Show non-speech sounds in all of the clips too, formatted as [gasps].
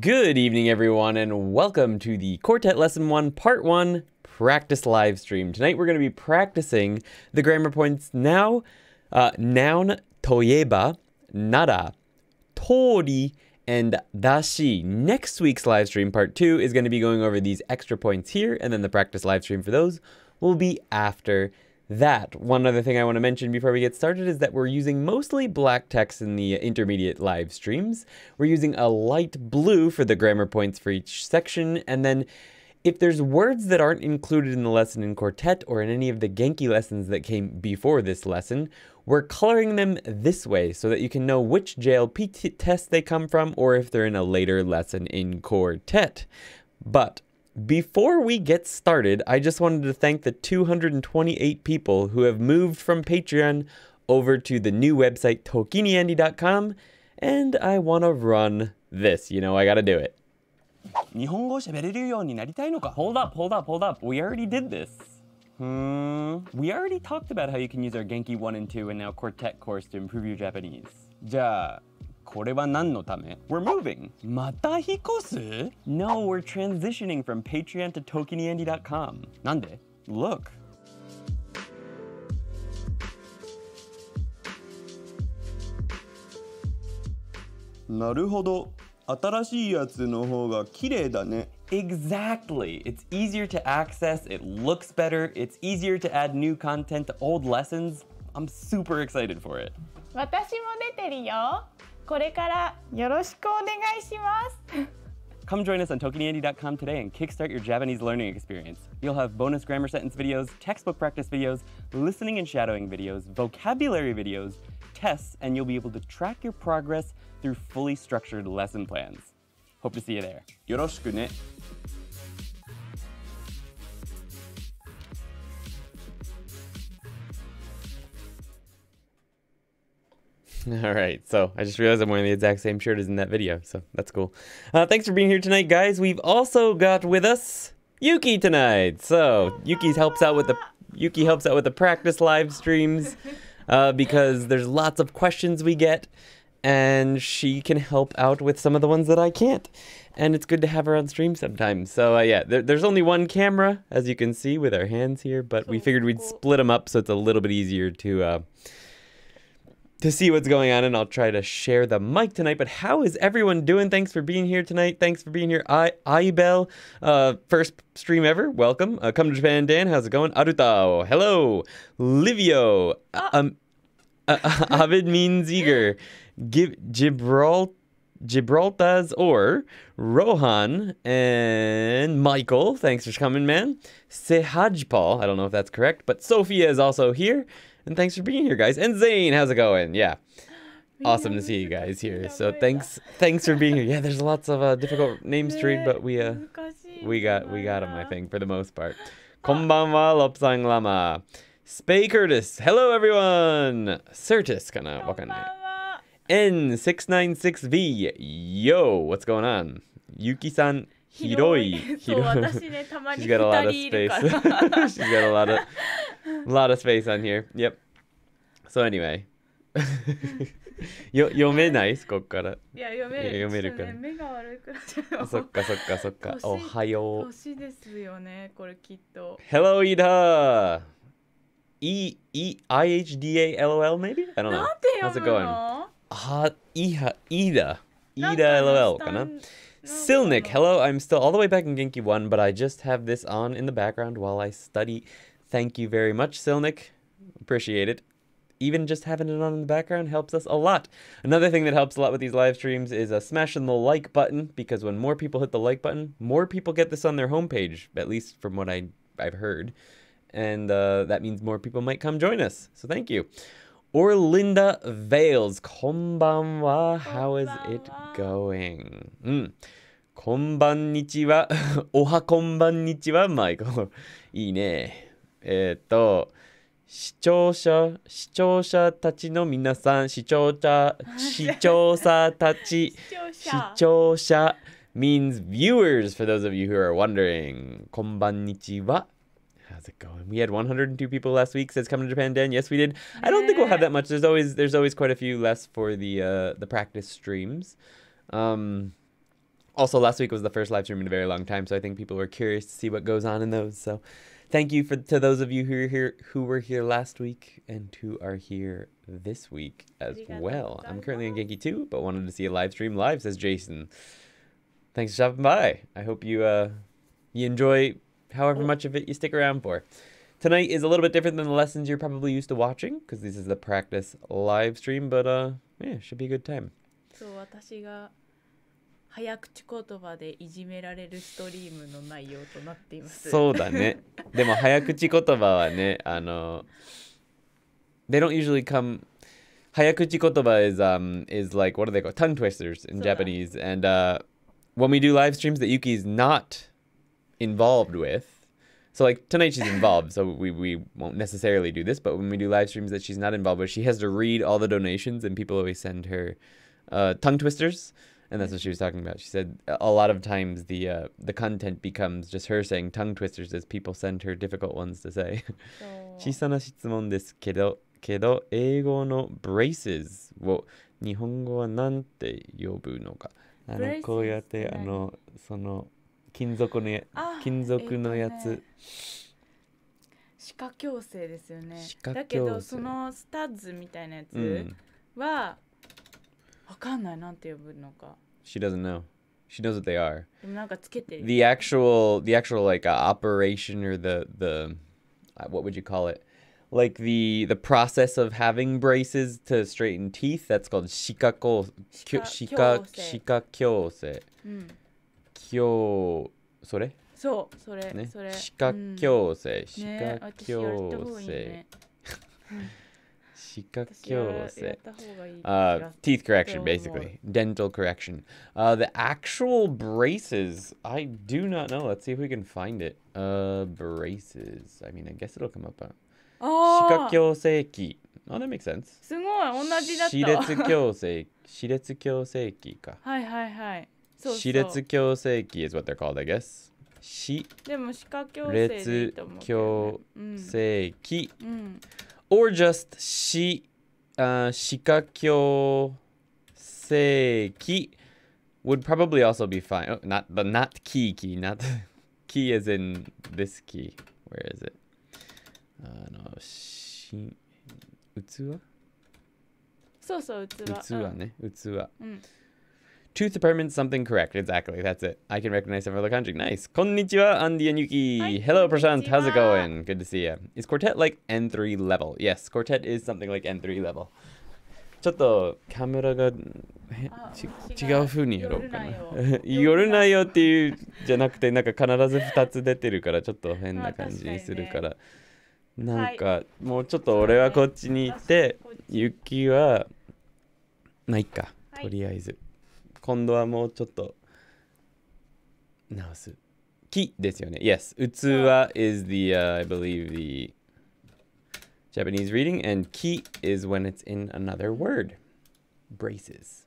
Good evening, everyone, and welcome to the Quartet Lesson 1, Part 1, Practice Live Stream. Tonight we're going to be practicing the grammar points now, uh, noun toyeba, nara, tori, and dashi. Next week's live stream, Part 2, is going to be going over these extra points here, and then the practice live stream for those will be after that. One other thing I want to mention before we get started is that we're using mostly black text in the intermediate live streams. We're using a light blue for the grammar points for each section, and then if there's words that aren't included in the lesson in quartet or in any of the Genki lessons that came before this lesson, we're coloring them this way so that you can know which JLP test they come from or if they're in a later lesson in quartet. But before we get started, I just wanted to thank the 228 people who have moved from Patreon over to the new website, tokiniandy.com, and I want to run this. You know, I got to do it. Hold up, hold up, hold up. We already did this. Hmm. We already talked about how you can use our Genki 1 and 2 and now Quartet course to improve your Japanese. Ja. これは何のため ?We're moving! また引っ越す ?No, we're transitioning from Patreon to tokiniandy.com なんで ?Look! なるほど。新しいやつの方が綺麗だね。Exactly. It's easier to access, it looks better, it's easier to add new content to old lessons. I'm super excited for it. 私も出てるよ。これからよろしくお願いします Come join us on tokiniandy.com today and kickstart your Japanese learning experience. You'll have bonus grammar sentence videos, textbook practice videos, listening and shadowing videos, vocabulary videos, tests, and you'll be able to track your progress through fully structured lesson plans. Hope to see you there. Yoroshiku ne. [laughs] All right, so I just realized I'm wearing the exact same shirt as in that video, so that's cool. Uh, thanks for being here tonight, guys. We've also got with us Yuki tonight. So Yuki helps out with the Yuki helps out with the practice live streams [laughs] uh, because there's lots of questions we get, and she can help out with some of the ones that I can't. And it's good to have her on stream sometimes. So uh, yeah, there, there's only one camera as you can see with our hands here, but we oh, figured we'd split them up so it's a little bit easier to uh, to see what's going on, and I'll try to share the mic tonight. But how is everyone doing? Thanks for being here tonight. Thanks for being here, I Ibel, Uh, first stream ever. Welcome. Uh, come to Japan, Dan. How's it going? Arutao. Hello, Livio. Ah. Uh, um, uh, Avid [laughs] means eager. Give Gibraltar. Gibraltar's or Rohan and Michael. Thanks for coming, man. Sehajpal, I don't know if that's correct, but Sophia is also here. And thanks for being here, guys. And Zane, how's it going? Yeah. We awesome to see you guys here. So thanks, thanks for being here. [laughs] Yeah, there's lots of uh, difficult [laughs] names to read, but we uh, we got we got them, I think, for the most part. Konbanwa, Lopsang Lama. Spay Curtis. Hello, everyone. Certis, going wakanai N696V. Yo, what's going on? Yuki-san 広い広い私ねたまに [laughs] She's got a lot of space She's got a lot of a lot of space on here Yep So anyway [laughs] よ読めないこっからいや読める読めるから、ね、目が悪くなっちゃうそっかそっかそっかおはよう年ですよねこれきっと [laughs] Ida E E I H D A L O L maybe I don't know なんて読むの How's it going? は LOL かな Silnik, hello. I'm still all the way back in Genki 1, but I just have this on in the background while I study. Thank you very much, Silnik. Appreciate it. Even just having it on in the background helps us a lot. Another thing that helps a lot with these live streams is uh, smashing the like button, because when more people hit the like button, more people get this on their homepage, at least from what I, I've heard. And uh, that means more people might come join us. So thank you. Orlinda Vales. こんばんは。How is it going? うん。こんばんにちは。おはこんばんにちは、マイク。いいね。えっ、ー、と、視聴者、視聴者たちの皆さん、視聴者、視聴者たち、視聴者 means viewers for those of you who are wondering. こんばんにちは。How's it going? We had 102 people last week. Says coming to Japan, Dan. Yes, we did. I don't think we'll have that much. There's always there's always quite a few less for the uh, the practice streams. Um, also, last week was the first live stream in a very long time, so I think people were curious to see what goes on in those. So, thank you for to those of you who are here who were here last week and who are here this week as well. I'm currently on Genki 2, but wanted to see a live stream live. Says Jason. Thanks for stopping by. I hope you uh, you enjoy however much of it you stick around for. Tonight is a little bit different than the lessons you're probably used to watching because this is the practice live stream, but uh, yeah, should be a good time. So So そう私が早口言葉でいじめられるストリームの内容となっています。そうだね。でも早口言葉はね、あの、they [laughs] don't usually come. 早口言葉 is um is like what are they called tongue twisters in Japanese and uh when we do live streams that Yuki's not involved with. So like tonight she's involved, so we, we won't necessarily do this, but when we do live streams that she's not involved with, she has to read all the donations and people always send her uh, tongue twisters. And that's what she was talking about. She said a lot of times the uh, the content becomes just her saying tongue twisters as people send her difficult ones to say. 小さな質問ですけど、けど英語の oh. braces を日本語はなんて呼ぶのか。あのこうやってあのその金属のや金属のやつ、えっ歯科矯正ですよねだけどそのスタッズみたいなやつは、うん、わかんないなんて呼ぶのか She doesn't know She knows what they are でもなんかつけてる The actual the actual like、operation or the the、what would you call it like the the process of having braces to straighten teeth that's called shikako shika shika shika kyose. Mm. 強それそうそれ、ね、それ歯科矯正、歯科矯正、歯科矯正 u teeth correction basically dental correction uh, the actual braces I do not know let's see if we can find it uh, braces I mean I guess it'll come up uh, 歯科矯正器 Oh, that makes sense. すごい同じだった。歯列矯正、歯列矯正器か。はいはいはい。そうそう歯列矯正器 is what they're called, I guess. 歯でも歯科矯正でいいと思うけどね、矯正器、うん or just 歯、uh, would probably also be fine. Oh, not the not key key, not [laughs] key as in this key. Where is it? Uh, no, utsuwa? So so, utsuwa. Utsuwa. Mm. To d e p a r t m e n t something correct. Exactly. That's it. I can recognize several k a n r y Nice. Konnichiwa, Andy and Yuki. h e l l o Prashant. How's it going? Good to see you. Is quartet like N3 level? Yes, quartet is something like N3 level. ちょっとカメラが違う風にやろうかな。夜なよっていうじゃなくて、なんか必ず2つ出てるから、ちょっと変な感じにするから。なんか、もうちょっと俺はこっちに行って、雪は、まあいっか、とりあえず。今度はもうちょっと直す木ですよね yes 器 is the、uh, I believe the Japanese reading and ki is when it's in another word braces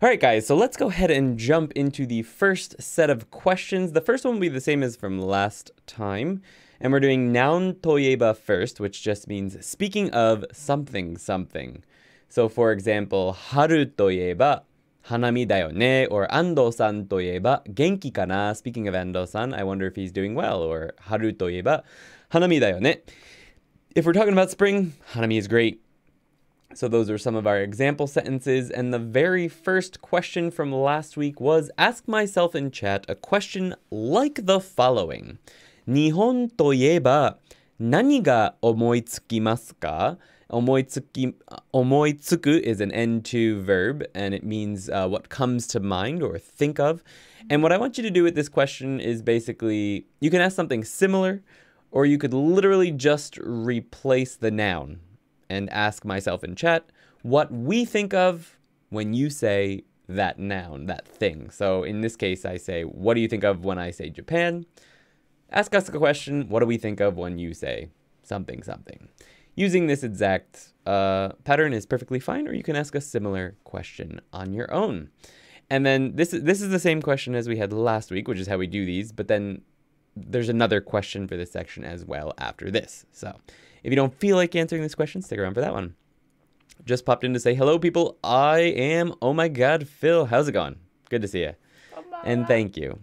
all right guys so let's go ahead and jump into the first set of questions the first one will be the same as from last time and we're doing noun toyeba first, which just means speaking of something something. So for example, haru toyeba Hanami da ne, or Ando-san toieba genki kana. Speaking of Ando-san, I wonder if he's doing well. Or haru toieba hanami da ne. If we're talking about spring, hanami is great. So those are some of our example sentences, and the very first question from last week was ask myself in chat a question like the following. Nihon toieba nani ga omoitsukimasu ka? Omoitsuki, omoitsuku is an N2 verb, and it means uh, what comes to mind or think of. And what I want you to do with this question is basically, you can ask something similar, or you could literally just replace the noun and ask myself in chat what we think of when you say that noun, that thing. So in this case, I say, what do you think of when I say Japan? Ask us a question, what do we think of when you say something, something? Using this exact uh, pattern is perfectly fine, or you can ask a similar question on your own. And then this, this is the same question as we had last week, which is how we do these, but then there's another question for this section as well after this. So if you don't feel like answering this question, stick around for that one. Just popped in to say, hello, people. I am, oh my God, Phil. How's it going? Good to see you. And thank you.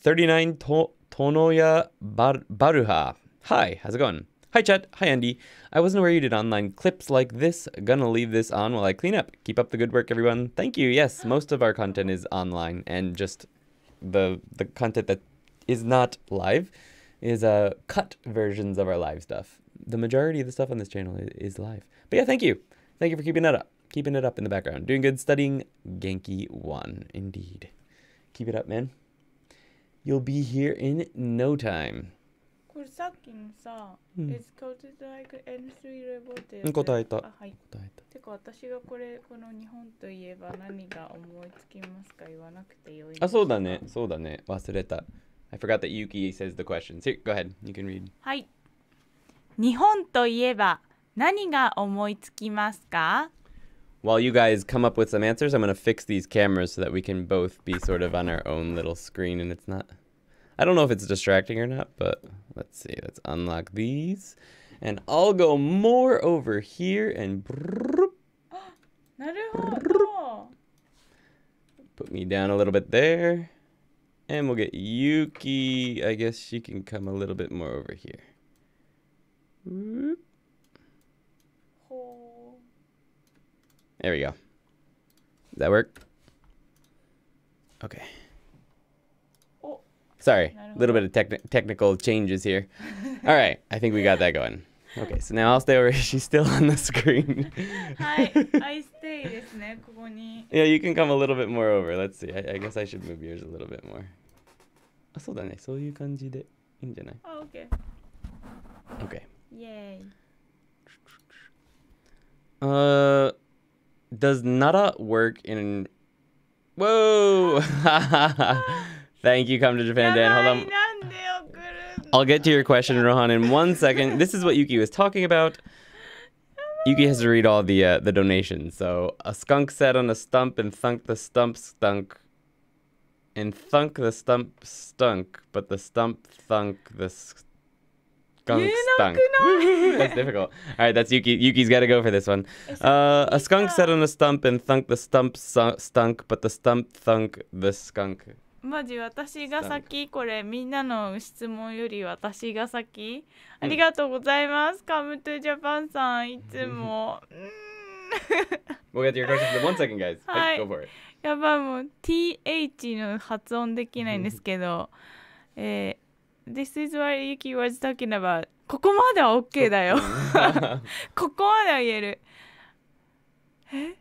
39 to- Tonoya Bar- Baruha. Hi, how's it going? Hi chat, hi Andy. I wasn't aware you did online clips like this. Gonna leave this on while I clean up. Keep up the good work, everyone. Thank you. Yes, most of our content is online and just the the content that is not live is uh, cut versions of our live stuff. The majority of the stuff on this channel is live. But yeah, thank you. Thank you for keeping that up. Keeping it up in the background. Doing good, studying Genki 1. Indeed. Keep it up, man. You'll be here in no time. れさっきのさ、うん、Is coated like N3 level って答えた。あはい、答えた。てか私がこれ、この日本といえば何が思いつきますか言わなくてよい。あ、そうだね、そうだね、忘れた。I forgot that Yuki says the questions. Here, go ahead, you can read. はい。日本といえば何が思いつきますか While you guys come up with some answers, I'm going to fix these cameras so that we can both be sort of on our own little screen and it's not. I don't know if it's distracting or not, but let's see. Let's unlock these. And I'll go more over here and [gasps] put me down a little bit there. And we'll get Yuki. I guess she can come a little bit more over here. There we go. Does that work? Okay. Sorry, a little bit of technical changes here. All right, I think we got that going. Okay, so now I'll stay over. [laughs] She's still on the screen. I, [laughs] I stay. yeah, you can come a little bit more over. Let's see. I, I guess I should move yours a little bit more. Oh, eh? oh okay. Okay. Yay. Uh, does nara work in? Whoa! [laughs] Thank you, Come to Japan, Dan. Hold on. I'll get to your question, Rohan, in one second. This is what Yuki was talking about. Yuki has to read all the uh, the donations. So a skunk sat on a stump and thunk the stump stunk, and thunk the stump stunk, but the stump thunk the skunk stunk. [laughs] that's difficult. All right, that's Yuki. Yuki's got to go for this one. Uh, a skunk sat on a stump and thunk the stump stunk, but the stump thunk the skunk. マジ私が先これみんなの質問より私が先、うん、ありがとうございますカムトゥジャパンさんいつも [laughs] we'll get to your questions in one second guys はい、go for it やばもう TH の発音できないんですけど、えー、This is what Yuki was talking about ここまでは OK だよ [laughs] [laughs] ここまでは言えるえ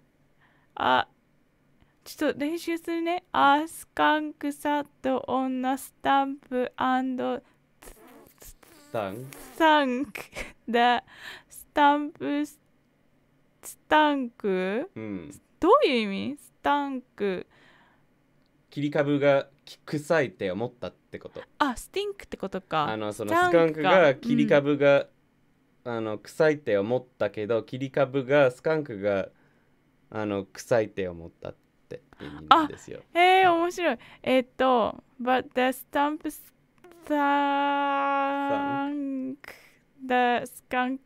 あちょっと練習するね。アスカンクサッ女スタンプアンドサンンクスタンプスタンク、うん、どういう意味スタンク切り株が臭いって思ったってことあスティンクってことかあのそのスカンクが切り株が、うん、あの臭いって思ったけど切り株がスカンクがあの臭いって思ったってって意味ですよ。へえー、面白い。えー、っと、But the stump stunk the skunk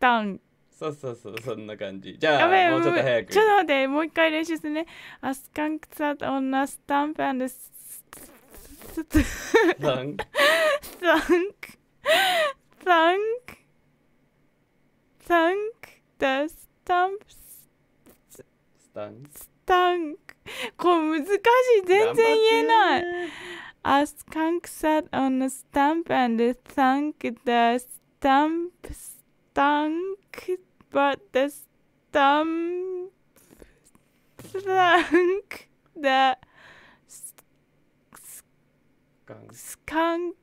stunk そうそうそう、そんな感じ。じゃあ、もうちょっと早く。ちょっと待って、もう一回練習するね。A skunk sat on a stump and a thunk. thunk. thunk. thunk. The stump. Stunk. タンこう難しい全然言えない As Kank sat on a stump and sank the stump stunk but the stump sunk the skunk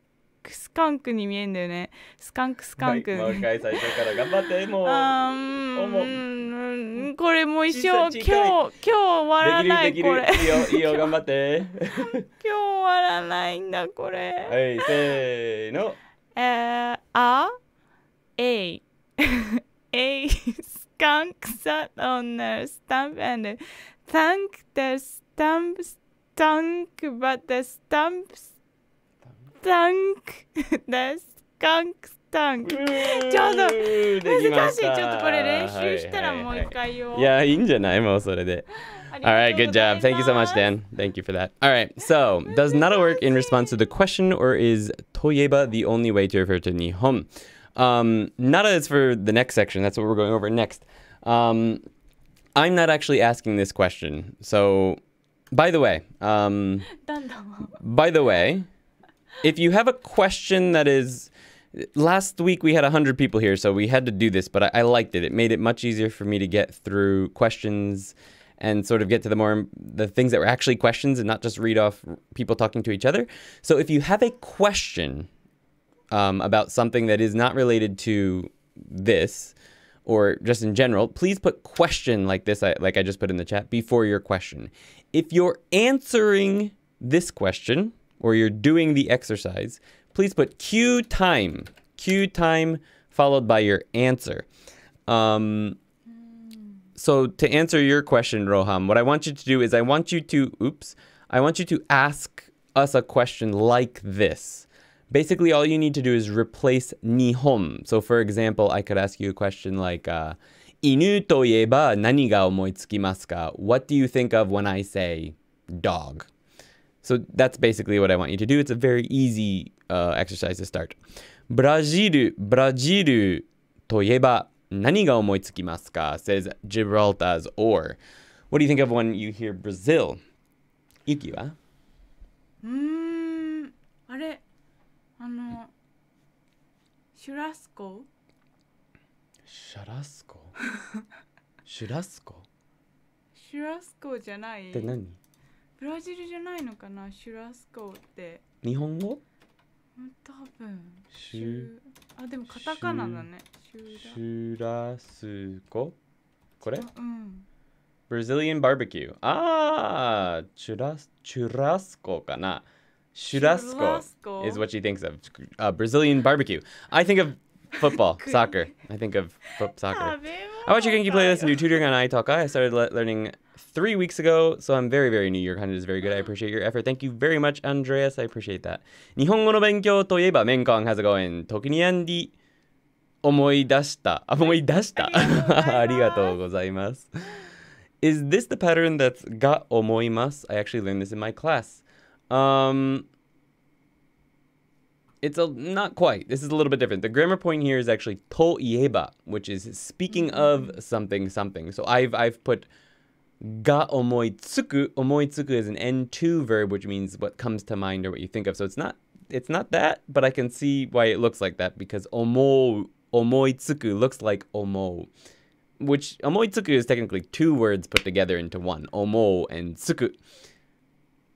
クスカンクに見えんだよねスカンクスカンク、は最初から頑張ってもう [laughs] あうんこれもう一生今日今日終わらないこれいいよいいよ [laughs] 頑張って今日終わらないんだこれはいせーの [laughs] えー、あえいえいスカンクサオンナースタンプアンドタンクダスタンプスタンクバタスタンプス stunk だスカンクスタンクちょうど難しいちょっとこれ練習したらもう一回よ、はいはい、yeah, [laughs] [laughs] いいんじゃないもうそれで Alright, good job. Thank you so much, Dan. Thank you for that. Alright, so does nada work in response to the question or is toyeba the only way to refer to Nihon? Um, nada is for the next section. That's what we're going over next. Um, I'm not actually asking this question. So, by the way, um, [laughs] by the way, if you have a question that is last week we had 100 people here so we had to do this but I, I, liked it it made it much easier for me to get through questions and sort of get to the more the things that were actually questions and not just read off people talking to each other so if you have a question um, about something that is not related to this or just in general please put question like this I, like i just put in the chat before your question if you're answering this question or you're doing the exercise, please put Q time, Q time followed by your answer. Um, so to answer your question, Roham, what I want you to do is I want you to, oops, I want you to ask us a question like this. Basically, all you need to do is replace nihon. So for example, I could ask you a question like, uh, Inu nani ga What do you think of when I say dog? So that's basically what I want you to do. It's a very easy uh, exercise to start. Brazil, Brazil. ブラジル、ブラジルといえば何が思いつきますか says Gibraltar's or. What do you think of when you hear Brazil? Yuki はうーん、あれ、あの、シュラスコシャラスコシュラスコシュラスコじゃないって何 [laughs] ブラジルじゃないのかなシュラスコって日本語多分シュあでもカタカナだねシュラスコこれうん Brazilian barbecue あーチュラスチュラスコかな Churrasco is what she thinks of. Uh, Brazilian barbecue. I think of football, [laughs] soccer. I think of football, soccer. I [laughs] watch your Genki playlist and do tutoring on iTalki. I started learning three weeks ago. So I'm very, very new. Your content is very good. I mm-hmm. appreciate your effort. Thank you very much, Andreas. I appreciate that. 日本語の勉強といえば、メンカン has going. 特にアンディ思い出した。思い出した。ありがとうございます。Is this the pattern that's ga I actually learned this in my class. Um, it's a not quite. This is a little bit different. The grammar point here is actually to which is speaking of mm-hmm. something something. So I've I've put ga omoitsuku. Omoitsuku is an N2 verb, which means what comes to mind or what you think of. So it's not it's not that, but I can see why it looks like that because omo omoitsuku looks like omo. Which omoitsuku is technically two words put together into one, omo and tsuku.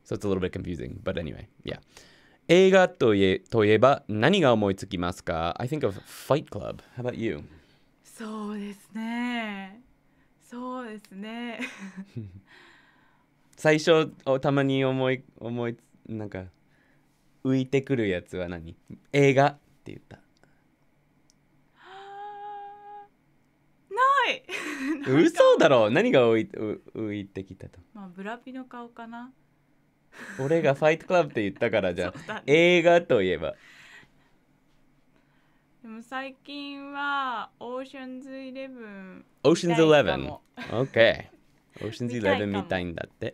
So it's a little bit confusing, but anyway, yeah. Eiga nani ga ka? I think of Fight Club. How about you? そうですね。そうですね最初たまに思い思いなんか浮いてくるやつは何映画って言ったない [laughs] 嘘だろ何が浮い浮いてきたとまあブラピの顔かな俺がファイトクラブって言ったからじゃあ、[laughs] ね、映画といえばでも最近はオーシャンズイレブン。[laughs] オーシャンズイレブン。OK。オーシャンズイレブン見たいんだって。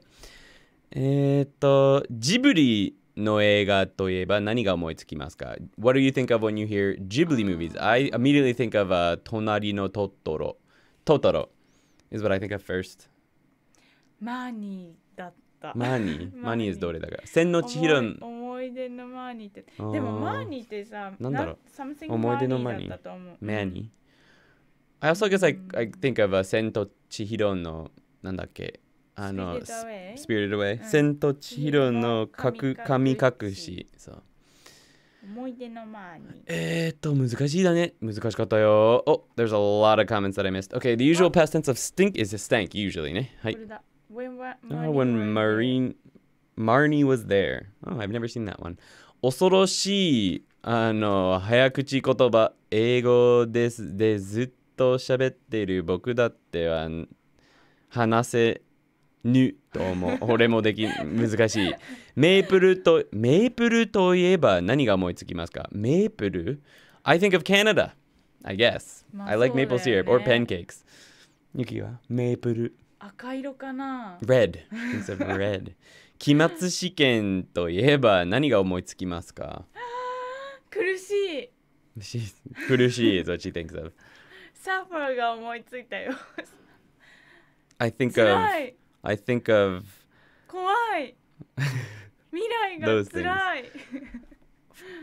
えー、っと、ジブリの映画といえば何が思いつきますか ?What do you think of when you hear Ghibli movies? I immediately think of、uh, 隣のトトロ。トトロ is what I think of first. マーニーだった。マーニーマーニー i どれだから。千の千尋。思い出のマーニーって。でもマーニーってさ、なんだろう思い出のマーニー思う。マーニー I also guess I, I think of a 千と千尋のなんだっけあの、スピリットウェイ。千と千尋の神隠し。そう思い出の前に。えっと、難しいだね。難しかったよ。Oh, there's a lot of comments that I missed. Okay, the usual past tense of stink is a stank, usually ね。はい。when, When, when, marine, Marnie was there. Oh, I've never seen that one. 恐ろしい、あの、早口言葉、英語です。で、ずっと喋ってる僕だっては、話せぬと思う。俺もでき、難しい。メープルと、メープルといえば何が思いつきますかメープル ?I think of Canada, I guess.I like maple syrup or pancakes. ユキはメープル。赤色かな Red. He said red. 期末試験といえば何が思いつきますか苦しい。She's, 苦しい is what she thinks of. サファーが思いついたよ。I think of 辛い I think of 怖い。未来が Those 辛い。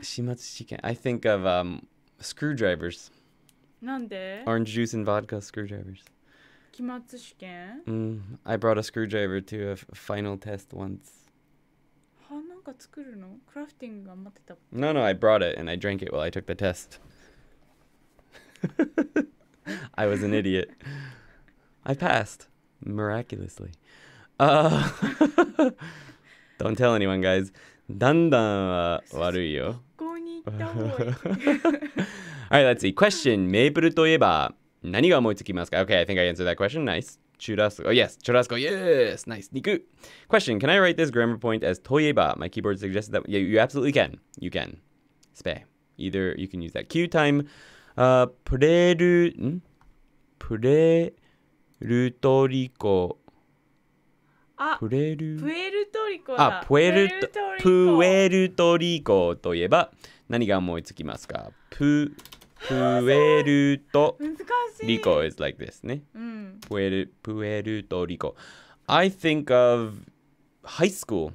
始末試験 I think of um, screwdrivers なんで orange juice and vodka screwdrivers 期末試験 I brought a screwdriver to a final test once. No, no, I brought it and I drank it while I took the test. I was an idiot. I passed miraculously. Uh, don't tell anyone, guys. だんだんは悪いよ。学校に行った方がいい Alright, let's see. Question. メープルといえば何が思いつきますか Okay, I think I answered that question. Nice. Churrasco. Oh, yes. Churrasco. Yes. Nice. Niku. Question Can I write this grammar point as toyeba? My keyboard suggested that. Yeah, you absolutely can. You can. Spay. Either you can use that Q time. Uh, hmm? ah, ah, toyeba. Uh, プレル、んプレルトリコ。あ、プレル。プエルトリコだ。あ、プエルト、プエルトリコといえば何が思いつきますかプ Puerto Rico is like this ne? Mm. Puerto Rico. I think of high school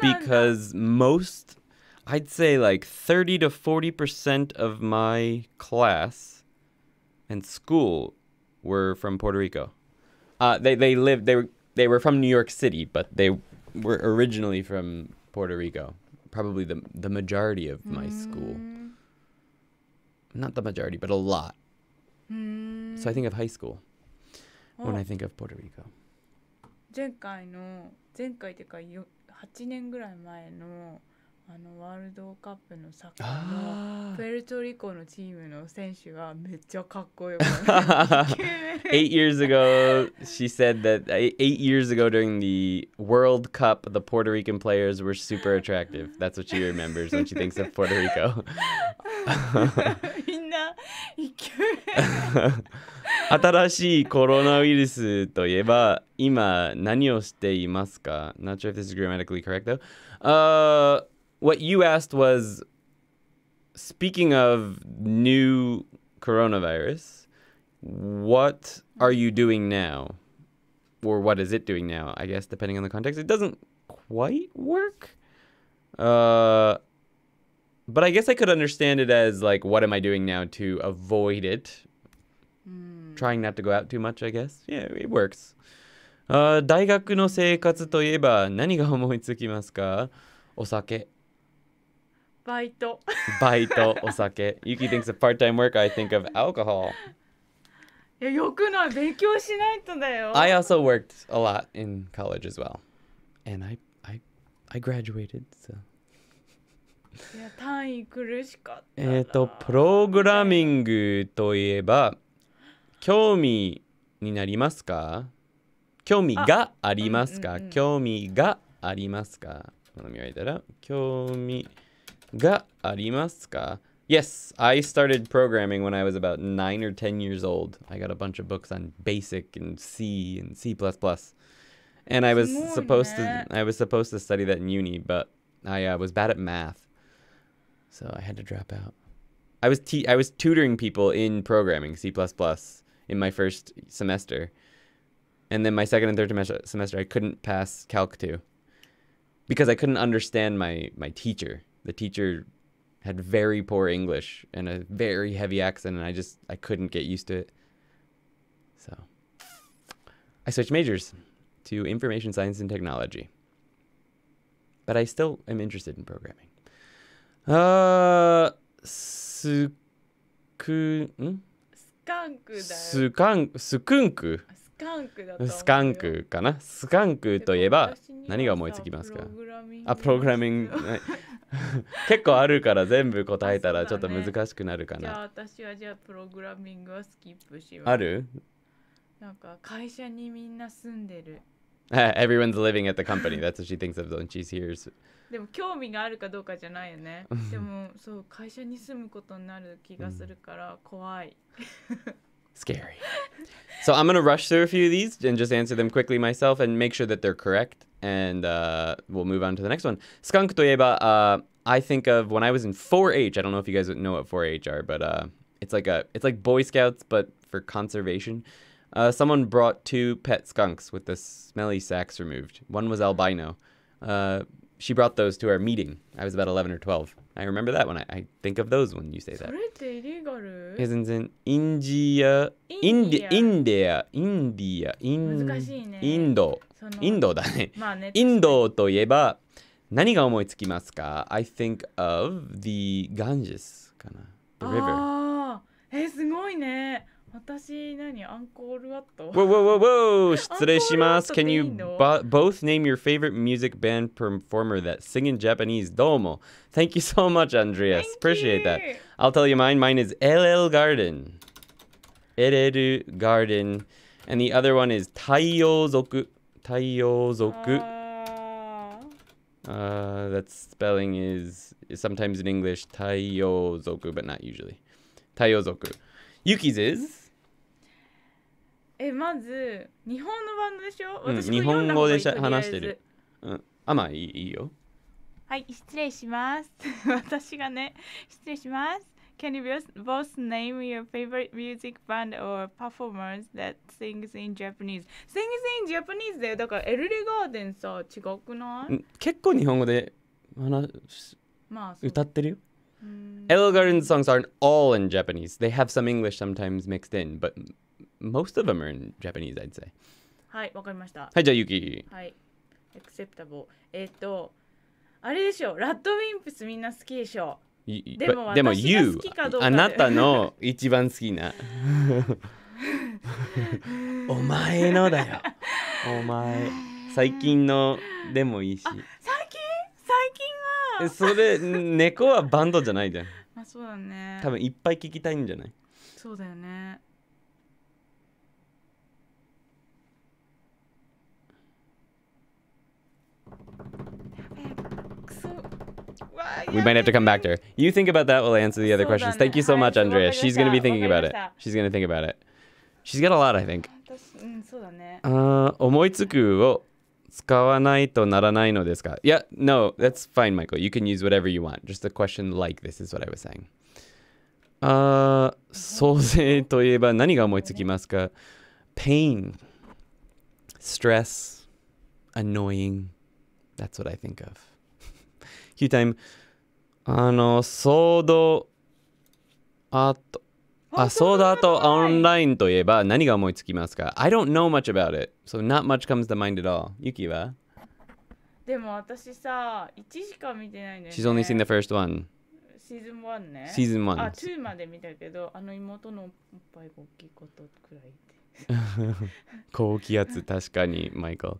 because most, I'd say like 30 to 40% of my class and school were from Puerto Rico. Uh, they, they lived, they were, they were from New York City, but they were originally from Puerto Rico. Probably the, the majority of my mm. school not the majority, but a lot. Mm. So I think of high school when I oh. think of Puerto Rico. 前回の前回というか8年ぐらい前のあのワールドカップのサッカーのプエルトリコのチームの選手がめっちゃかっこよかった。eight [laughs] years ago, she said that eight eight years ago during the World Cup, the Puerto Rican players were super attractive. That's what she remembers when she thinks of Puerto Rico. [laughs] みんなイケメン。新しいコロナウイルスといえば今何をしていますか Not sure if this is grammatically correct though. Uh, what you asked was speaking of new coronavirus, what are you doing now? Or what is it doing now? I guess, depending on the context, it doesn't quite work. Uh, but I guess I could understand it as like, what am I doing now to avoid it? Mm. Trying not to go out too much, I guess. Yeah, it works. Uh, 大学の生活といえば何が思いつきますかお酒。バイト。t o b a i Yuki thinks of part-time work. I think of alcohol. いやよくない勉強しないとだよ。I also worked a lot in college as well, and I I I graduated. So. いや単位苦しかった。えっとプログラミングといえば興味になりますか？興味がありますか？興味がありますか？この見られたら興味。がありますか Yes, I started programming when I was about 9 or 10 years old. I got a bunch of books on BASIC and C and C++. And I was supposed to I was supposed to study that in uni, but I uh, was bad at math. So I had to drop out. I was te- I was tutoring people in programming C++ in my first semester. And then my second and third semester I couldn't pass calc 2 because I couldn't understand my my teacher the teacher had very poor English and a very heavy accent, and I just I couldn't get used to it. So I switched majors to information science and technology, but I still am interested in programming. Uh, suku, hmm? スカンクだよ。スカンスクンク。スカンクだとスカンクかな。スカンクといえば何が思いつきますか。あ、プログラミング。[laughs] [laughs] 結構あるから全部答えたらちょっと難しくなるかな、ね、じゃあ私はじゃあプログラミングはスキップしますあるなんか会社にみんな住んでる [laughs] Everyone's living at the company. That's what she thinks of when she hears. でも興味があるかどうかじゃないよね。[laughs] でもそう会社に住むことになる気がするから怖い。Scary. So I'm gonna rush through a few of these and just answer them quickly myself and make sure that they're correct. And uh, we'll move on to the next one. Skunk toyeba. Uh, I think of when I was in 4-H. I don't know if you guys know what 4-H are, but uh, it's like a it's like Boy Scouts but for conservation. Uh, someone brought two pet skunks with the smelly sacks removed. One was albino. Uh, she brought those to our meeting. I was about 11 or 12. I remember that one. I, I think of those when you say that. Isn't in India, India, India, India, Indo, Indo だね。インドといえば何が思いつきますか ?I think of the Ganges かな。The river. え、すごいね。私何アンコールワット Whoa, whoa, whoa, whoa! [laughs] Can you both name your favorite music band performer that sing in Japanese? Domo. Thank you so much, Andreas. Thank Appreciate that. I'll tell you mine. Mine is LL Garden. Ereru Garden. And the other one is Taiyozoku. 太陽族. Ah. Uh, that spelling is, sometimes in English Taiyozoku, but not usually. Taiyozoku. Yuki's is えまず日本のバンドでしょ、うん、日本語でしゃ話してる、うん、あまあいいいいよはい失礼します私がね失礼します Can you both name your favorite music band or performers that sings in Japanese? Sings in Japanese だよ。だからエルレガーデンさ、違くない結構日本語で話、まあ、歌ってるよ。エルガーデン songs aren't all in Japanese. They have some English sometimes mixed in, but most of them are in Japanese, I'd say. はい、わかりました。はい、じゃあ、ゆき。はい。a c c e p t a えっ、ー、と、あれでしょ、ラッドウィンプスみんな好きでしょ。でも、でも、you、あなたの一番好きな。[laughs] お前のだよ。お前。最近のでもいいし。最近最近は。それ、猫はバンドじゃないじゃん。まあ、そうだね。多分いっぱい聞きたいんじゃないそうだよね。We might have to come back to her. You think about that We'll answer the other questions. Thank you so much, Andrea. She's going to be thinking about it. She's going to think about it. She's got a lot, I think. Mm, mm, eh. Uh, 思いつくを使わないとならないのですか? Yeah, no, that's fine, Michael. You can use whatever you want. Just a question like this is what I was saying. Uh, 創生といえば何が思いつきますか? Pain, stress, annoying. That's what I think of. ータイム。あのソードアートあソードアートオンラインといえば何が思いつきますか ?I don't know much about it, so not much comes to mind at all. ユキはでも私さ、一時間見てないね。She's only seen the first one. シーズン1ね。シーズン1。あ、2まで見たけど、あの妹のおっぱいが大きいことくらい。[laughs] 高気圧、確かに、マイコ。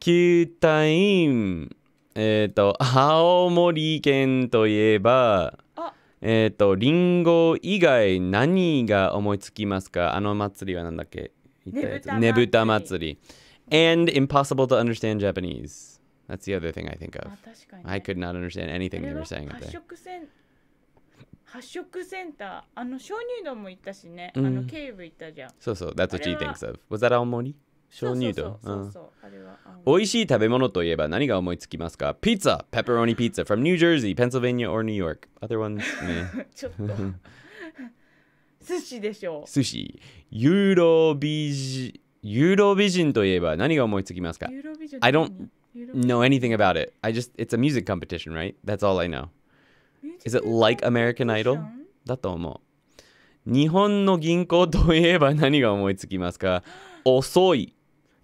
キュータイム。えっ、ー、と青森県といえばえっ、ー、とリンゴ以外何が思いつきますかあの祭りは何だっけねぶた祭り。And impossible to understand Japanese. That's the other thing I think of. I could not understand anything they were saying up t h 発色センター、あの鍾乳洞も行ったしね、あのケーブ行ったじゃん。そうそう、That's what she thinks of. Was that 青森鍾乳と。美味しい食べ物といえば何が思いつきますかピッツァ Pepperoni pizza from New Jersey, Pennsylvania or New York Other ones ちょっと寿司でしょう寿司ユーロビジユーロビジンといえば何が思いつきますか I don't know anything about it I just, it's a music competition, right? That's all I know Is it like American Idol? だと思う日本の銀行といえば何が思いつきますか Osoi.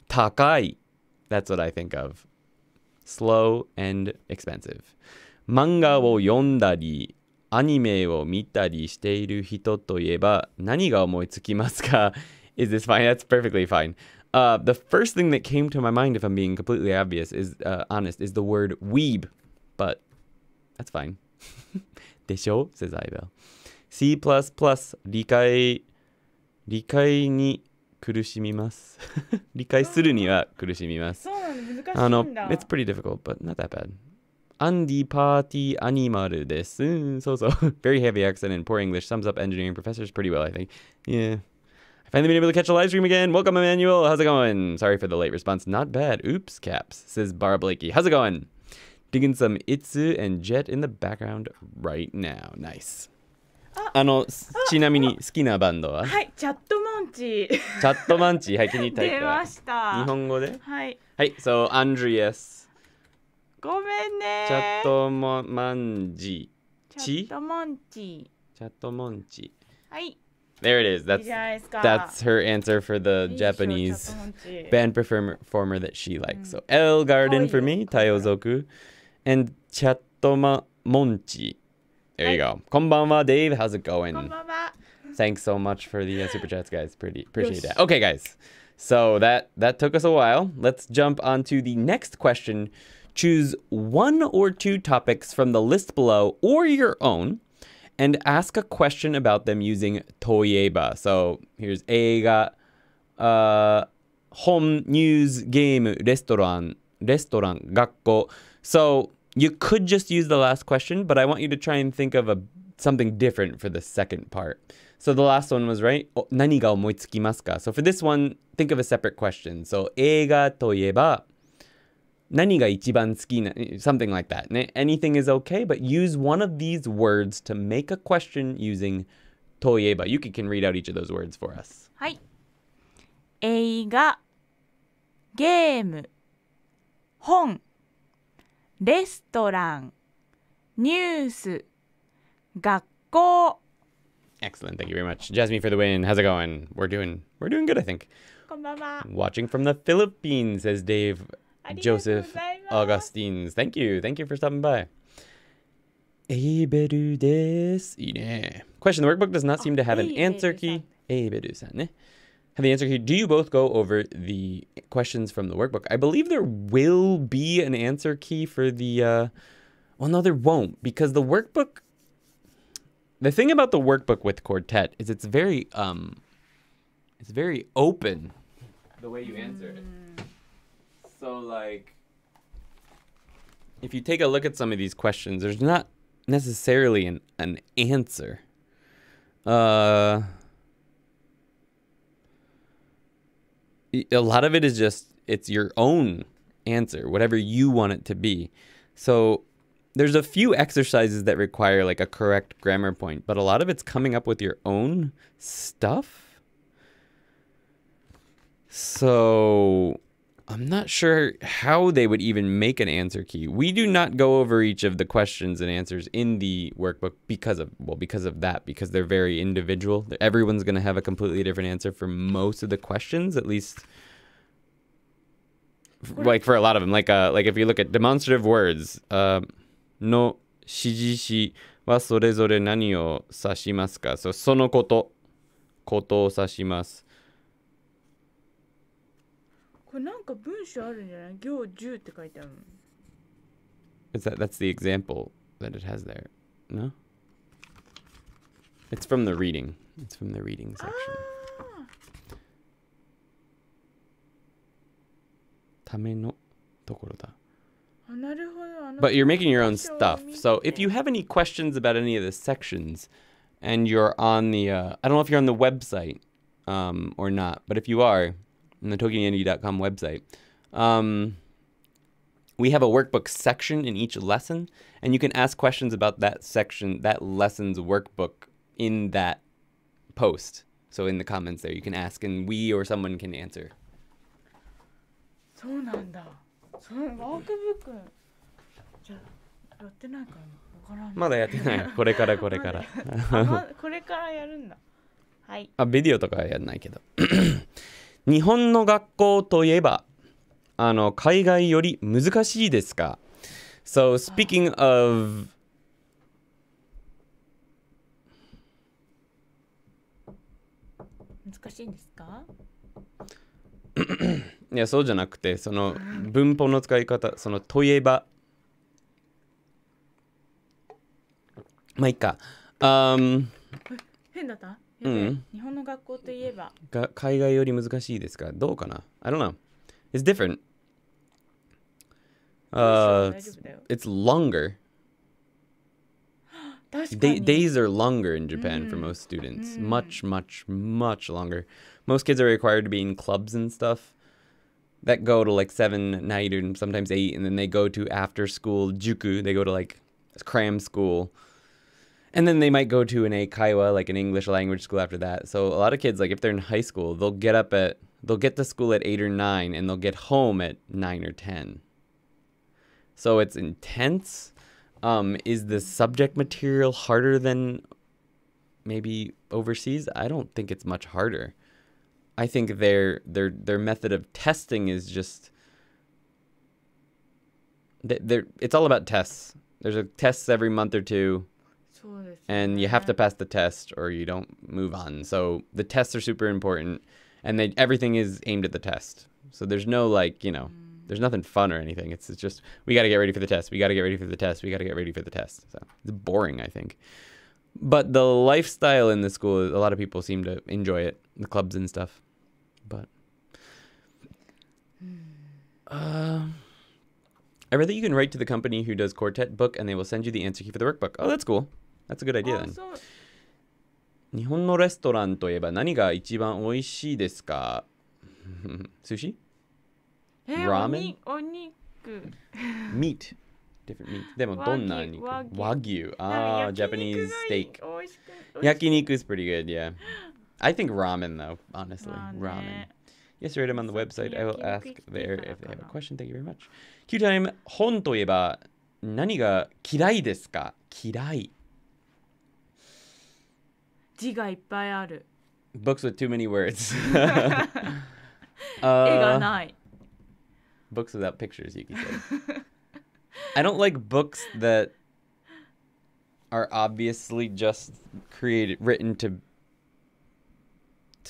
Takai. That's what I think of. Slow and expensive. 漫画を読んだり、アニメを見たりしている人といえば何が思いつきますか Is this fine? That's perfectly fine. Uh, the first thing that came to my mind, if I'm being completely obvious, is uh, honest, is the word weeb, but that's fine. [laughs] Desho says I C plus plus 理解理解に苦しみます [laughs] pretty difficult, but not that bad. アンディパーティーアニマルです。うん、そうそう。Very [laughs] heavy accent and poor English sums up engineering professors pretty well, I think. Yeah. I finally been able to catch a live stream again. Welcome, Emmanuel. How's it going? Sorry for the late response. Not bad. Oops, caps, says Barb Blakey. How's it going? Digging some Itsu and Jet in the background right now. Nice. あのちなみに好きなバンドははいチャットマンチチャットマンチはい気に入った出ました日本語ではいはい so Andreas ごめんねチャットマンチチャットマンチチャットマンチはい There it is. That's that's her answer for the Japanese band performer, performer that she likes. So El Garden for me, Tayozoku, and Chatoma Monchi. There you go. Konbanwa, Dave. How's it going? Konbanwa. Thanks so much for the uh, super chats, guys. Pretty appreciate yes. that. Okay, guys. So that that took us a while. Let's jump on to the next question. Choose one or two topics from the list below or your own and ask a question about them using Toyeba. So here's Eiga, uh, Home, News, Game, Restaurant, Restaurant, Gakko. So you could just use the last question, but I want you to try and think of a something different for the second part. So the last one was right. Oh, So for this one, think of a separate question. So 映画といえば何が一番好きな something like that. Anything is okay, but use one of these words to make a question using toyeba. You can read out each of those words for us. はい。映画、ゲーム、本。レストラン、ニュース、学校。Excellent. Thank you very much. Jasmine for the win. How's it going? We're doing we're doing good, I think. Watching from the Philippines, says Dave Joseph Augustines. Thank you. Thank you for stopping by. Question: The workbook does not seem to have an oh, answer key. エイベルさんね。have the answer here. Do you both go over the questions from the workbook? I believe there will be an answer key for the, uh, well, no, there won't because the workbook, the thing about the workbook with Quartet is it's very, um, it's very open the way you answer it. So like, if you take a look at some of these questions, there's not necessarily an, an answer. Uh, a lot of it is just it's your own answer, whatever you want it to be. So there's a few exercises that require like a correct grammar point, but a lot of it's coming up with your own stuff. So not sure how they would even make an answer key. We do not go over each of the questions and answers in the workbook because of, well, because of that, because they're very individual. Everyone's going to have a completely different answer for most of the questions, at least like for a lot of them. Like, uh, like if you look at demonstrative words, uh, no shijishi wa sore nani o sashimasu ka? So, sono koto, koto o sashimasu. これなんか文章あるんじゃない行10って書いてある。Is that that's the example that it has there? No. It's from the reading. It's from the reading section. Ah! ためのところだ。But ah, you're making your own stuff. So if you have any questions about any of the sections, and you're on the, uh, I don't know if you're on the website um, or not, but if you are, and the TokyoYandy.com website. Um, we have a workbook section in each lesson, and you can ask questions about that section, that lesson's workbook in that post. So in the comments there, you can ask, and we or someone can answer. そうなんだ。そのワークブックじゃやってないかな。からん。まだやってない。これからこれから。これからやるんだ。はい。あ、ビデオとかはやんないけど。[laughs] 日本の学校といえばあの海外より難しいですか So speaking of [coughs] いやそうじゃなくてその文法の使い方そのといえばまあいいか、um, [laughs] 変だったうん、日本の学校といえばが海外より難しいですかどうかな I don't know. It's different. Uh, it's, it's longer. [gasps] Day, days are longer in Japan for mm. most students. Mm. Much, much, much longer. Most kids are required to be in clubs and stuff that go to like seven at night and sometimes eight, and then they go to after school juku. They go to like cram school and then they might go to an Akiwa, like an English language school after that. So a lot of kids, like if they're in high school, they'll get up at they'll get to school at eight or nine, and they'll get home at nine or ten. So it's intense. Um, is the subject material harder than maybe overseas? I don't think it's much harder. I think their their their method of testing is just they're, it's all about tests. There's a tests every month or two and you have to pass the test or you don't move on. So the tests are super important, and they everything is aimed at the test. So there's no like you know, mm. there's nothing fun or anything. It's, it's just we got to get ready for the test. We got to get ready for the test. We got to get ready for the test. So it's boring, I think. But the lifestyle in the school, a lot of people seem to enjoy it, the clubs and stuff. But uh, I read that you can write to the company who does quartet book, and they will send you the answer key for the workbook. Oh, that's cool. That's a good idea then. 日本のレストランといえば何が一番美味しいですか寿司えー、ラーメンお肉。meat. Different meat. でもどんな肉和牛。ああ、Japanese steak. 焼肉 is pretty good, yeah. I think ramen though, honestly. Ramen. Yesterday I'm on the website. I will ask there if they have a question. Thank you very much. Q time 本といえば何が嫌いですか嫌い。字がいっぱいある Books with too many words [laughs] 絵がない Books without pictures, Yuki say. I don't like books that are obviously just created, written to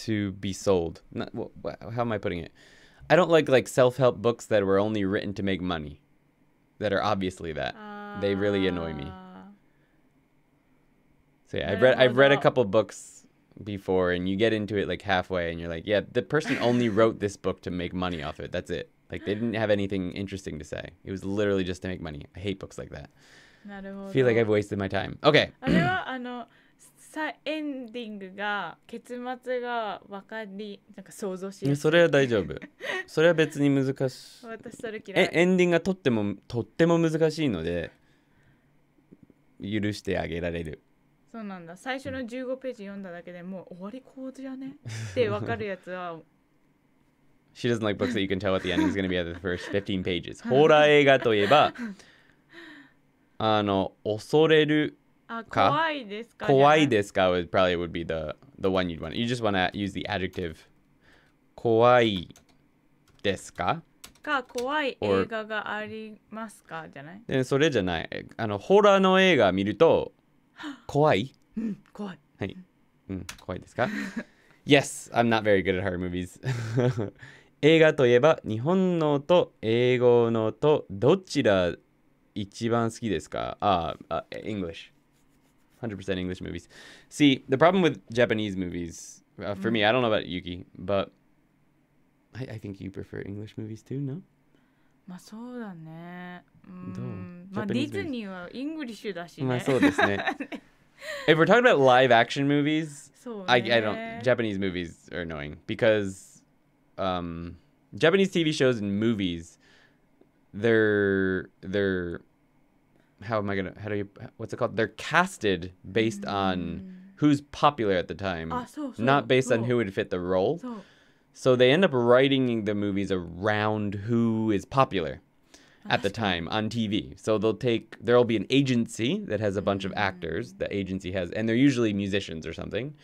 to be sold. Not, well, how am I putting it? I don't like like self-help books that were only written to make money. That are obviously that. Uh, they really annoy me. So yeah, I've read I've read a um, couple books before, and you get into it like halfway, and you're like, yeah, the person only [laughs] wrote this book to make money off it. That's it. Like they didn't have anything interesting to say. It was literally just to make money. I hate books like that. Feel like I've wasted my time. Okay. [clears throat] あれはあのさエンディングが結末がわかりなんか想像しやすい。それは大丈夫。それは別に難しい。私それ嫌い。エンディングがとってもとっても難しいので許してあげられる。[laughs] そうなんだ最初の15ページ読んだだけでもう終わり構図やねってわかるやつは She doesn't like books that you can tell what the ending is going to be at the first 15 pages ホラー映画といえばあの恐れるか怖いですか怖いですか would probably would be the the one you'd want you just want to use the adjective 怖いですかか怖い映画がありますかじゃないでそれじゃないあのホラーの映画見ると怖い怖い。はい。うん、怖いですか hmm, hmm, [laughs] ?Yes, I'm not very good at horror movies. [laughs] 映画といえば日本のと英語のとどちら一番好きですかあ、uh, uh, English. 100% English movies. See, the problem with Japanese movies, uh, for hmm. me, I don't know about Yuki, but I, I think you prefer English movies too, no? まあそうだねうんまあディズニーはイングリッシュだしねまあそうですね [laughs] If we're talking about live action movies, I, I don't. Japanese movies are annoying because um, Japanese TV shows and movies, they're they're how am I gonna how do you what's it called? They're casted based on mm. who's popular at the time, ah, not based on who would fit the role. So they end up writing the movies around who is popular oh, at the time on TV. So they'll take there'll be an agency that has a bunch of mm. actors. The agency has and they're usually musicians or something.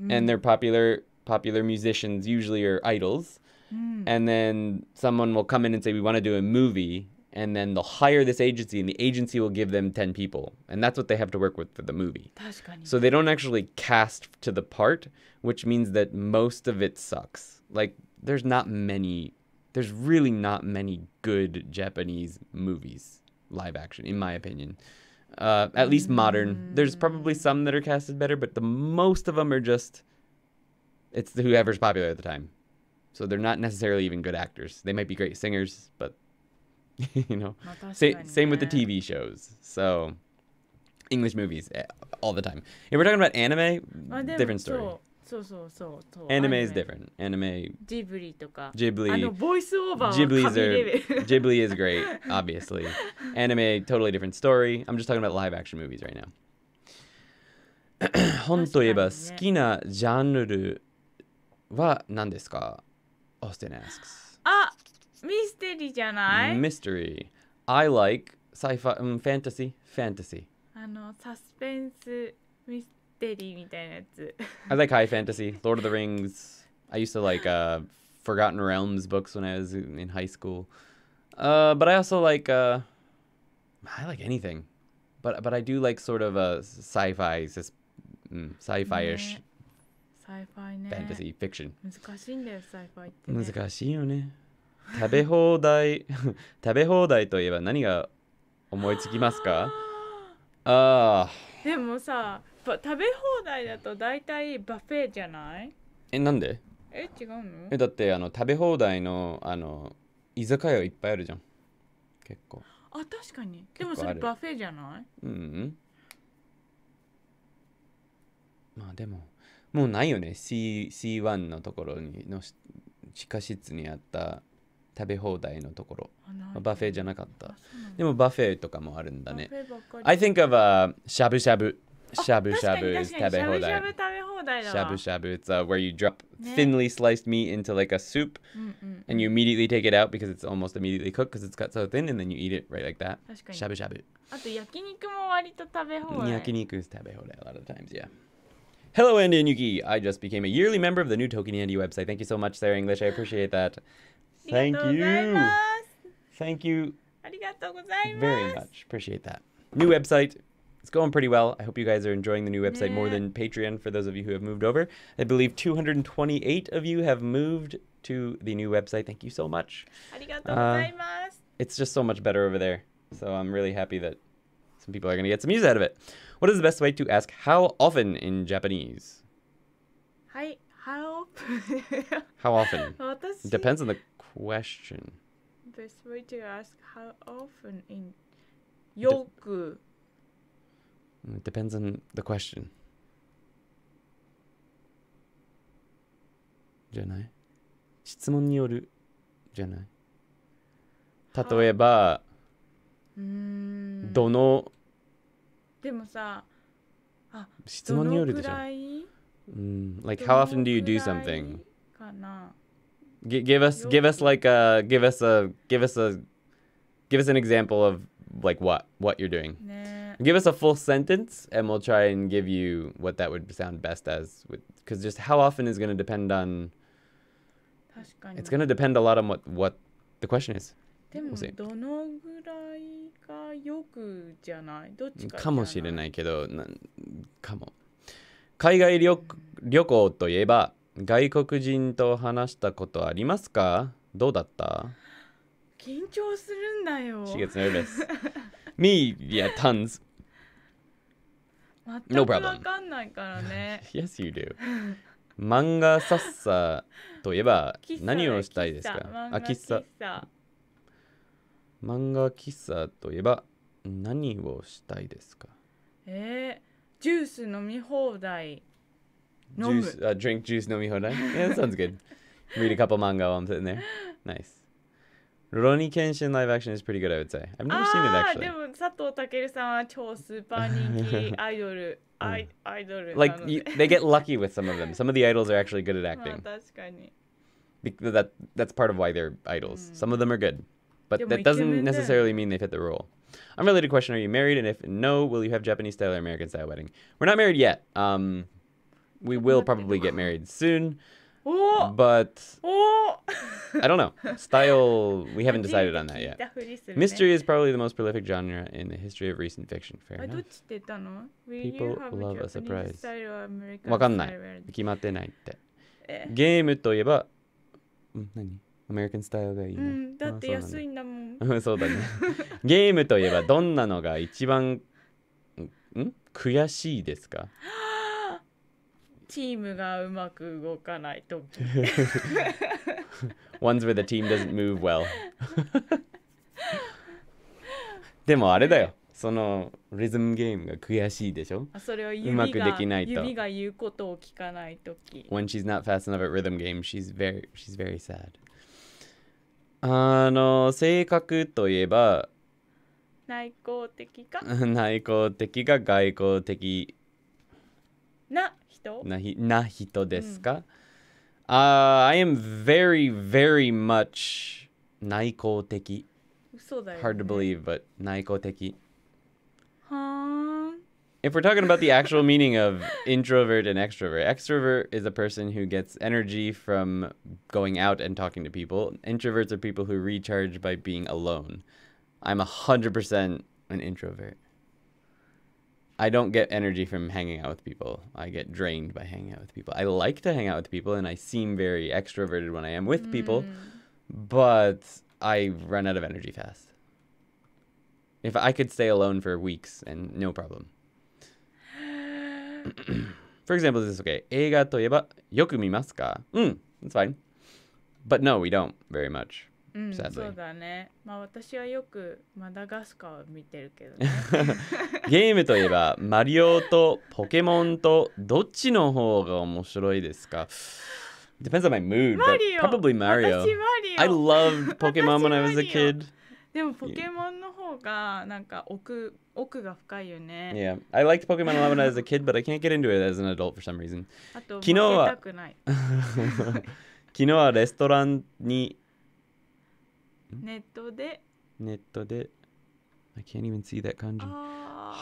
Mm. And they're popular popular musicians usually are idols. Mm. And then someone will come in and say we want to do a movie and then they'll hire this agency and the agency will give them 10 people and that's what they have to work with for the movie so they don't actually cast to the part which means that most of it sucks like, there's not many, there's really not many good Japanese movies, live action, in my opinion. Uh, at least modern. There's probably mm. some that are casted better, but the most of them are just, it's whoever's popular at the time. So they're not necessarily even good actors. They might be great singers, but [laughs] you know, Sa- same with the TV shows. So English movies eh, all the time. If we're talking about anime, oh, different story. そうそうそうそう Anime is different. Anime ジブリとかあの Ghibli ボイスオーバーは Ghibli's 神レベル is great, [laughs] obviously. Anime totally different story. I'm just talking about live action movies right now. [coughs] 本といえば好きなジャンルは何ですか Austin asks. あミステリーじゃない、Mystery. I like sci-fi, um, fantasy, fantasy. あのサスペンスミスベリーみたいなやつ。I like high fantasy. Lord of the Rings. I used to like uh, Forgotten Realms books when I was in high school. Uh, but I also like uh, I like anything. But but I do like sort of a sci-fi, mm, sci-fi-ish. ね、sci-fi fiction. 食べ放題だと大体バフェじゃないえ、なんでえ、違うのえ、だってあの食べ放題のあの居酒屋いっぱいあるじゃん。結構。あ、確かに。でもそれバフェじゃないうん。まあでも、もうないよね。C C1 のところにの地下室にあった食べ放題のところ。バフェじゃなかった。でもバフェとかもあるんだね。I think of a しゃぶしゃぶ。Oh, shabu shabu is tabe hodai. Shabu shabu, it's uh, where you drop thinly sliced meat into like a soup and you immediately take it out because it's almost immediately cooked because it's cut so thin and then you eat it right like that. Shabu shabu. yakiniku is 食べ放題 a lot of times, yeah. Hello, Andy and Yuki. I just became a yearly member of the new Token Andy website. Thank you so much, Sarah English. I [gasps] appreciate that. Thank you. Thank you. Very much. Appreciate that. New website, it's going pretty well. I hope you guys are enjoying the new website more than Patreon for those of you who have moved over. I believe 228 of you have moved to the new website. Thank you so much. Uh, it's just so much better over there. So I'm really happy that some people are going to get some use out of it. What is the best way to ask how often in Japanese? Hi, how? [laughs] how often? Depends on the question. Best way to ask how often in yoku. It depends on the question. じゃない質問によるじゃない例えば、はあ、うんどのでもさあ質問によるでしょ。うん、like how often do you do something? かな give us give us like a give us a give us a give us an example of like what what you're doing. ね Give us a full sentence, and we'll try and give you what that would sound best as, because just how often is going to depend on. It's going to depend a lot on what what the question is. でもどのぐらいがよくじゃないどっちかもしれないけどなんかも海外旅旅行といえば外国人と話したことありますかどうだった緊張するんだよ。She gets nervous. Me, yeah, tons. No problem. かんないからね。yes, you do. 漫画サッサといえば何をしたいですかあ、喫茶。漫画喫茶といえば何をしたいですかえー、ジュース飲み放題。飲む。Juice, uh, drink juice 飲み放題 Yeah, that sounds good. Read a couple manga while I'm sitting there. Nice. Roni Kenshin live action is pretty good, I would say. I've never seen it ah, [laughs] idol. Idol. [laughs] Like they get lucky with some of them. Some of the idols are actually good at ah, acting. 確かに。Be- that that's part of why they're idols. Hmm. Some of them are good, but that does not necessarily mean they fit the role. Unrelated question: Are you married? And if no, will you have Japanese style or American style wedding? We're not married yet. Um, we will probably get [laughs] married soon. but I don't know. Style, we haven't decided on that yet. Mystery is probably the most prolific genre in the history of recent fiction. Fair enough. People love a surprise. わかんない。決まってないって。ゲームといえば、うん、何アメリカンスタイルがいいね。うん、だって安いんだもん。そうだね。ゲームといえばどんなのが一番ん悔しいですかチームがうまく動かないと ones where the team doesn't move well でもあれだよそのリズムゲームが悔しいでしょあそれを指がうまくできないと指が言うことを聞かないとき When she's not fast enough at rhythm game she's very, she's very sad あの性格といえば内向的か内向的が外向的な人なひな人ですか、うん、uh, I am very, very much 内向的。嘘だよ、ね。Hard to believe, but 内向的。は If we're talking about the actual [laughs] meaning of introvert and extrovert, extrovert is a person who gets energy from going out and talking to people. Introverts are people who recharge by being alone. I'm 100% an introvert. I don't get energy from hanging out with people. I get drained by hanging out with people. I like to hang out with people and I seem very extroverted when I am with mm. people, but I run out of energy fast. If I could stay alone for weeks and no problem. [gasps] for example, this is okay. 映画といえばよく見ますか? Mm, that's fine. But no, we don't very much. うん、そうだねまあ私はよくマダガスカーを見てるけどねゲームといえばマリオとポケモンとどっちの方が面白いですか Depends on my mood, m a r probably Mario. m a r i I loved Pokemon when I was a kid. でもポケモンの方がなんか奥奥が深いよね。Yeah, I liked Pokemon a lot when I was a kid, but I can't get into it as an adult for some reason. あと、昨日は昨日はレストランにネットでネットで I can't even see that 漢字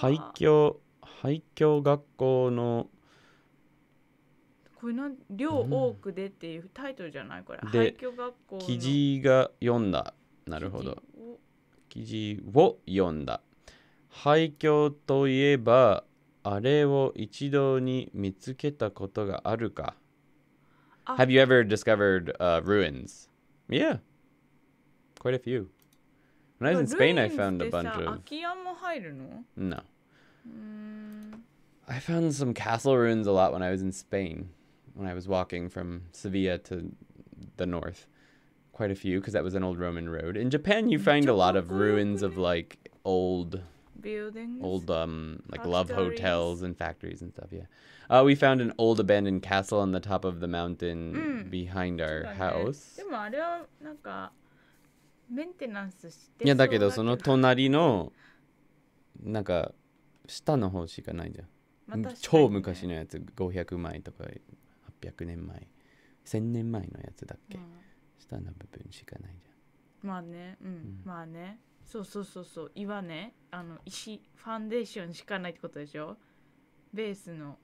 廃墟廃墟学校のこれの量多くでっていうタイトルじゃないこれ廃で墟学校の記事が読んだなるほど記事を記事を読んだ廃墟といえばあれを一度に見つけたことがあるか Have you ever discovered uh, ruins? Yeah, quite a few. When I was in Spain, I found a bunch of. No. Hmm. I found some castle ruins a lot when I was in Spain, when I was walking from Sevilla to the north. Quite a few, because that was an old Roman road. In Japan, you mm, find a lot of ruins of like old buildings, old um like factories. love hotels and factories and stuff. Yeah, uh, we found an old abandoned castle on the top of the mountain mm. behind our house. メンテナンスしていやだけどその隣のなんか下の方しかないじゃん、ね、超昔のやつ500枚とか800年前1000年前のやつだっけ、まあ、下の部分しかないじゃんまあね、うん、うん、まあねそうそうそうそう岩ねあの石ファンデーションしかないってことでしょベースの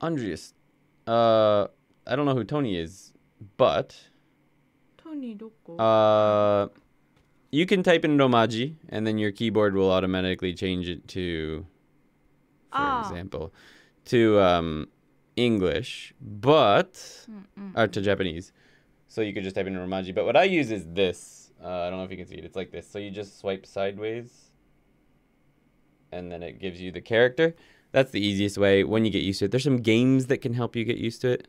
アンジュアス、ああ、I don't know who Tony is but uh, you can type in Romaji, and then your keyboard will automatically change it to, for ah. example, to um, English, but mm -mm. or to Japanese. So you could just type in Romaji. But what I use is this. Uh, I don't know if you can see it. It's like this. So you just swipe sideways, and then it gives you the character. That's the easiest way when you get used to it. There's some games that can help you get used to it,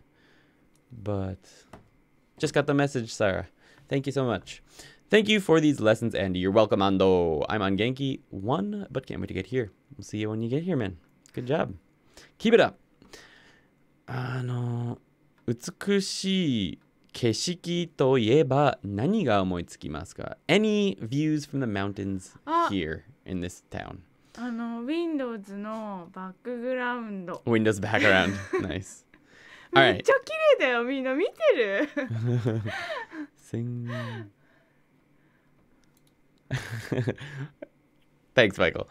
but just got the message, Sarah. Thank you so much. Thank you for these lessons, Andy. You're welcome, Ando. I'm on Genki 1, but can't wait to get here. We'll see you when you get here, man. Good job. Keep it up. あの、美しい景色といえば何が思いつきますか ?Any views from the mountains ah. here in this town? あの、Windows Windows background. [laughs] nice. めっちゃ綺麗だよみんな見てる Thanks Michael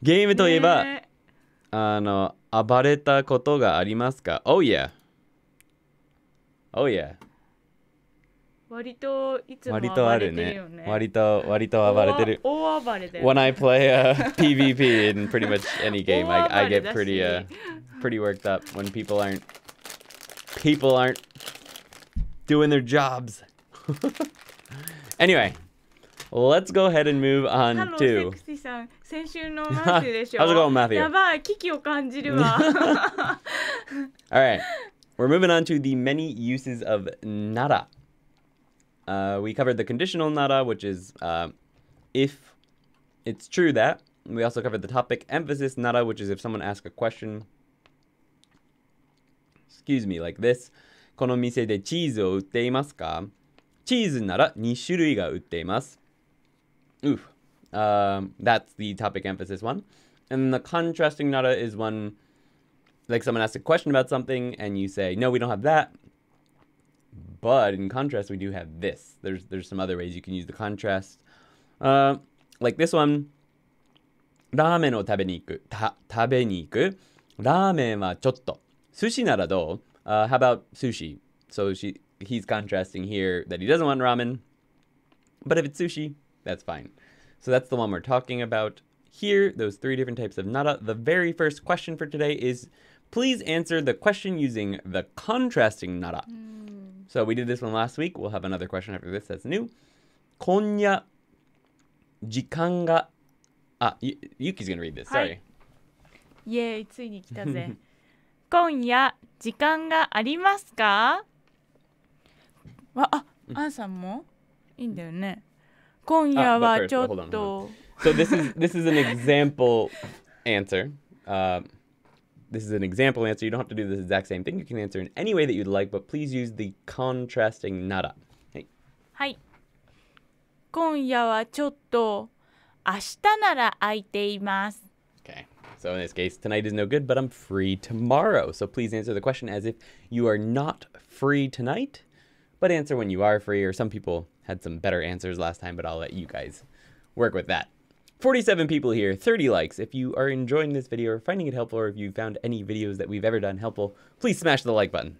ゲームといえば、ね、あの暴れたことがありますか Oh yeah Oh yeah 割といつも割とあるね。割と割と暴れてる。大暴れだよ。When I play a PvP in pretty much any game, I, I get pretty uh pretty worked up when people aren't people aren't doing their jobs. [laughs] anyway, let's go ahead and move on Hello, to. [laughs] How's it going, Matthew? [laughs] All right, we're moving on to the many uses of nara. Uh, we covered the conditional nara, which is uh, if it's true that. We also covered the topic emphasis nara, which is if someone asks a question excuse me, like this. この店でチーズを売っていますかチーズなら2種類が売っています。Oof. Um, that's the topic emphasis one. And the contrasting nara is when, like, someone asks a question about something and you say, no, we don't have that. But in contrast, we do have this. There's, there's some other ways you can use the contrast. Uh, like this one. ラーメンを食べに行く。た、食べに行く。ラーメンはちょっと。Sushi not at Uh, how about sushi? So she he's contrasting here that he doesn't want ramen, but if it's sushi, that's fine. So that's the one we're talking about here. Those three different types of nara. The very first question for today is please answer the question using the contrasting nara. Mm. So we did this one last week. We'll have another question after this that's new. Konya jikanga. ga Ah, Yuki's gonna read this. Sorry. イエーイ、ついに来たぜ。[laughs] 今夜時間がありますかわあ、アンさんもいいんだよね。今夜はちょっと。So this is this is an example answer. Uh, this is an example answer. You don't have to do this exact same thing. You can answer in any way that you'd like, but please use the contrasting なら。はい。今夜はちょっと明日なら空いています。Okay. So in this case, tonight is no good, but I'm free tomorrow. So please answer the question as if you are not free tonight, but answer when you are free, or some people had some better answers last time, but I'll let you guys work with that. 47 people here, 30 likes. If you are enjoying this video or finding it helpful, or if you found any videos that we've ever done helpful, please smash the like button.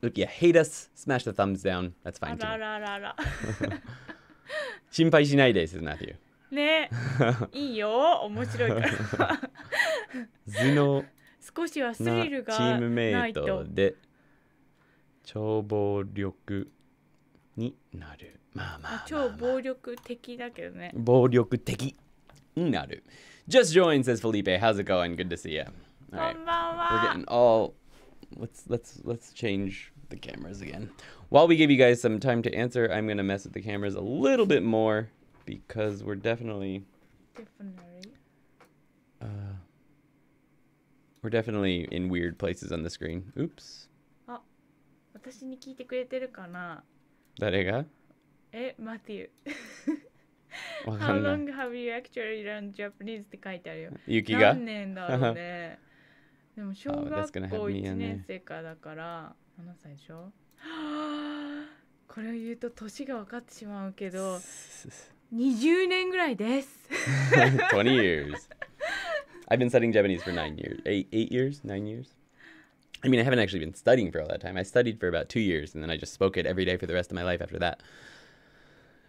If you hate us, smash the thumbs down. That's fine too. [laughs] [laughs] Matthew. ねいいよ面白いから頭脳少しはスリルがチームメイトで超暴力になるまあまあ、まあ、超暴力的だけどね暴力的になる Just join says Felipe how's it going good to see you right. We're getting all let's let's let's change the cameras again. While we give you guys some time to answer, I'm gonna mess with the cameras a little bit more. because we're definitely definitely uh, we're definitely in weird places on the screen. Oops. あ、私に聞いてくれてるかな。誰が？え、マティウ。How long have you actually learned Japanese って書いてあるよ。ゆきが？何年だろうね。でも小学校一年生かだから7歳でしょ。これを言うと年が分かってしまうけど。[laughs] Twenty years. I've been studying Japanese for nine years, eight, eight years, nine years. I mean, I haven't actually been studying for all that time. I studied for about two years, and then I just spoke it every day for the rest of my life after that.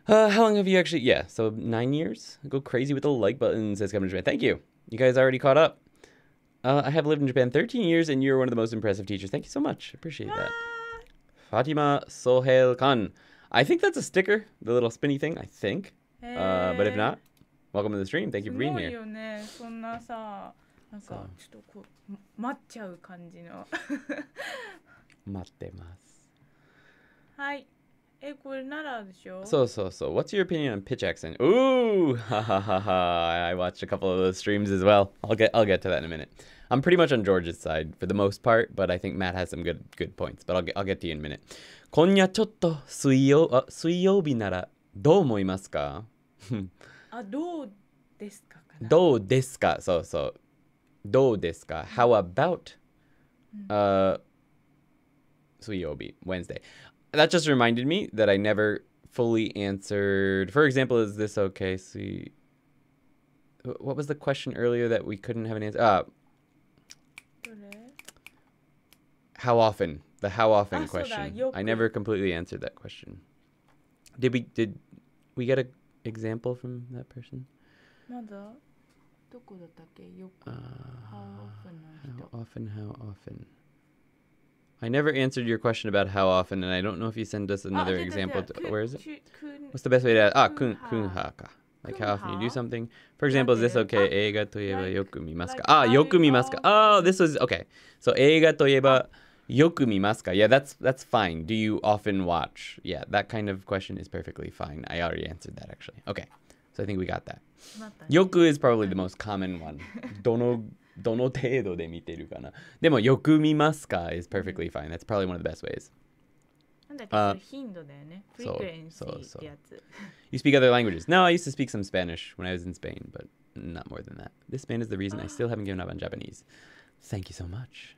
Uh, how long have you actually? Yeah, so nine years. Go crazy with the like button. Says Kevin. Japan. Thank you. You guys already caught up. Uh, I have lived in Japan 13 years, and you're one of the most impressive teachers. Thank you so much. Appreciate that. Ah. Fatima Sohail Khan. I think that's a sticker, the little spinny thing. I think. えー、uh, but if not, welcome to the stream. Thank you for being here. すごいよね、そんなさ、なんかちょっとこう、待っちゃう感じの。待ってます。はい。え、これ奈良でしょ [laughs] So, so, so. What's your opinion on pitch accent? Ooh! [laughs] Ha ha ha ha. I watched a couple of those streams as well. I'll get, I'll get to that in a minute. I'm pretty much on George's side for the most part, but I think Matt has some good, good points. But I'll get, I'll get to you in a minute. 今夜ちょっと水曜,水曜日ならどう思いますかあどうですかどうですかそうそう。どうですか ?How about、uh, hmm. Sweet Obi, Wednesday. That just reminded me that I never fully answered. For example, is this okay? See, what was the question earlier that we couldn't have an answer? Uh, how often? The how often ah, question. I never completely answered that question. Did we? Did we get an example from that person? Uh, how often How often, I never answered your question about how often, and I don't know if you send us ah, another ah, example. Yeah, yeah. where is it? What's the best way to ah kun kun haka. Like how often you do something. For example, is this okay? Ah, eiga toyeba yoku mimasu ka? Ah, yoku mimasu ka. Oh, this is okay. So eiga toyeba. Ah. Yokumi maska. Yeah, that's that's fine. Do you often watch? Yeah, that kind of question is perfectly fine. I already answered that actually. Okay. So I think we got that. Yoku is probably the most common one. [laughs] dono どの程度で見てるかなでもよく見ますか is perfectly mm-hmm. fine. That's probably one of the best ways. なんだっけ、uh, so, so, so. [laughs] speak other languages. No, I used to speak some Spanish when I was in Spain, but not more than that. This man is the reason I ah. still haven't given up on Japanese. Thank you so much.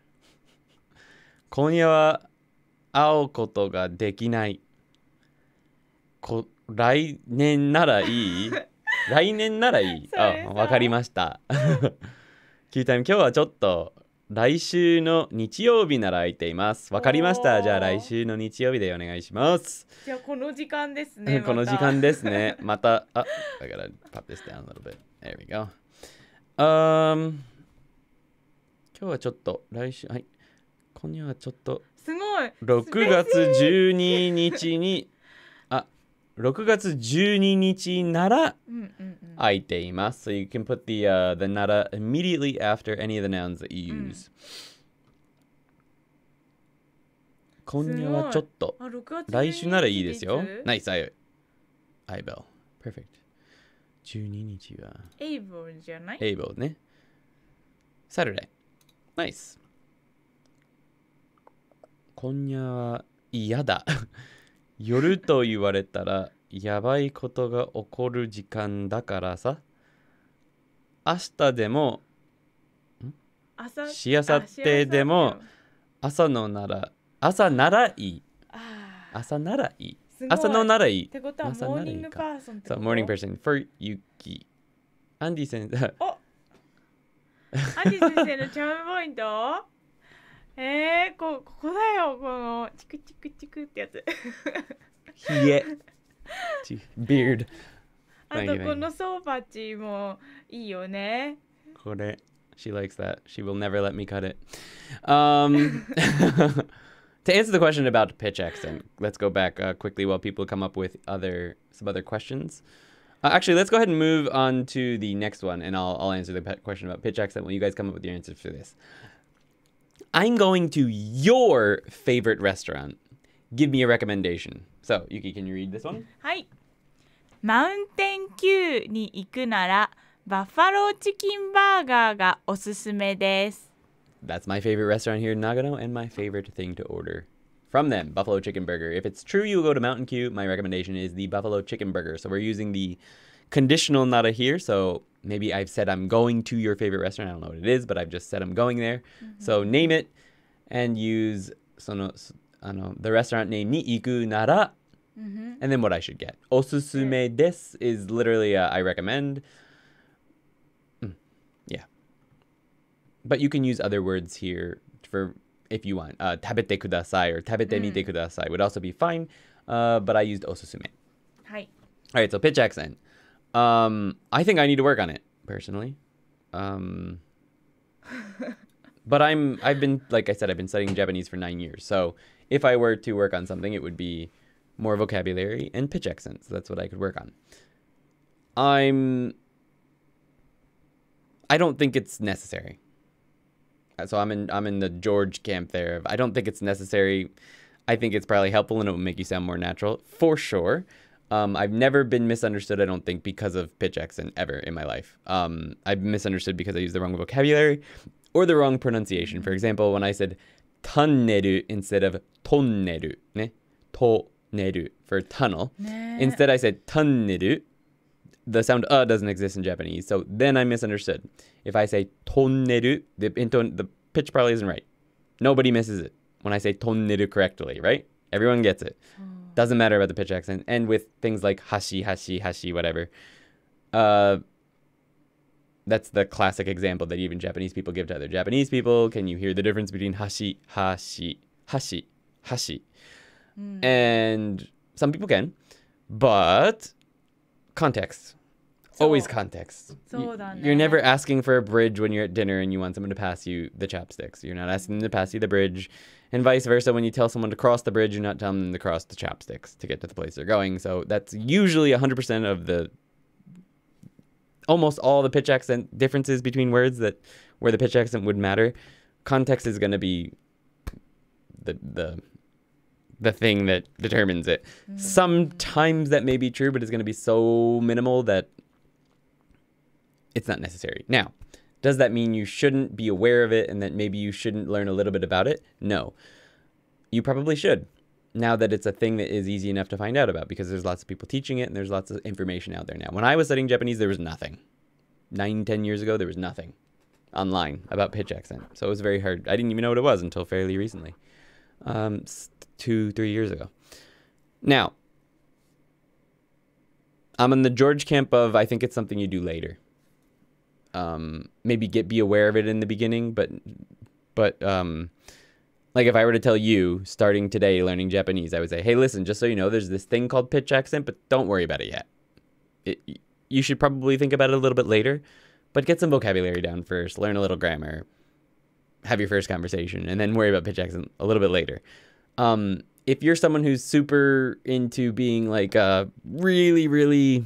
今夜は会うことができないこ来年ならいい [laughs] 来年ならいいあわかりましたキータイム今日はちょっと来週の日曜日なら空いていますわかりましたじゃあ来週の日曜日でお願いしますじゃあこの時間ですね [laughs] この時間ですねまたあ I gotta pop this down a little bit there we go um 今日はちょっと来週はいこにはちょっとすごい6月12日にあ6月12日なら空いています。So you can put the,、uh, the なら immediately after any of the nouns that you use.、今夜はちょっと。来週ならいいですよ。ナイス、アイアイベル。Perfect。12日は。エイボルじゃないエイボルね。Saturday. Nice. こんにゃは嫌だ。[laughs] 夜と言われたらやばいことが起こる時間だからさ。明日でも、朝しあさってでも、朝のなら、朝ならいい。朝ならいい。朝のならいい。ってことはモーニングパーソンそう、モーニングパーソン for ユキ。アンディ先生。アンディ先生のチャームポイントえー、こここだよこのチクチクチクってやつ She likes that. She will never let me cut it. Um, [laughs] to answer the question about pitch accent, let's go back uh, quickly while people come up with other some other questions. Uh, actually, let's go ahead and move on to the next one, and I'll, I'll answer the question about pitch accent while you guys come up with your answers for this. I'm going to your favorite restaurant. Give me a recommendation. So, Yuki, can you read this one? Hi, Mountain Q. Buffalo Chicken Burger That's my favorite restaurant here in Nagano and my favorite thing to order from them Buffalo Chicken Burger. If it's true you will go to Mountain Q, my recommendation is the Buffalo Chicken Burger. So, we're using the conditional, not a here. So maybe I've said I'm going to your favorite restaurant. I don't know what it is, but I've just said I'm going there. Mm -hmm. So name it and use sono, ano, the restaurant name ni iku nara. Mm -hmm. And then what I should get. Osusume sure. des is literally a, uh, I recommend. Mm, yeah. But you can use other words here for if you want. Uh, tabete kudasai or tabete mm. mite kudasai would also be fine. Uh, but I used osusume. Hi. All right, so pitch accent. Um, I think I need to work on it personally. Um, [laughs] but I'm I've been like I said I've been studying Japanese for nine years. So if I were to work on something, it would be more vocabulary and pitch accents. That's what I could work on. I'm. I don't think it's necessary. Uh, so I'm in I'm in the George camp there. I don't think it's necessary. I think it's probably helpful and it will make you sound more natural for sure. Um, I've never been misunderstood, I don't think, because of pitch accent ever in my life. Um, I've misunderstood because I use the wrong vocabulary or the wrong pronunciation. For example, when I said tonneru instead of tonneru, ne? Tonneru for tunnel. Instead, I said tonneru. The sound uh doesn't exist in Japanese, so then I misunderstood. If I say tonneru, the, inton- the pitch probably isn't right. Nobody misses it when I say tonneru correctly, right? Everyone gets it. Oh. Doesn't matter about the pitch accent. And with things like hashi, hashi, hashi, whatever. Uh, that's the classic example that even Japanese people give to other Japanese people. Can you hear the difference between hashi, hashi, hashi, hashi? Mm. And some people can, but context always context. You, are never asking for a bridge when you're at dinner and you want someone to pass you the chopsticks. You're not asking them to pass you the bridge, and vice versa. When you tell someone to cross the bridge, you're not telling them to cross the chopsticks to get to the place they're going. So that's usually 100% of the almost all the pitch accent differences between words that where the pitch accent would matter. Context is going to be the the the thing that determines it. Mm. Sometimes that may be true, but it's going to be so minimal that it's not necessary. Now, does that mean you shouldn't be aware of it and that maybe you shouldn't learn a little bit about it? No. You probably should now that it's a thing that is easy enough to find out about because there's lots of people teaching it and there's lots of information out there now. When I was studying Japanese, there was nothing. Nine, ten years ago, there was nothing online about pitch accent. So it was very hard. I didn't even know what it was until fairly recently, um, two, three years ago. Now, I'm in the George camp of I think it's something you do later um, maybe get be aware of it in the beginning, but but um, like if I were to tell you starting today learning Japanese, I would say, hey, listen, just so you know, there's this thing called pitch accent, but don't worry about it yet. It, you should probably think about it a little bit later, but get some vocabulary down first, learn a little grammar, have your first conversation, and then worry about pitch accent a little bit later. Um, if you're someone who's super into being like uh, really, really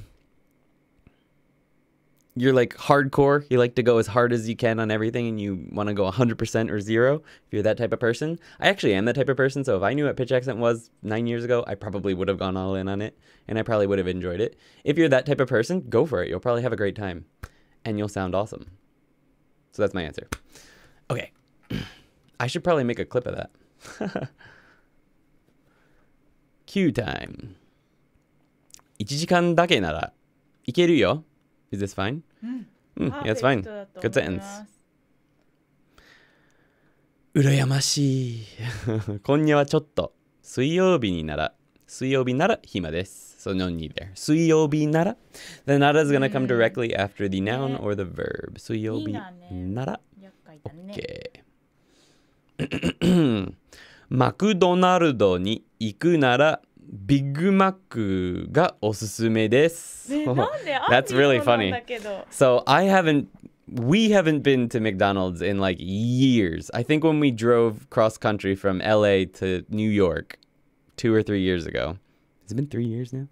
you're like hardcore, you like to go as hard as you can on everything and you want to go 100% or zero, if you're that type of person, I actually am that type of person. So if I knew what pitch accent was nine years ago, I probably would have gone all in on it and I probably would have enjoyed it. If you're that type of person, go for it. You'll probably have a great time and you'll sound awesome. So that's my answer. Okay. [clears throat] I should probably make a clip of that. [laughs] Cue time. 1時間だけならいけるよ。Is this fine? うん、y e it's fine. Good sentence. 羨ましい。今夜はちょっと。水曜日になら、水曜日なら暇です。So no need there. 水曜日なら。The なら is gonna come directly after the noun or the verb. 水曜日なら。オッケー。マクドナルドに行くなら。ビッグマックがおすすめです。That's [laughs] really funny. So I haven't we haven't been to McDonald's in like years. I think when we drove cross country from LA to New York two or three years ago. Has it been three years now?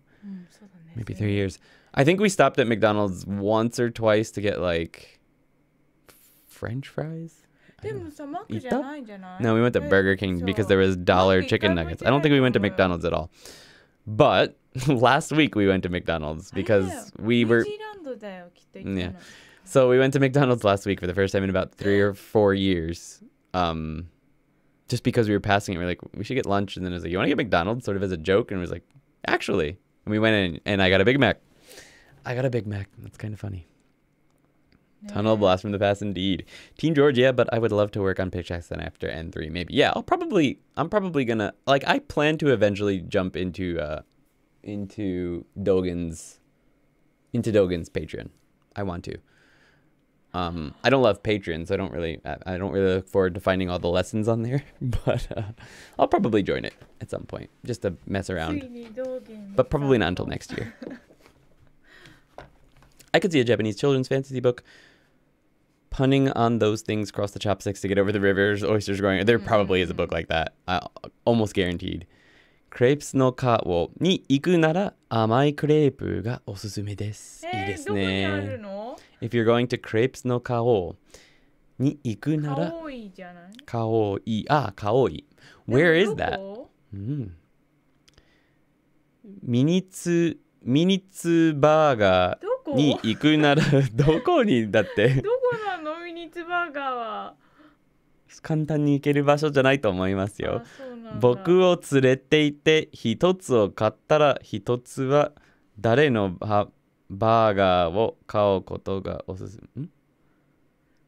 Maybe three years. I think we stopped at McDonald's once or twice to get like French fries. でもさ、マックじゃないんじゃない mm. No, we went to Burger King because there was dollar chicken nuggets. I don't think we went to uh, McDonald's at all. But [laughs] last week we went to McDonald's because we were. Yeah. So we went to McDonald's last week for the first time in about three or four years. Um, just because we were passing it, we were like, we should get lunch. And then I was like, you want to get McDonald's? Sort of as a joke. And it was like, actually. And we went in and I got a Big Mac. I got a Big Mac. That's kind of funny. Tunnel Blast from the Past, indeed. Team Georgia, but I would love to work on Pitch and after N3, maybe. Yeah, I'll probably, I'm probably gonna, like, I plan to eventually jump into, uh, into Dogan's, into Dogan's Patreon. I want to. Um, I don't love patrons. I don't really, I don't really look forward to finding all the lessons on there, [laughs] but, uh, I'll probably join it at some point, just to mess around. But probably not until next year. [laughs] I could see a Japanese children's fantasy book punning on those things across the chopsticks to get over the rivers, oysters growing. There probably is a book mm. like that, I, almost guaranteed. Crepes no ka wo ni iku nara amai crepe ga osusume desu. Eh, いいですね。If you're going to crepes no ka wo ni iku nara kaoi ah kaoi. Where is that? Mm. Minitsu Minitsu Bar がに行くならどこにだってどこなのミニツバーガーは簡単に行ける場所じゃないと思いますよ僕を連れて行って一つを買ったら一つは誰のバーガーを買うことがおすすめ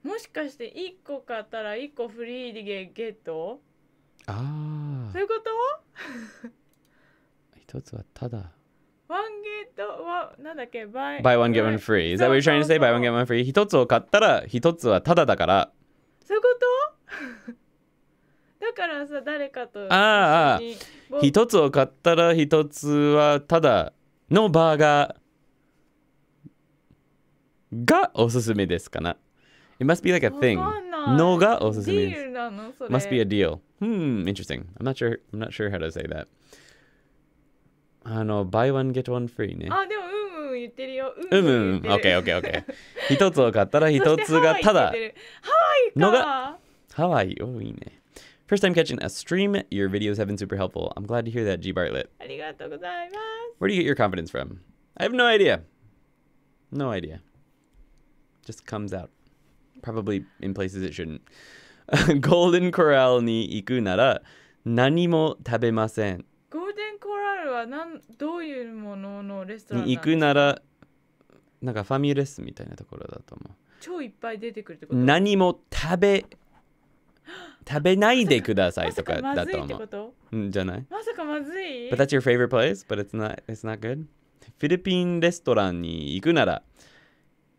もしかして1個買ったら1個フリーでゲットああそういうこと [laughs] 一つはただゲットはなんだっけ buy, buy one get one free. Is that what you're trying to say? Buy one get one free. 一つを買ったら一つはタダだから。そういうことだからさ誰かとああ一つを買ったら一つはただのバーガーがおすすめですかな It must be like a thing. No がおすすめです。Must be a deal. Hmm, interesting. I'm not sure I'm not sure how to say that. あの、buy one get one free ね。あ、でも、うんうん言ってるよ。うんうん。OK、OK、OK。一つを買ったら一つがただ。ハワイのが。ハワイ、多いね。First time catching a stream, your videos have been super helpful. I'm glad to hear that, G Bartlett. ありがとうございます。Where do you get your confidence from? I have no idea. No idea. Just comes out. Probably in places it shouldn't. [laughs] Golden Corral に行くなら何も食べません。はなんどういうもののレストランに行くならなんかファミレスみたいなところだと思う超いっぱい出てくるってこと何も食べ [gasps] 食べないでくださいとかだと思う。ん、じゃない。まさかまずい But that's your favorite place, but it's not, it's not good. フィリピンレストランに行くなら、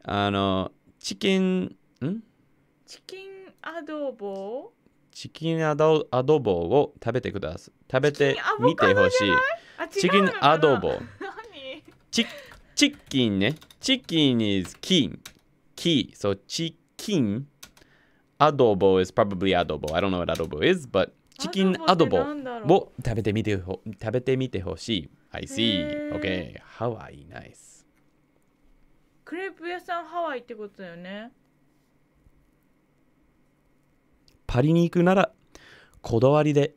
あの、チキン、んチキンアドボチキンアドアドボを食べてください食べてみてほしいチキンアドボチチキンねチキン is キンキー so チキンアドボ b is probably アドボ。b I don't know what アドボ b is, but チキンアドボを食べてみてほ食べてみてしい。I see. Okay. ハワイ nice. クレープ屋さんハワイってことだよね。借りに行くならこだわりで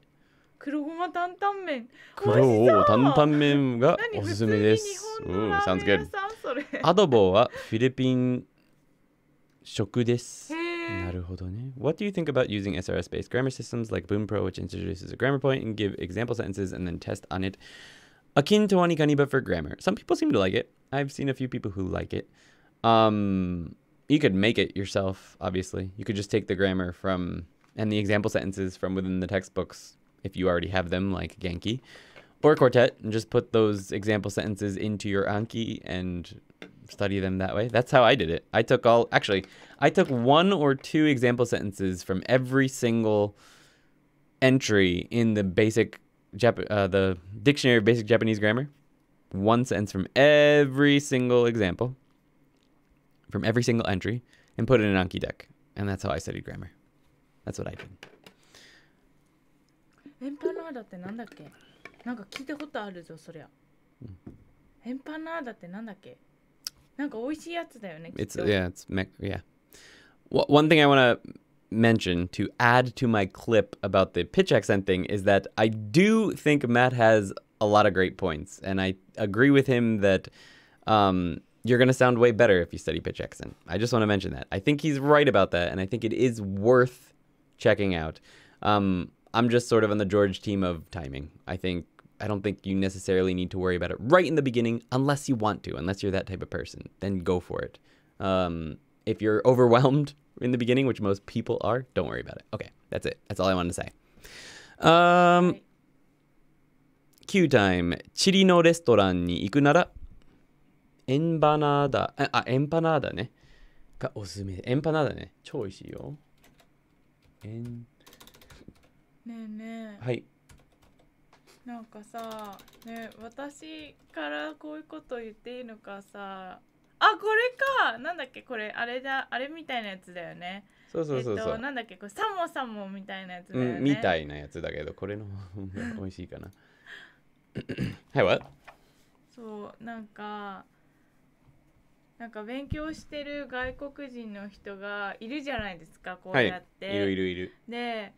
黒ごま担々麺黒を担々麺がおすすめですアドボはフィリピン食ですなるほどね What do you think about using SRS based grammar systems like BoomPro which introduces a grammar point and give example sentences and then test on it akin to Anikani, but for grammar some people seem to like it I've seen a few people who like it um you could make it yourself obviously you could just take the grammar from and the example sentences from within the textbooks if you already have them, like Genki, or Quartet, and just put those example sentences into your Anki and study them that way. That's how I did it. I took all, actually, I took one or two example sentences from every single entry in the basic, Jap- uh, the Dictionary of Basic Japanese Grammar. One sentence from every single example, from every single entry, and put it in an Anki deck. And that's how I studied grammar. That's what I did. エンパナーダってなんだっけなんか聞いたことあるぞそりゃ、うん、エンパナーダってなんだっけなんか美味しいやつだよね yeah it's yeah One thing I want to mention to add to my clip about the pitch accent thing is that I do think Matt has a lot of great points, and I agree with him that um, you're going to sound way better if you study pitch accent. I just want to mention that. I think he's right about that, and I think it is worth checking out. Um, I'm just sort of on the George team of timing. I think I don't think you necessarily need to worry about it right in the beginning unless you want to, unless you're that type of person. Then go for it. Um, if you're overwhelmed in the beginning, which most people are, don't worry about it. Okay, that's it. That's all I wanted to say. Um, Q time. Chiri no restaurant ni iku nara empanada, ah, ah empanada ね。がおすすめ。empanada yo. ねえねえはいなんかさね私からこういうこと言っていいのかさあこれかなんだっけこれあれだあれみたいなやつだよねそうそうそうそう、えっと、なんだっけこれサモサモみたいなやつだよね、うん、みたいなやつだけどこれの方が [laughs] 美味しいかな [clears throat] はい what? そうなんかなんか勉強してる外国人の人がいるじゃないですかこうやって、はい、いるいるいるで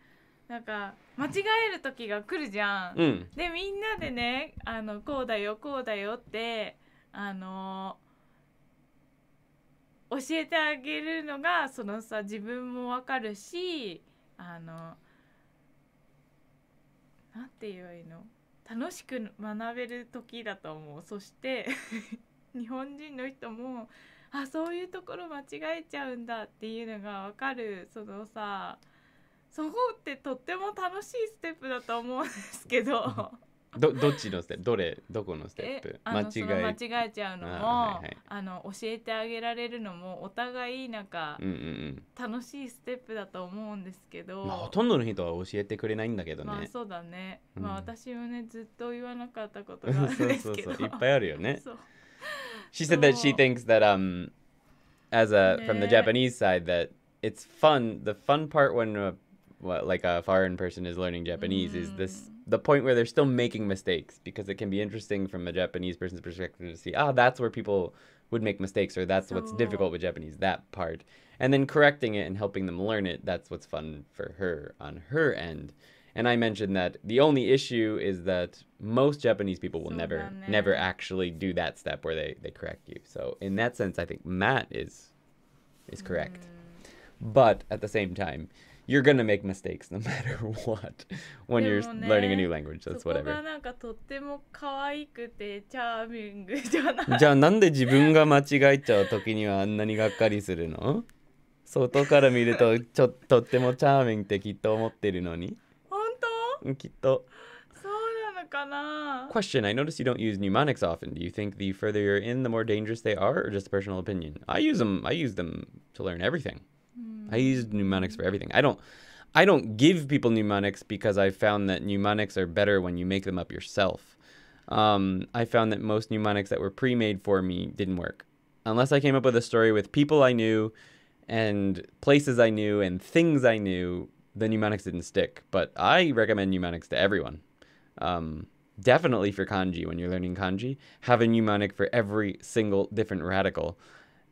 なんか間違える時が来るじゃん、うん、でみんなでねあのこうだよこうだよってあの教えてあげるのがそのさ自分もわかるしあのなんて言えばいいの楽しく学べる時だと思うそして日本人の人もあそういうところ間違えちゃうんだっていうのが分かるそのさそこってとっても楽しいステップだと思うんですけどどどっちのステップどれどこのステップ間違え間違えちゃうのもあ、はいはい、あの教えてあげられるのもお互いなんか、うんうん、楽しいステップだと思うんですけど、まあ、ほとんどの人は教えてくれないんだけどね、まあ、そうだね、うん、まあ私もねずっと言わなかったことがあるんですけど [laughs] そうそうそういっぱいあるよね [laughs] そう she said that she oh. thinks that um, as a from the Japanese side that it's fun. The fun part when a, what, like a foreign person is learning Japanese mm. is this mm. the point where they're still making mistakes because it can be interesting from a Japanese person's perspective to see ah oh, that's where people would make mistakes or that's so... what's difficult with Japanese that part and then correcting it and helping them learn it that's what's fun for her on her end and I mentioned that the only issue is that most Japanese people will so never never actually do that step where they, they correct you. So in that sense, I think Matt is is correct. Mm. But at the same time, you're gonna make mistakes no [laughs] matter what when you're learning a new language. That's whatever. じゃあなんで自分が間違えちゃう時にはあんなにがっかりするの外から見るとちょっとってもチャーミングってきっと思ってるのに。[laughs] [laughs] Question I notice you don't use mnemonics often. Do you think the further you're in, the more dangerous they are, or just a personal opinion? I use them. I use them to learn everything. I hmm. use mnemonics for everything. I don't. I don't give people mnemonics because I found that mnemonics are better when you make them up yourself. Um, I found that most mnemonics that were pre-made for me didn't work, unless I came up with a story with people I knew, and places I knew, and things I knew the mnemonics didn't stick, but I recommend mnemonics to everyone. Um, definitely for kanji when you're learning kanji, have a mnemonic for every single different radical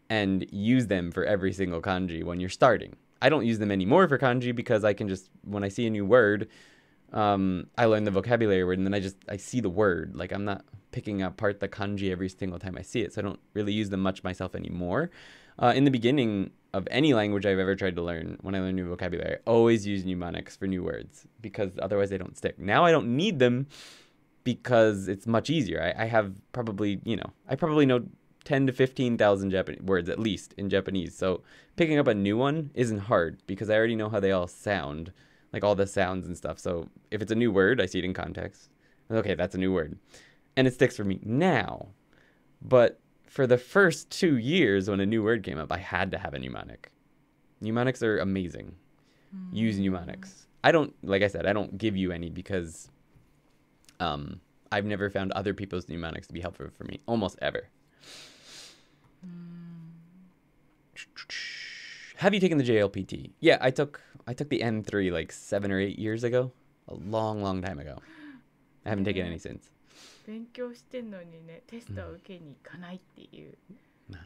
and use them for every single kanji when you're starting. I don't use them anymore for kanji because I can just when I see a new word, um, I learn the vocabulary word and then I just I see the word. Like I'm not picking apart the kanji every single time I see it, so I don't really use them much myself anymore. Uh, in the beginning, of any language I've ever tried to learn when I learn new vocabulary, I always use mnemonics for new words because otherwise they don't stick. Now I don't need them because it's much easier. I, I have probably, you know, I probably know 10 to 15,000 Japanese words at least in Japanese. So picking up a new one isn't hard because I already know how they all sound, like all the sounds and stuff. So if it's a new word, I see it in context. Okay, that's a new word. And it sticks for me now. But for the first two years when a new word came up, I had to have a mnemonic. Mnemonics are amazing. Mm. Use hmm. mnemonics. I don't, like I said, I don't give you any because um, I've never found other people's mnemonics to be helpful for me, almost ever. Mm. Have you taken the JLPT? Yeah, I took I took the N3 like seven or eight years ago, a long, long time ago. I haven't taken any since. 勉強してんのにねテストを受けに行かないっていう、うん、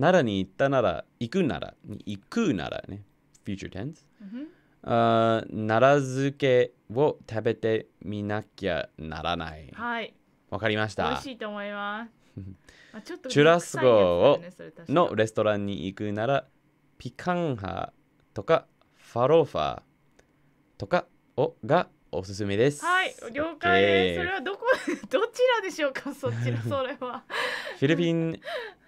奈良に行ったなら行くなら行くならね future tense、うんあ奈良漬けを食べてみなきゃならない。はい。わかりました。美味しいと思います。[laughs] あちょっと、チュラスゴをのレストランに行くならピカンハとかファローファとかをがおすすめですはい了解です、それはどこどちらでしょうかそちら [laughs] それはフィリピン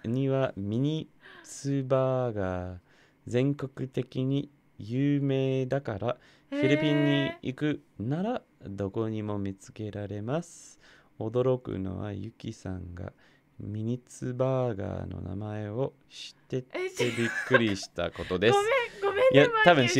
にはミニツバーが全国的に有名だからフィリピンに行くならどこにも見つけられます驚くのはユキさんがミニツバーガーの名前を知っててびっくりしたことです。[laughs] This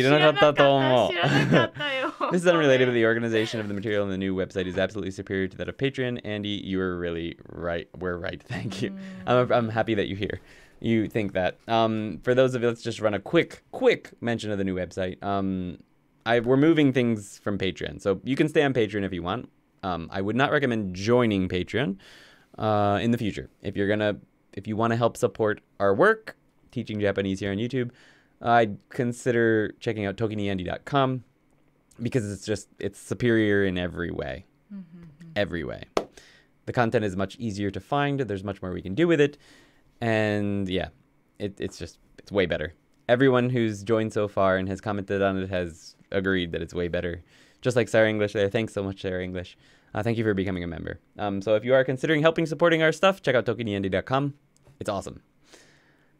is unrelated, but the organization of the material in the new website is absolutely superior to that of Patreon. Andy, you were really right. We're right. Thank you. Mm. I'm, I'm happy that you hear. You think that. Um, for those of you, let's just run a quick, quick mention of the new website. Um, I, we're moving things from Patreon, so you can stay on Patreon if you want. Um, I would not recommend joining Patreon uh, in the future if you're gonna if you want to help support our work teaching Japanese here on YouTube. I'd consider checking out tokenyandy.com because it's just it's superior in every way. Mm-hmm. Every way. The content is much easier to find. There's much more we can do with it. And yeah, it, it's just it's way better. Everyone who's joined so far and has commented on it has agreed that it's way better. Just like Sarah English there. Thanks so much, Sarah English. Uh, thank you for becoming a member. Um, so if you are considering helping supporting our stuff, check out tokenyandy.com. It's awesome.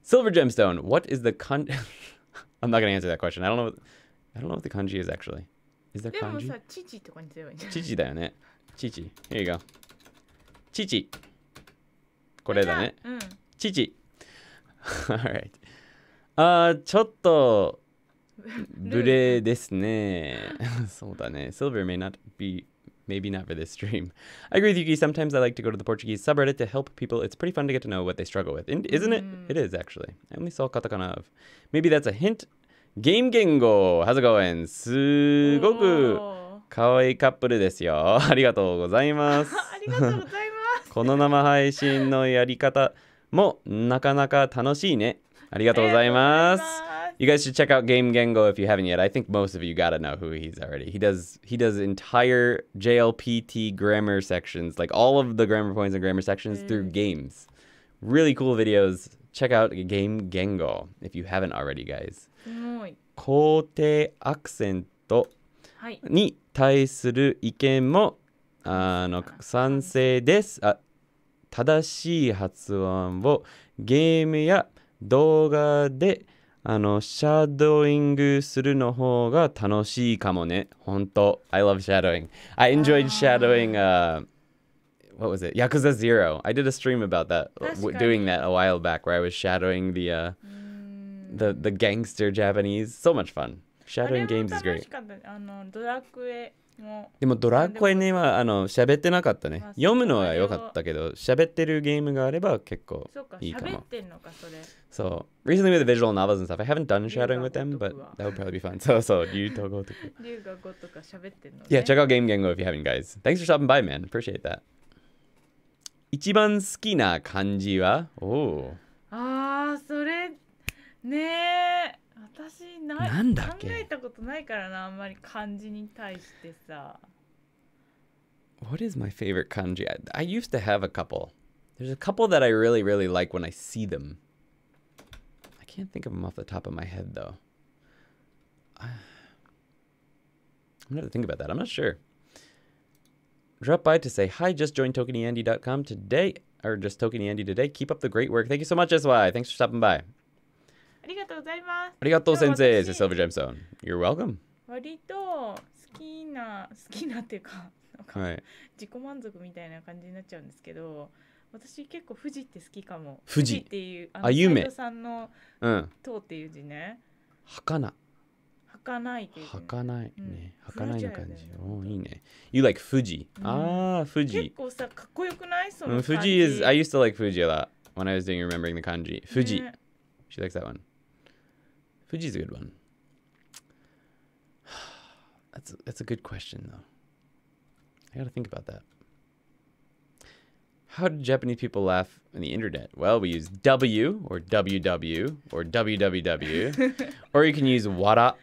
Silver Gemstone. What is the con... [laughs] I'm not gonna answer that question. I don't know. What, I don't know what the kanji is actually. Is there でもさ、チチとかにすればいいんじゃないチチだよね。チチ。Here you go. チチ。これだね。うん、チチ。Alright. あー、ちょっと、無礼ですね。そうだね。Silver may not be Maybe not for this stream. I agree with Yuki. Sometimes I like to go to the Portuguese subreddit to help people. It's pretty fun to get to know what they struggle with. And isn't it? Mm. It is, actually. I only saw katakana of. Maybe that's a hint. Game Gengo. How's it going? すごく可愛いカップルですよ。ありがとうございます。ありがとうございます。この生配信のやり方もなかなか楽しいね。ありがとうございます。You guys should check out Game Gengo if you haven't yet. I think most of you gotta know who he's already. He does he does entire JLPT grammar sections, like all of the grammar points and grammar sections mm. through games. Really cool videos. Check out Game Gengo if you haven't already, guys. 肯定アクセントに対する意見もあの賛成です。あ正しい発音をゲームや動画であの、シャドーイングするの方が楽しいかもね。本当 I love shadowing. I enjoyed ah. shadowing, uh, what was it? Yakuza Zero. I did a stream about that, uh, doing that a while back where I was shadowing the, uh, mm. the, the gangster Japanese. So much fun. Shadowing games is great. あのドラクエでもドラクエにはあの喋ってなかったね。読むのは良かったけど、喋ってるゲームがあれば結構いいかも。そう。Recently with the visual novels and stuff, I haven't done shadowing with them, but that would probably be fun. そうそう、竜と語とか。竜が語とか喋ってんの、ね。Yeah, check out Game Gango if you haven't, guys. Thanks for stopping by, man. Appreciate that. 一番好きな漢字はおお。ああ、それねえ。私ないなんだっけ考えたことないからなあんまり漢字に対してさ What is my favorite kanji? I, I used to have a couple. There's a couple that I really, really like when I see them. I can't think of them off the top of my head, though. I'm going to think about that. I'm not sure. Drop by to say hi. Just joined TokenYandy.com today, or just TokenYandy today. Keep up the great work. Thank you so much, SY. Thanks for stopping by. ありがとうございます。ありがとう先生、セシルジェムソン。You're welcome. 割と好きな、好きなっていうか、なんか、はい、自己満足みたいな感じになっちゃうんですけど、私結構富士って好きかも。富士っていう、あ夢さんの、うん、塔っていう字ね。はかな。はかないっていう、ね。はかないね。はかないの感じ。おいいね。You like 富士、うん、ああ、富士。結構さ、かっこよくないその感じ。Fuji is, I used to like 富士 j a lot when I was doing remembering the kanji. f u ね、She likes that one. Fuji's a good one. [sighs] That's a, that's a good question though. I gotta think about that. How did Japanese people laugh on the internet? Well, we use W or WW or WWW, [laughs] or you can use wada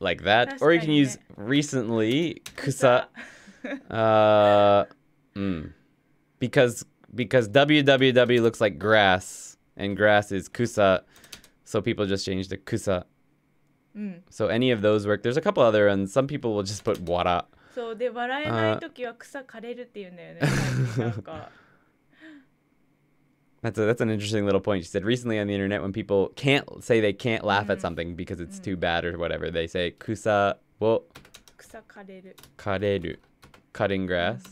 like that, or you can use recently kusa. [laughs] Uh, mm, because because WWW looks like grass and grass is kusa so people just change to kusa. Mm. So any of those work. There's a couple other and some people will just put wara. そうで笑えない時は草枯れるって言うんだよね。なんか。That's uh, [laughs] oh a, that's an interesting little point. She said recently on the internet when people can't say they can't laugh mm. at mm-hmm. something because it's mm. too mm-hmm. bad or whatever, they say kusa wo kusa kareru. Kareru. Cutting mm-hmm. grass.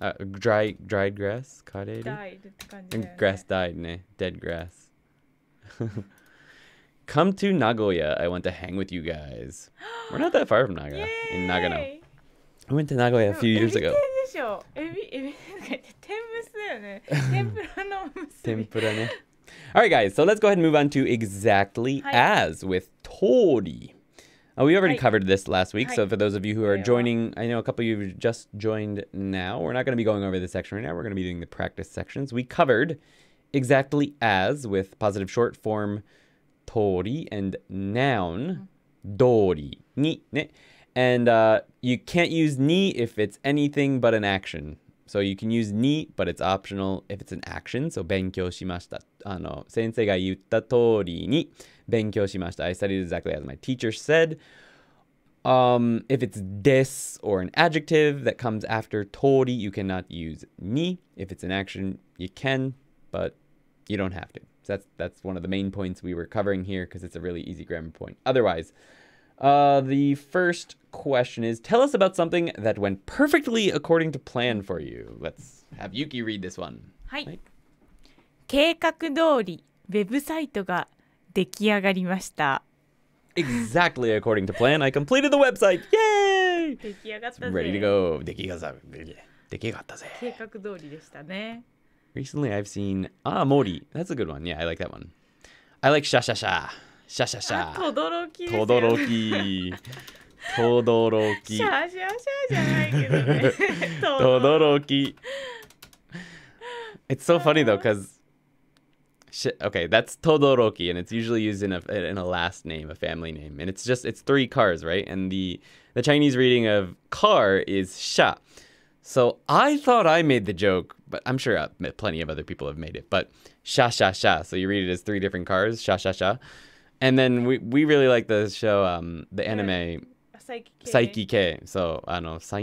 Uh, dry dried grass. Kareru. Died. And grass died, ne. Dead grass. [laughs] come to Nagoya. I want to hang with you guys. We're not that far from Nagoya. In [gasps] Nagano. I went to Nagoya a few years ago. でしょエビエビ天むすだよね天ぷらのむすび天ぷらね [laughs] All right, guys, so let's go ahead and move on to exactly as with Tori. Uh, we already covered this last week, so for those of you who are joining, I know a couple of you just joined now. We're not going to be going over this section right now. We're going to be doing the practice sections. We covered exactly as with positive short form tori and noun dori ni ne. And uh, you can't use ni if it's anything but an action. So you can use ni, but it's optional if it's an action. So I studied exactly as my teacher said. Um, if it's des or an adjective that comes after tori, you cannot use ni. If it's an action, you can, but you don't have to. So that's that's one of the main points we were covering here because it's a really easy grammar point. Otherwise, uh, the first question is tell us about something that went perfectly according to plan for you. Let's have Yuki read this one. Exactly according to plan, I completed the website. Yay! [laughs] Ready to go. 出来上がったぜ。出来上がったぜ。計画通りでしたね。Recently, I've seen Ah Mori. That's a good one. Yeah, I like that one. I like Sha Sha Sha. Sha Sha Sha. Ah, Todoroki. Todoroki. [laughs] Todoroki. Sha Sha シャーシャーシャーじゃないけどね。Todoroki. [laughs] [laughs] It's so funny though, because uh-huh. okay, that's Todoroki, and it's usually used in a in a last name, a family name, and it's just it's three cars, right? And the the Chinese reading of car is sha. So I thought I made the joke but I'm sure uh, plenty of other people have made it. But sha sha sha. So you read it as three different cars, sha sha sha. And then we, we really like the show, um, the anime Psyche K. So, And one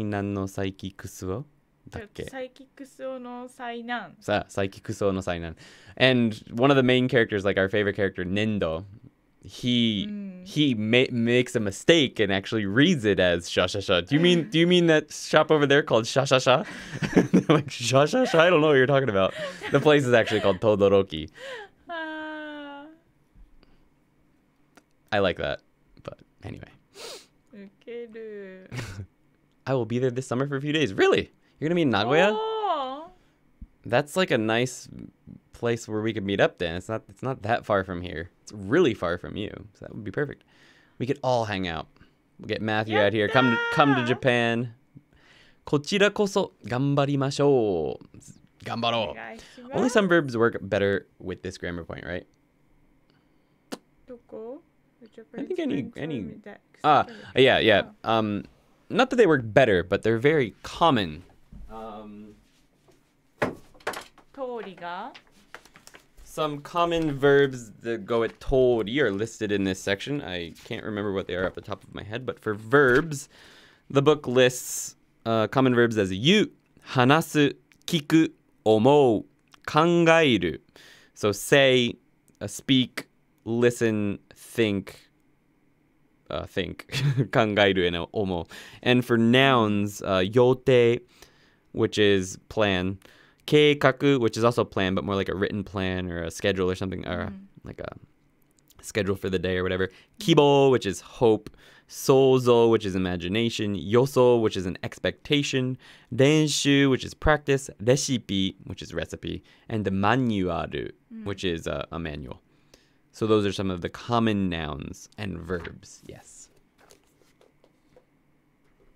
of the main characters, like our favorite character, Nindo, he mm. he ma- makes a mistake and actually reads it as sha sha sha. Do you mean do you mean that shop over there called sha sha sha? [laughs] like sha sha sha. I don't know what you're talking about. The place is actually called Todoroki. Uh... I like that, but anyway. Okay, dude. [laughs] I will be there this summer for a few days. Really? You're gonna be in Nagoya? Oh. That's like a nice place where we could meet up then. It's not it's not that far from here. It's really far from you. So that would be perfect. We could all hang out. We'll get Matthew Yatta! out here. Come to, come to Japan. Only some verbs work better with this grammar point, right? I think any any ah uh, yeah yeah oh. um not that they work better but they're very common um some common verbs that go with todi are listed in this section. I can't remember what they are off the top of my head, but for verbs, the book lists uh, common verbs as you, hanasu, kiku, omou, kangairu. So say, uh, speak, listen, think, uh, think, [laughs] kangairu and omo. And for nouns, uh, yote, which is plan, keikaku, which is also a plan, but more like a written plan or a schedule or something, or mm. like a schedule for the day or whatever. Kibo, which is hope. Sozo, which is imagination. Yoso, which is an expectation. Denshu, which is practice. Recipe, which is recipe. And the manuaru, mm. which is a, a manual. So those are some of the common nouns and verbs. Yes.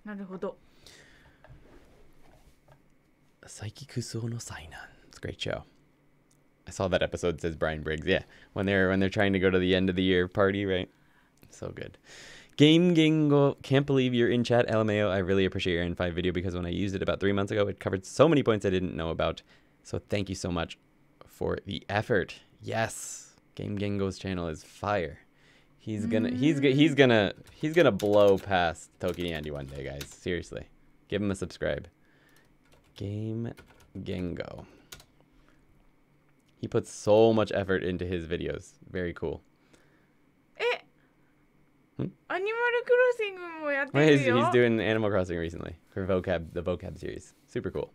なるほど。Saiki Kuso no Sainan. It's a great show. I saw that episode says Brian Briggs. Yeah, when they're when they're trying to go to the end of the year party, right? So good. Game Gingo, can't believe you're in chat, LMAO. I really appreciate your N5 video because when I used it about three months ago, it covered so many points I didn't know about. So thank you so much for the effort. Yes, Game Gingo's channel is fire. He's gonna, mm. he's gonna, he's gonna, he's gonna blow past Toki Andy one day, guys. Seriously, give him a subscribe. Game Gengo. He puts so much effort into his videos. Very cool. Eh. Hmm? Animal Crossing he's doing Animal Crossing recently for vocab the vocab series. Super cool.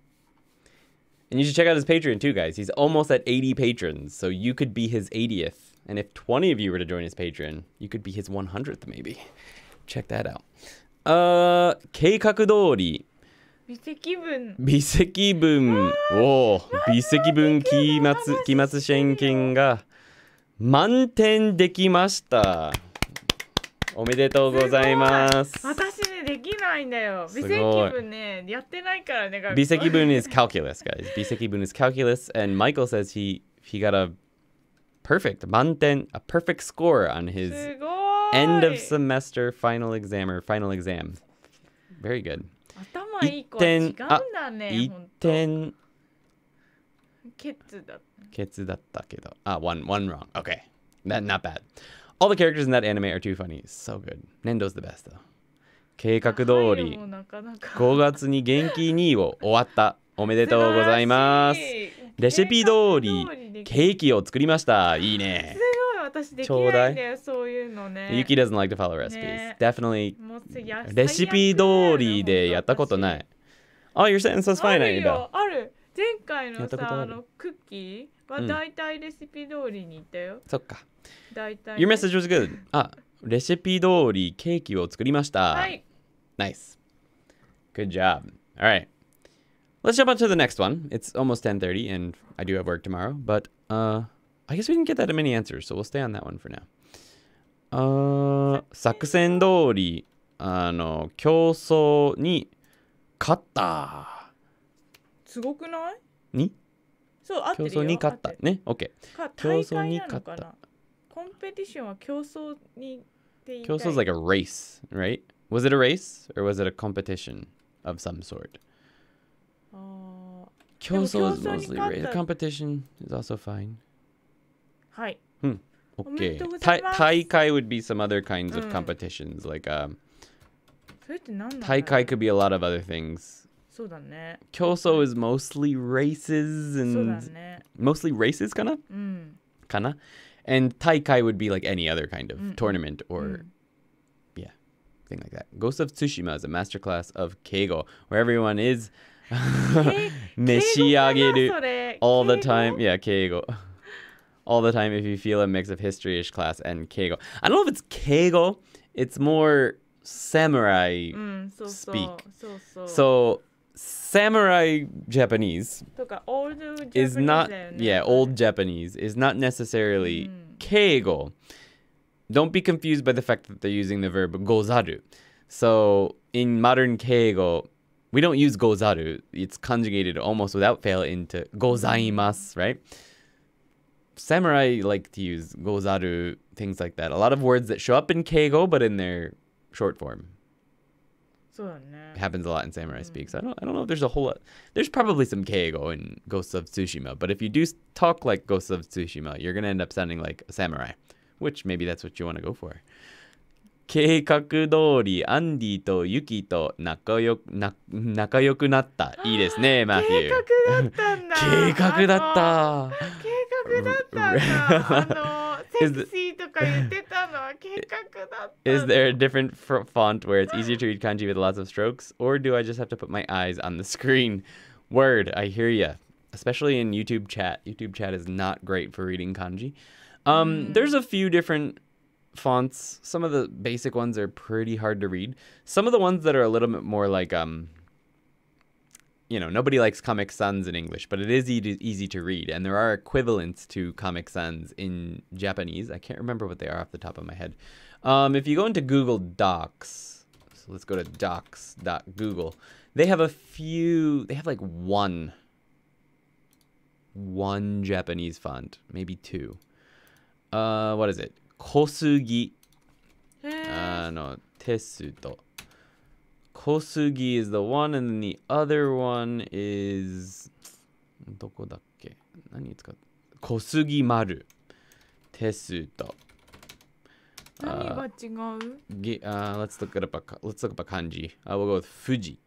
And you should check out his Patreon too, guys. He's almost at 80 patrons, so you could be his 80th. And if 20 of you were to join his Patreon, you could be his 100th maybe. Check that out. Uh, Keikakudori. 微積分微積分を微積分期末期末試験が満点できましたおめでとうございます私ねできないんだよ微積分ねやってないからね微積分 is calculus guys 微積分 is calculus and Michael says he he got a perfect 満点 a perfect score on his end of semester final exam or final exam very good 頭いい子は違うんだね一点ケツだケツだったけどあ one one wrong okay that not bad all the characters in that anime are too funny so good Nendo's the best though 計画通り5月に元気2位を終わったおめでとうございますレシピ通りケーキを作りましたいいね私できないんだよそういうのね Yuki doesn't like to follow recipes、ね、definitely レシピ通りでやったことない Oh you're saying that's fine あるよある前回のさあのクッキーは大体レシピ通りにいったよ、うん、そっか大体、ね、Your message was good あレシピ通りケーキを作りましたはい Nice Good job Alright Let's jump on to the next one. It's almost 10:30 and I do have work tomorrow, but uh I guess we didn't get that many answers, so we'll stay on that one for now. Uh, 作戦通り、あの、競争に勝った。すごくないにそう、合ってる競争に勝った。ね、OK。競争に勝った。コンペティションは競争に。競争 is like a race, right? Was it a race or was it a competition of some sort? Uh, 競争 is mostly race. Competition is also fine. Hmm. Okay. Kai would be some other kinds of hmm. competitions, like um, Kai could be a lot of other things. そうだね。競争 is mostly races hmm. and mostly races kind of. And Kai would be like any other kind of tournament or yeah, thing like that. Ghost of Tsushima is a master class of Keigo where everyone is 召し上げる [laughs] all the time. Yeah, Keigo all the time if you feel a mix of history-ish class and keigo. I don't know if it's keigo. It's more samurai mm, so, speak. So, so, so samurai Japanese is not yeah old Japanese is not necessarily mm. keigo. Don't be confused by the fact that they're using the verb gozaru. So in modern keigo, we don't use gozaru. It's conjugated almost without fail into gozaimasu, right? samurai like to use gozaru, things like that. A lot of words that show up in keigo, but in their short form. It happens a lot in samurai mm. speaks. I don't, I don't know if there's a whole lot. There's probably some keigo in Ghosts of Tsushima, but if you do talk like Ghosts of Tsushima, you're gonna end up sounding like a samurai, which maybe that's what you want to go for. 計画通り、アンディとユキと仲良くな仲良くなった。いいですね、マフィー。計画だったんだ。計画だった。[gasps] [laughs] [laughs] Is there a different font where it's easier to read kanji with lots of strokes, or do I just have to put my eyes on the screen? Word, I hear ya. Especially in YouTube chat. YouTube chat is not great for reading kanji. Um, mm. There's a few different fonts. Some of the basic ones are pretty hard to read. Some of the ones that are a little bit more like um, you know, nobody likes Comic Sans in English, but it is e- easy to read. And there are equivalents to Comic Sans in Japanese. I can't remember what they are off the top of my head. Um, if you go into Google Docs, so let's go to docs.google, they have a few, they have like one, one Japanese font, maybe two. Uh, what is it? Kosugi. Eh. Uh, no, Tesuto. Kosugi is the one, and then the other one is. どこだっけ何使っ小杉丸テスト。何が違う、uh, uh, let's, look up a, let's look up a kanji. I uh, will go with Fuji.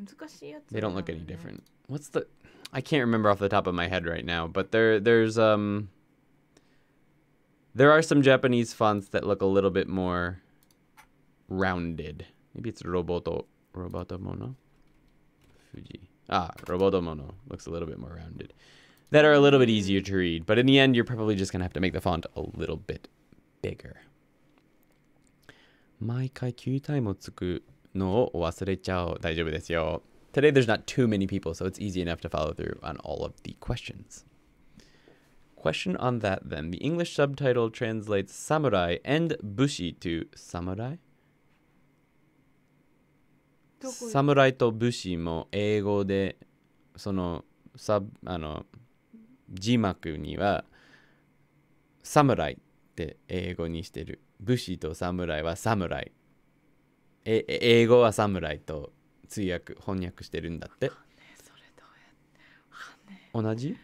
They do don't look any different. What's the. I can't remember off the top of my head right now, but there there's. um. There are some Japanese fonts that look a little bit more rounded. Maybe it's Roboto Robotomono Fuji. Ah, Robotomono looks a little bit more rounded. That are a little bit easier to read, but in the end, you're probably just gonna have to make the font a little bit bigger. Today, there's not too many people, so it's easy enough to follow through on all of the questions. Question on that then. The English subtitle translates samurai and bushi to samurai 侍と武士も英語でそのサあの字幕には侍って英語にしてる武士と侍は侍え英語は侍と通訳翻訳してるんだって、ね、同じ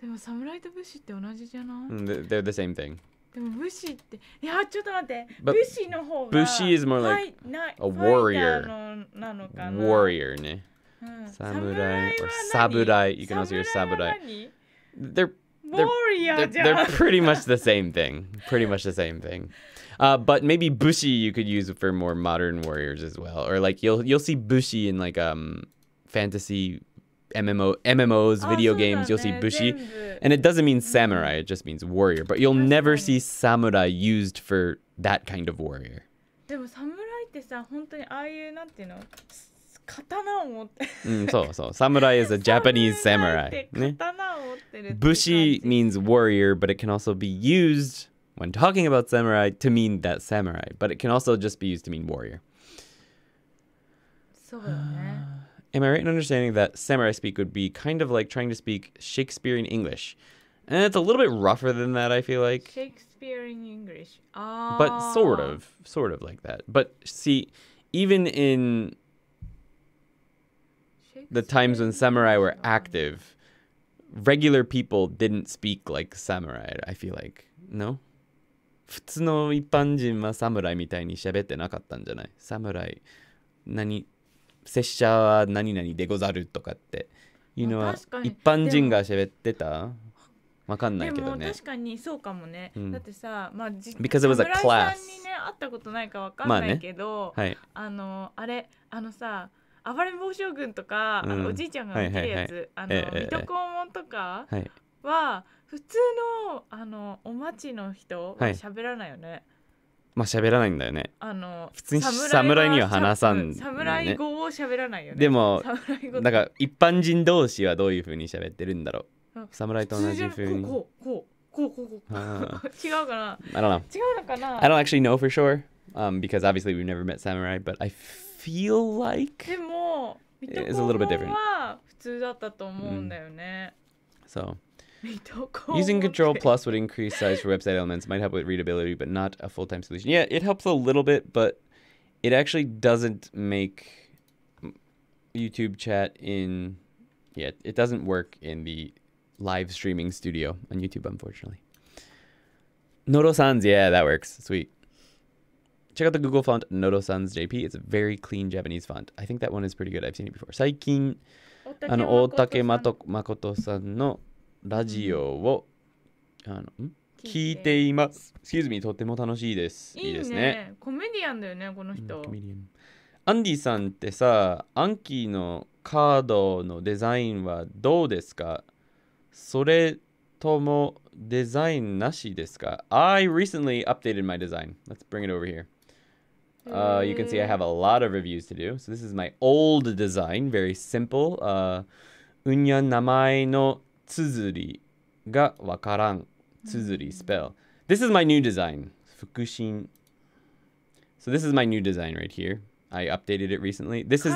でも侍と武士って同じじゃない、mm, They're the same thing But bushi is more like a warrior Warrior, ne? Samurai or samurai you can also hear samurai they're they're, they're, they're pretty much the same thing pretty much the same thing uh, but maybe bushi you could use for more modern warriors as well or like you'll you'll see bushi in like um fantasy MMO, MMOs, ah, video games, you'll see Bushi. And it doesn't mean samurai, it just means warrior. But you'll never see samurai used for that kind of warrior. [laughs] Mm, samurai, is a Japanese samurai. Eh? Bushi means warrior, but it can also be used when talking about samurai to mean that samurai, but it can also just be used to mean warrior. そうよね。[sighs] Eh? Am I right in understanding that samurai speak would be kind of like trying to speak Shakespearean English? And it's a little bit rougher than that, I feel like. Shakespearean English. Oh. But sort of, sort of like that. But see, even in the times when samurai were active, regular people didn't speak like samurai, I feel like. No? 普通の一般人は侍みたいに喋ってなかったんじゃない侍何拙者は何々でござるとかっていうのは一般人が喋ってたわかんないけどね。確かにそうかもね。うん、だってさ、まあ、実際にね、会ったことないかわかんないけど、あ、ねはい、あの、あれ、あのさ、暴れん坊将軍とか、うん、あのおじいちゃんが見てるやつ、あの、水戸黄門とかは、はい、普通のあのお町の人は喋らないよね。はいまあ喋らないんだよねあの普通に侍には話さん、ね、侍語を喋らないよねでもなんか一般人同士はどういうふうに喋ってるんだろう侍と同じふうにこうこうこうこうこう違うかな I don't know 違うのかな I don't actually know for sure um because obviously we've never met samurai but I feel like でも is a little bit different 普通だったと思うんだよね、mm. so Using Control Plus would increase size for website elements, might help with readability, but not a full time solution. Yeah, it helps a little bit, but it actually doesn't make YouTube chat in. Yeah, it doesn't work in the live streaming studio on YouTube, unfortunately. Noto Sans, yeah, that works. Sweet. Check out the Google font Noto Sans JP. It's a very clean Japanese font. I think that one is pretty good. I've seen it before. Saikin, an old Takemato Makoto san no ラジオをあのん聞いています。Excuse me とっても楽しいです。いいですね。コメディアンだよね、この人。コメディアンアンディさんってさ、アンキーのカードのデザインはどうですかそれともデザインなしですか ?I recently updated my design. Let's bring it over here. Uh, you can see I have a lot of reviews to do. So this is my old design, very simple. Uh, うんや名前の tsuzuri spell. This is my new design. Fukushin. So this is my new design right here. I updated it recently. This is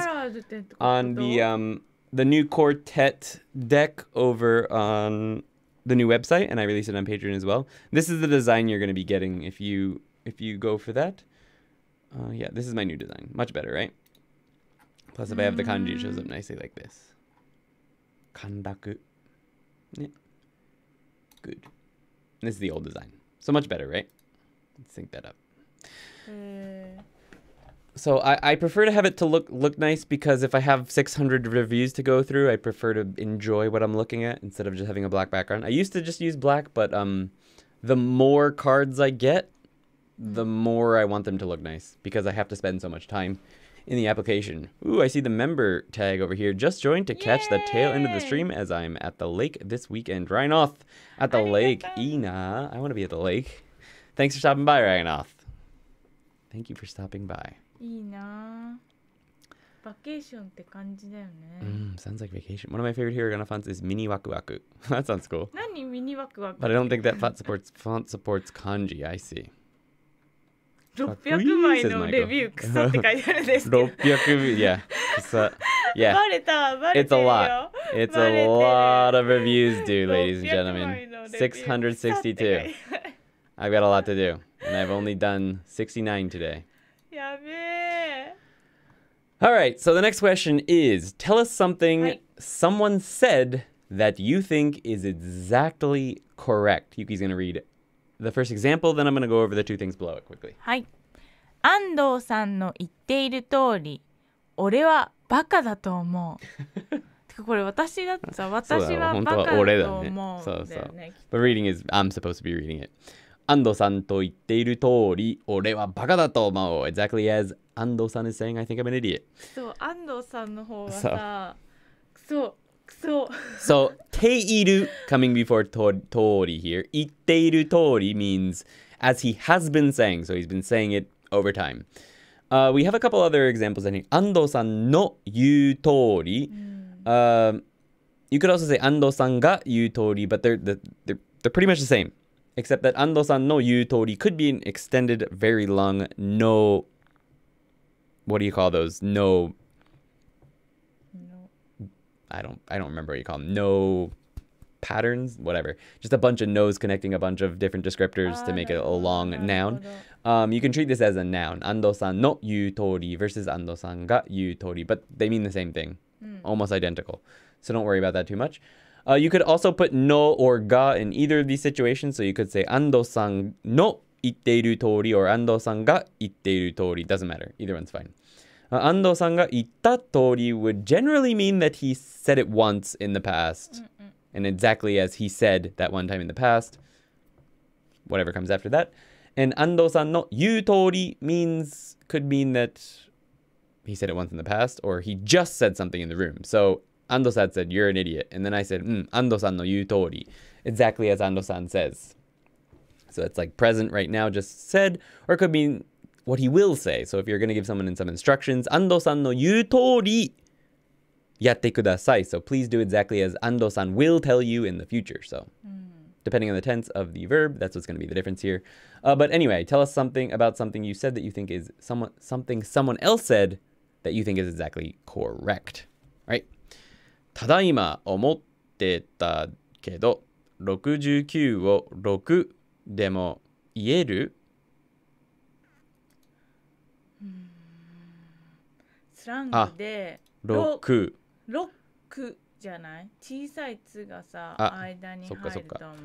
on the um the new quartet deck over on the new website and I released it on Patreon as well. This is the design you're going to be getting if you if you go for that. Uh, yeah, this is my new design. Much better, right? Plus, if I have the kanji, it shows up mm-hmm. nicely like this. Kandaku. Yeah. Good. This is the old design. So much better, right? Let's sync that up. Mm. So I, I prefer to have it to look look nice because if I have 600 reviews to go through, I prefer to enjoy what I'm looking at instead of just having a black background. I used to just use black, but um, the more cards I get, the more I want them to look nice because I have to spend so much time in the application. Ooh, I see the member tag over here. Just joined to catch Yay! the tail end of the stream as I'm at the lake this weekend. Rhinoth at the I lake. Ina, I want to be at the lake. Thanks for stopping by, Rhinoth. Thank you for stopping by. Ina, いいなバケーションって感じだよね。Mm, sounds like vacation. One of my favorite hiragana fonts is mini waku waku. [laughs] that sounds cool. But I don't think that font supports font supports kanji. I see. 600枚のレビュークソって書いてあるんですけど600 yeah yeah [laughs] バレたバレてるよ it's a lot it's a lot of reviews dude ladies and gentlemen [laughs] 662 I've got a lot to do and I've only done 69 today やべえ all right so the next question is tell us something someone said that you think is exactly correct Yuki's gonna read the first example, then I'm going to go over the two things below it quickly. はい。安藤さんの言っている通り、俺はバカだと思う。これ私だってさ、私はバカだと思う。そうそう。But reading is, I'm supposed to be reading it. 安藤さんと言っている通り、俺はバカだと思う。Exactly as 安藤さん is saying, I think I'm an idiot. そう、安藤さんの方はさ、そう。so teiru coming before to tori here. Itteiru tori means as he has been saying. So he's been saying it over time. Uh, we have a couple other examples in here. Ando-san no you tori. Mm. Um, you could also say Ando-san ga you tori, but they're, they're, they're pretty much the same. Except that Ando-san no you tori could be an extended, very long no... What do you call those? No I don't I don't remember what you call them. No patterns, whatever. Just a bunch of no's connecting a bunch of different descriptors to ah, make no, it a long no, noun. No, um, you can treat this as a noun. Ando-san no yutori versus ando-san ga yutori, but they mean the same thing. Mm. Almost identical. So don't worry about that too much. Uh, you could also put no or ga in either of these situations. So you could say ando-san no itteiru tori or ando-san ga itteiru tori. Doesn't matter. Either one's fine. Uh, Ando sanga would generally mean that he said it once in the past. Mm -mm. And exactly as he said that one time in the past. Whatever comes after that. And Ando san no yutori means, could mean that he said it once in the past or he just said something in the room. So Ando san said, You're an idiot. And then I said, mm, Ando san no Exactly as Ando san says. So it's like present right now, just said, or it could mean what he will say. So if you're going to give someone some instructions, Ando-san no yutori yatte kudasai. So please do exactly as Ando-san will tell you in the future. So mm. depending on the tense of the verb, that's what's going to be the difference here. Uh, but anyway, tell us something about something you said that you think is someone something someone else said that you think is exactly correct. Right? Tadaima kedo 69 wo 6 demo ieru. ラングでロクロックじゃない小さい「つ」がさ間に入ると思う。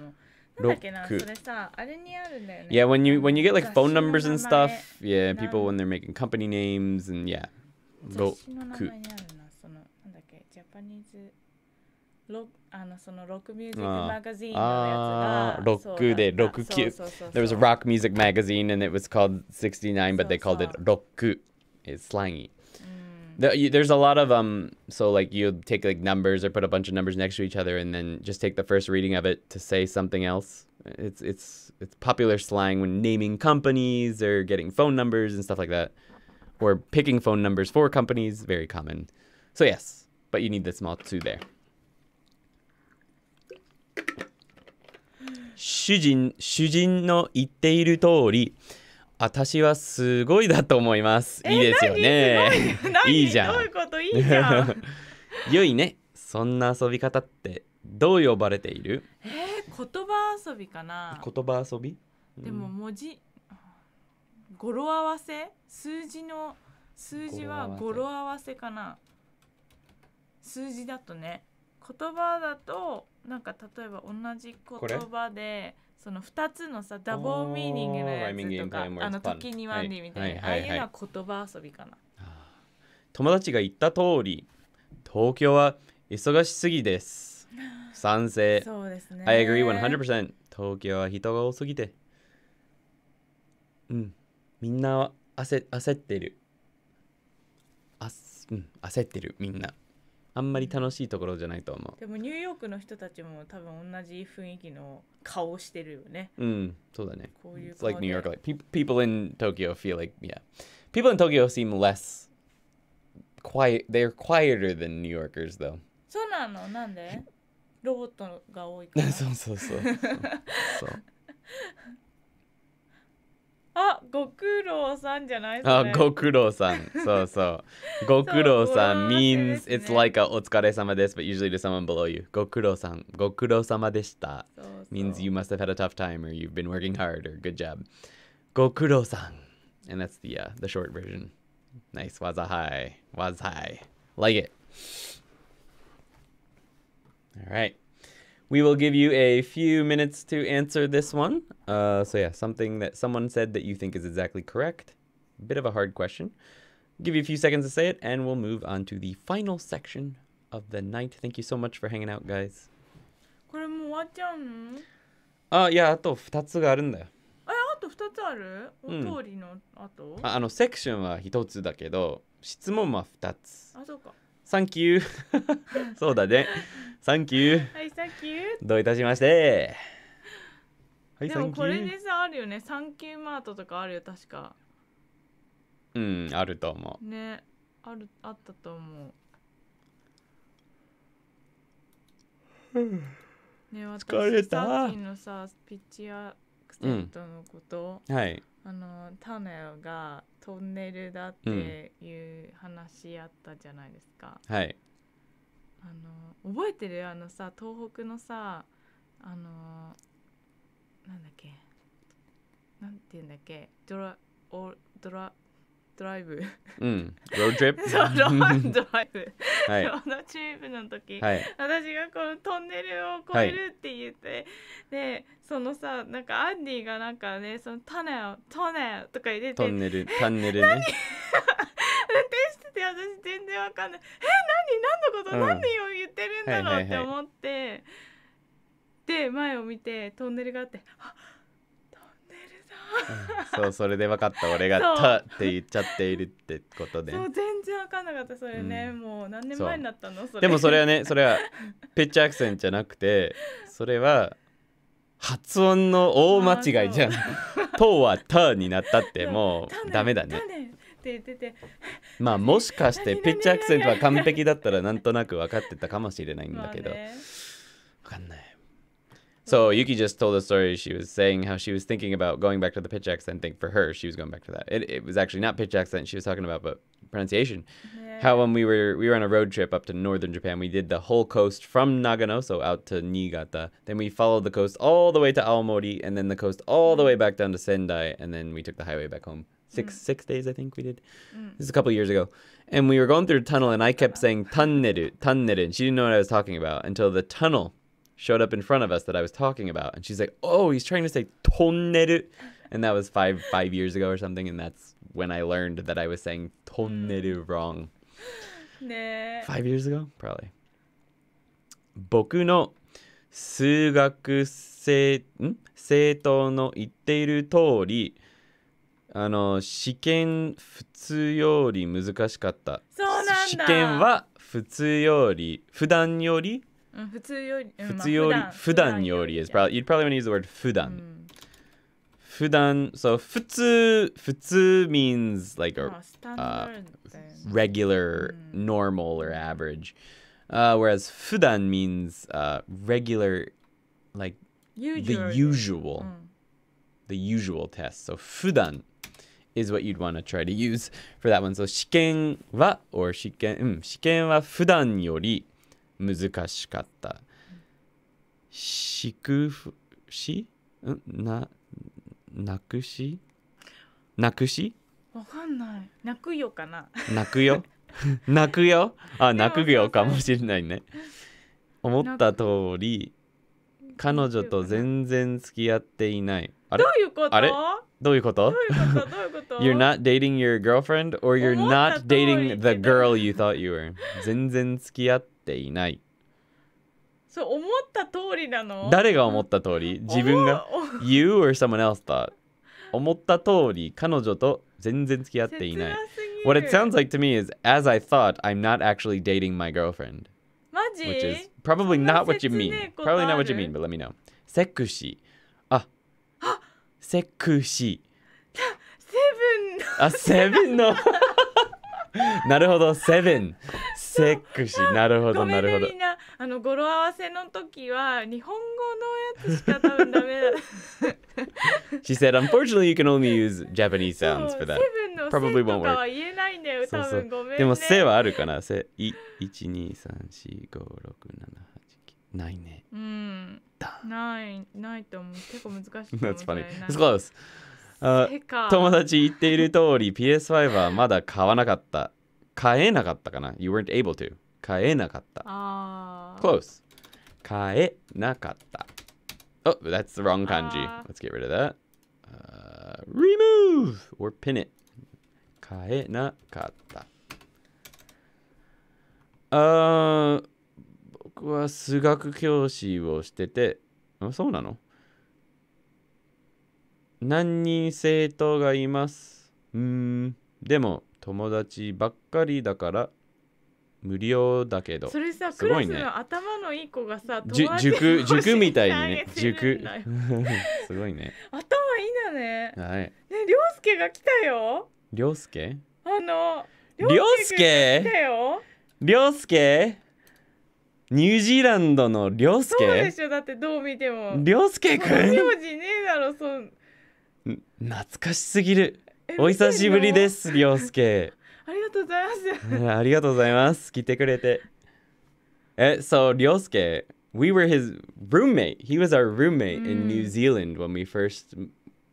Yeah, when you when you get like phone numbers and stuff, yeah, people when they're making company names and yeah. ロク。ロあのそのロックミュージックマガジンのやつがロックでロックキュー There was a rock music magazine and it was called 69 but they called it ロック It's slangy there's a lot of um. So like you take like numbers or put a bunch of numbers next to each other, and then just take the first reading of it to say something else. It's it's it's popular slang when naming companies or getting phone numbers and stuff like that, or picking phone numbers for companies. Very common. So yes, but you need the small two there. Shujin, shujin no itteiru tori. 私はすごいだと思います。いいですよね。いいじゃん。どういうこといいじゃん。良 [laughs] いね。そんな遊び方ってどう呼ばれている？えー、言葉遊びかな。言葉遊び？でも文字、うん、語呂合わせ？数字の数字は語呂合わせかな。数字だとね。言葉だとなんか例えば同じ言葉でその二つのさダボーミーニングのやつとかあの時にワンディみたいな、ははいはい、ああいうのは言葉遊びかな友達が言った通り東京は忙しすぎです [laughs] 賛成そうですね I agree 100%東京は人が多すぎてうんみんなは焦焦ってるあす、うん焦ってるみんなあんまり楽しいところじゃないと思うでもニューヨークの人たちも多分同じ雰囲気の顔してるよねうんそうだねこういう It's like New York like people in Tokyo feel like yeah people in Tokyo seem less quiet they're quieter than New Yorkers though そうなのなんでロボットが多いからそうそうそうそうあ、ご苦労さんじゃないそれ。あ、ご苦労さん。そうそう。ご苦労さん [laughs] means it's like a お疲れ様です but usually to someone below you. ご苦労さん。ご苦労様でした。そうそう means you must have had a tough time or you've been working hard or good job. ご苦労さん。And that's the、uh, the short version. Nice. Wazahai. Wazahai. Like it. All right. We will give you a few minutes to answer this one. Uh, so yeah, something that someone said that you think is exactly correct. Bit of a hard question. Give you a few seconds to say it, and we'll move on to the final section of the night. Thank you so much for hanging out, guys. 그럼 そうだねサンキュー。はい、サンキュー。どういたしまして。はい、でもこれでさ、あるよね。サンキューマートとかあるよ、確か。うん、あると思う。ね、ある、あったと思う。うん、ね、[sighs] 私疲れたさっきのさ、ピッチアクセントのこと、うん、はい。あの、タネがトンネルだっていう話あったじゃないですか。うん、はい。あの覚えてるあのさ東北のさあのなんだっけなんて言うんだっけドラおドラドライブうん、ロードトリップ。そう、ロードライブ。はい。ロ [laughs] ードチューブの時、はい、私がこのトンネルを越えるって言って、はい、で、そのさ、なんかアンディがなんかね、そのタネを、トネとか入れて。トンネル、トンネルね。って私全然わかんないえ何何のこと、うん、何を言ってるんだろうって思って、はいはいはい、で前を見てトンネルがあってあトンネルだ、うん、そうそれで分かった俺が「た」って言っちゃっているってことでそう全然分かんなかったそれね、うん、もう何年前になったのそれでもそれはね [laughs] それはピッチアクセンじゃなくてそれは発音の大間違いじゃん「と」は「た」になったってもうダメだね。って出てまあもしかしてピッチアクセントは完璧だったらなんとなく分かってたかもしれないんだけど、ね、分かんない [laughs] So Yuki just told a story. She was saying how she was thinking about going back to the pitch accent thing for her. She was going back to that. It, it was actually not pitch accent she was talking about, but pronunciation. Yeah. How when we were we were on a road trip up to northern Japan, we did the whole coast from Nagano so out to Niigata. Then we followed the coast all the way to Aomori, and then the coast all the mm. way back down to Sendai, and then we took the highway back home six mm. six days I think we did. Mm. This is a couple years ago, and we were going through a tunnel, and I kept uh-huh. saying tunnidu, tunnidu, and she didn't know what I was talking about until the tunnel showed up in front of us that I was talking about, and she's like, "Oh, he's trying to say tunnidu," and that was five five years ago or something, and that's when I learned that I was saying tunnidu mm. wrong. [laughs] Five years ago, probably. 僕の数学生ん生徒の言っている通りあの試験普通より難しかったそうなんだ試験は普通より普段より、うん、普通より、うん、普通より、まあ、普段より probably you'd probably want to use the word 普段、うん、普段 so 普通普通 means like a、uh, oh, regular、うん、normal or average、uh, whereas 普段 means、uh, regular like usual. Mm. the usual、うん、the usual test so 普段 is what you'd want to try to use for that one. So 試験は or 試験、[laughs] [laughs] [laughs] うん、試験は普段より難しかった。しくふしうんな、なくしなくしわかんない。泣くよかな。泣くよ泣くよあ、泣くよかもしれないね。思った通り。彼女と全然付き合っていない。あれどういうことあれどういうことどういうこと ?You're not dating your girlfriend or you're not dating the girl you thought you were. 全然付き合っていない。そう思った通りなの誰が思った通り自分が ?You or someone else thought? 思った通り彼女と全然付き合っていない。What it sounds like to me is, as I thought, I'm not actually dating my girlfriend. Which is probably not what you mean. Probably not what you mean, but let me know. セクシー。あ、セクシー。セブンの。あ、セブンの。[gasps] [gasps] [laughs] [laughs] なるほど、セブン。セックシー。なるほど、なるほど。みんな、あの語呂合わせの時は、日本語のやつしか多分ダメだ。She said, unfortunately, you can only use Japanese sounds for that. Probably won't work. 言えないでも、せはあるかな。せ、い、一二三四五六七八九。ないね。うん。ない、ないと思う。結構難しい。That's funny. It's close. あ友達言っている通り PS5 はまだ買わなかった。買えなかったかな ?You weren't able to. 買えなかった。Close. 買えなかった。Oh, that's the wrong kanji. Let's get rid of that. Uh, remove or pin it. 買えなかった。あ僕は数学教師をしてて、あそうなの何人生徒がいます。うーん、でも友達ばっかりだから無料だけど。それさ、すクラスの頭のいい子がさ、じゅ塾塾みたいにね [laughs] 塾 [laughs] すごいね頭いいんだね。はいね、りょうすけが来たよ。りょうすけあの、りょうすけりょうすけ来たよ。りょニュージーランドのりょうすそうでけしょ、だってどう見ても。りょうすけくん名字ねえだろ、そん。懐かしすぎるお久しぶりです涼介ありがとうございます [laughs] [laughs] ありがとうございます来てくれてえ、so we were his roommate he was our roommate、mm. in hmm. New Zealand when we first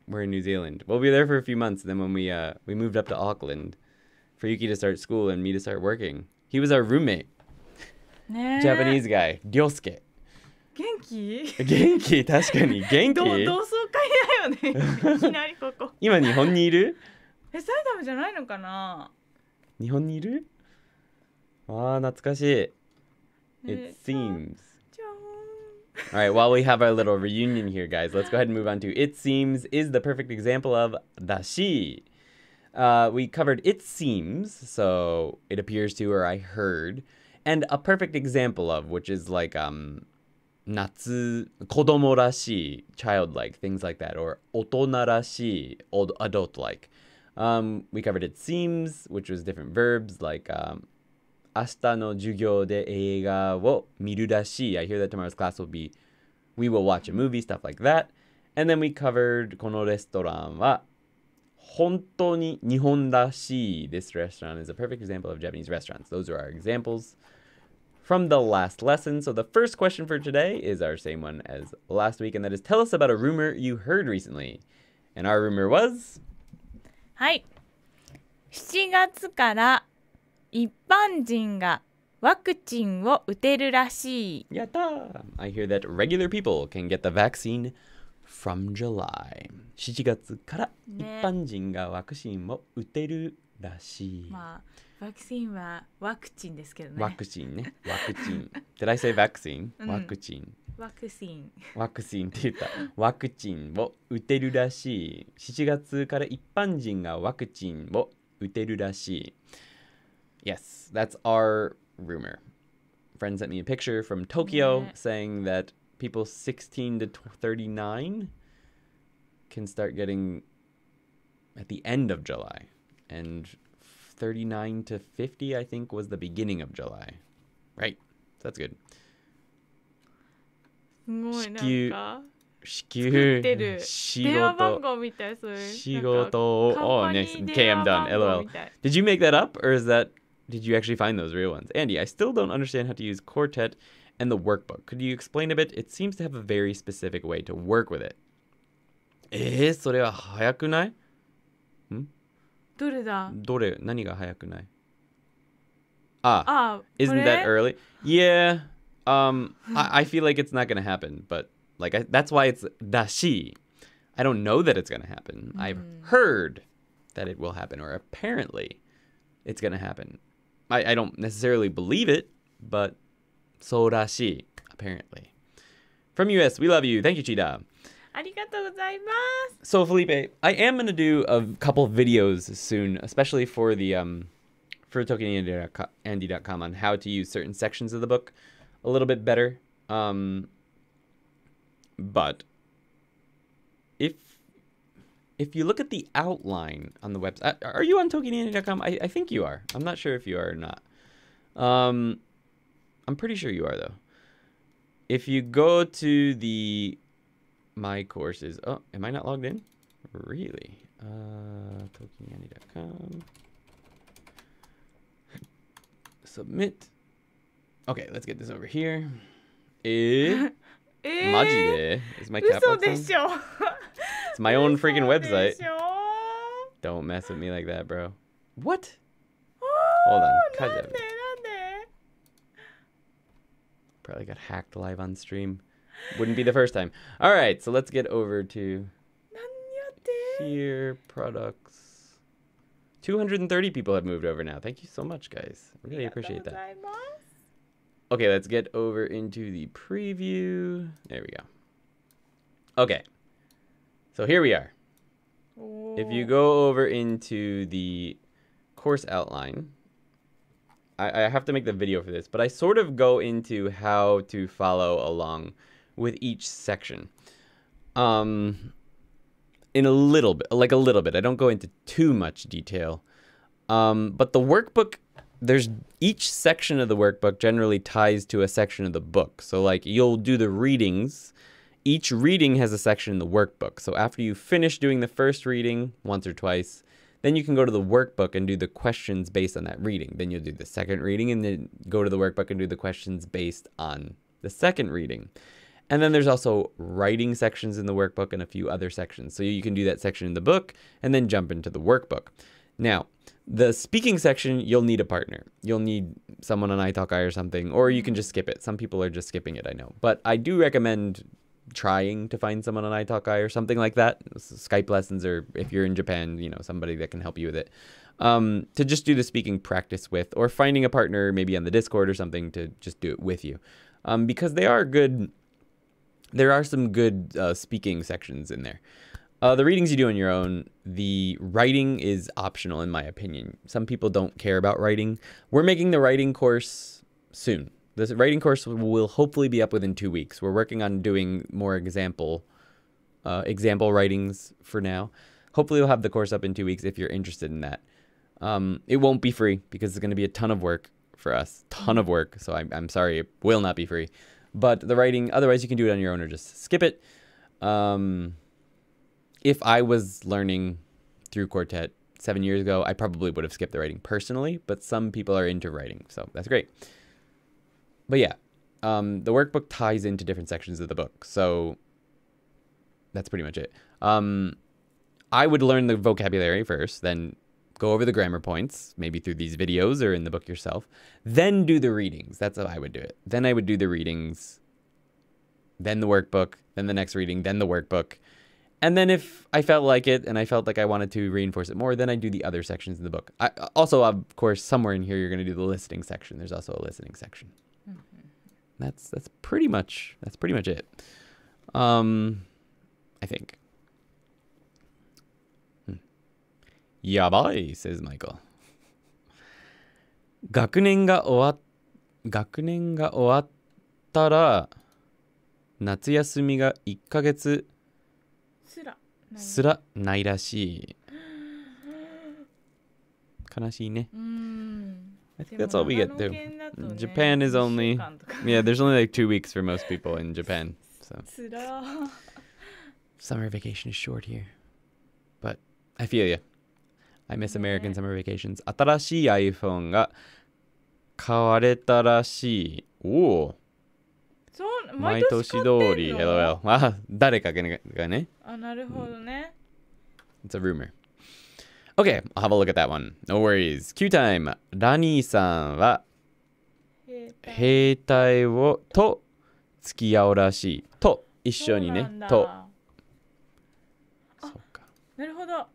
were in New Zealand well we were there for a few months then when we、uh, we moved up to Auckland for Yuki to start school and me to start working he was our roommate Japanese guy 涼介元気元気確かに元気いきなりここ今日本にいるえ埼玉じゃないのかな日本にいるあ懐かしい [laughs] [laughs] It seems Alright, while we have our little reunion here, guys, let's go ahead and move on to It Seems is the perfect example of dashi. Uh, we covered It Seems, so it appears to or I heard, and a perfect example of, which is like um, Natsu, 夏子供らしい childlike things like that or 大人らしい old adult like um, we covered it seems which was different verbs like um, de eiga wo miru 明日の授業で映画を見るらしい I hear that tomorrow's class will be we will watch a movie stuff like that and then we covered kono restoran wa, nihon このレストランは本当に日本らしい This restaurant is a perfect example of Japanese restaurants. Those are our examples from the last lesson. So the first question for today is our same one as last week, and that is tell us about a rumor you heard recently. And our rumor was? Hi, はい。7月から一般人がワクチンを打てるらしい。やった I hear that regular people can get the vaccine from July. 7月から一般人がワクチンを打てるらしい。ねまあワクチンはワクチンですけどね。ワクチンね。ワクチン。Did I say vaccine?、うん、ワクチン。ワクチン。ワクチンって言った。ワクチンを打てるらしい。7月から一般人がワクチンを打てるらしい。Yes, that's our rumor. Friend sent me a picture from Tokyo、ね、saying that people 16 to 39 can start getting at the end of July. And 39 to 50, I think, was the beginning of July. Right? So that's good. oh nice okay I'm done lol [laughs] did you make that up or is that did you actually find those real ones Andy I still don't understand how to use quartet and the workbook could you explain a bit it seems to have a very specific way to work with it えー、それは早くないん eh, is not that early? Yeah. Um, I, I feel like it's not going to happen, but like I, that's why it's dashi. I don't know that it's going to happen. Hmm. I've heard that it will happen, or apparently it's going to happen. I, I don't necessarily believe it, but so dashi, apparently. From US, we love you. Thank you, Chida. So Felipe, I am gonna do a couple of videos soon, especially for the um for tokenandy.com on how to use certain sections of the book a little bit better. Um, but if if you look at the outline on the website, are you on tokenandy.com? I, I think you are. I'm not sure if you are or not. Um, I'm pretty sure you are though. If you go to the my courses. Oh, am I not logged in? Really? Uh, Tokiani.com. [laughs] Submit. Okay, let's get this over here. Eh, えー、マジで [laughs] eh? eh? Is my capital [laughs] It's my own freaking website. Don't mess with me like that, bro. What? Oh, Hold on. Probably got hacked live on stream. Wouldn't be the first time. All right, so let's get over to here products. 230 people have moved over now. Thank you so much, guys. really appreciate that. Okay, let's get over into the preview. There we go. Okay. So here we are. If you go over into the course outline, I, I have to make the video for this, but I sort of go into how to follow along with each section. Um, in a little bit, like a little bit. I don't go into too much detail. Um, but the workbook, there's each section of the workbook generally ties to a section of the book. So like you'll do the readings. Each reading has a section in the workbook. So after you finish doing the first reading once or twice, then you can go to the workbook and do the questions based on that reading. Then you'll do the second reading and then go to the workbook and do the questions based on the second reading. And then there's also writing sections in the workbook and a few other sections. So you can do that section in the book and then jump into the workbook. Now, the speaking section, you'll need a partner. You'll need someone on iTalki or something, or you can just skip it. Some people are just skipping it, I know. But I do recommend trying to find someone on iTalki or something like that. Skype lessons, or if you're in Japan, you know, somebody that can help you with it. Um, to just do the speaking practice with, or finding a partner maybe on the Discord or something to just do it with you. Um, because they are good there are some good uh, speaking sections in there. Uh, the readings you do on your own, the writing is optional, in my opinion. Some people don't care about writing. We're making the writing course soon. This writing course will hopefully be up within two weeks. We're working on doing more example uh, example writings for now. Hopefully, we'll have the course up in two weeks if you're interested in that. Um, it won't be free because it's going to be a ton of work for us, ton of work. So I'm, I'm sorry, it will not be free. But the writing, otherwise you can do it on your own or just skip it. Um, if I was learning through quartet seven years ago, I probably would have skipped the writing personally, but some people are into writing, so that's great. But yeah, um, the workbook ties into different sections of the book, so that's pretty much it. Um, I would learn the vocabulary first, then go over the grammar points, maybe through these videos or in the book yourself, then do the readings. That's how I would do it. Then I would do the readings, then the workbook, then the next reading, then the workbook. And then if I felt like it and I felt like I wanted to reinforce it more, then I do the other sections in the book. I, also, of course, somewhere in here, you're going to do the listening section. There's also a listening section. Mm -hmm. That's, that's pretty much, that's pretty much it. Um, I think. やばい says Michael 学年が終わ学年が終わったら夏休みが1ヶ月すらすらないらしい悲しいね I think that's all we get to. Japan is only yeah. There's only like two weeks for most people in Japan. So summer vacation is short here, but I feel you. I miss American summer vacations 新しい iPhone が買われたらしいおお毎年通り LOL あ誰かがねあなるほどね、It's a rumor Okay, I'll have a look at that one. No worries. Q time. ラニーさんは兵隊をと付き合うらしい。と一緒にね。と。そうか。なるほど。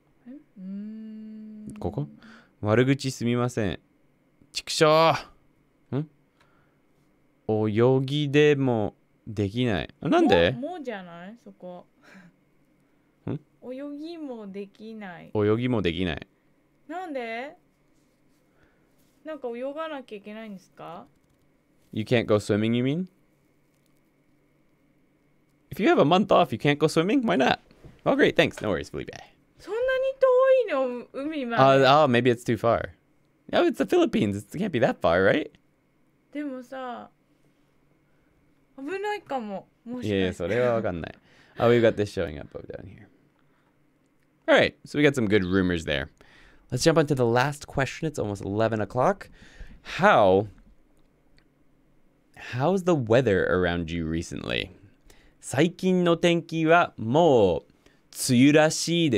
うん。ここ悪口すみません。ちく畜生ん泳ぎでもできない。なんでもうじゃないそこ。ん泳ぎもできない。泳ぎもできない。なんでなんか泳がなきゃいけないんですか ?You can't go swimming, you mean? If you have a month off, you can't go swimming? Why not? Oh, great. Thanks. No worries, Felipe. uh, oh, maybe it's too far. No, it's the Philippines. It can't be that far, right? でもさ、危ないかも。もし yeah, Oh, we we've got this showing up over down here. All right, so we got some good rumors there. Let's jump on to the last question. It's almost 11 o'clock. How How's the weather around you recently? 最近の天気はもう tsuyurashi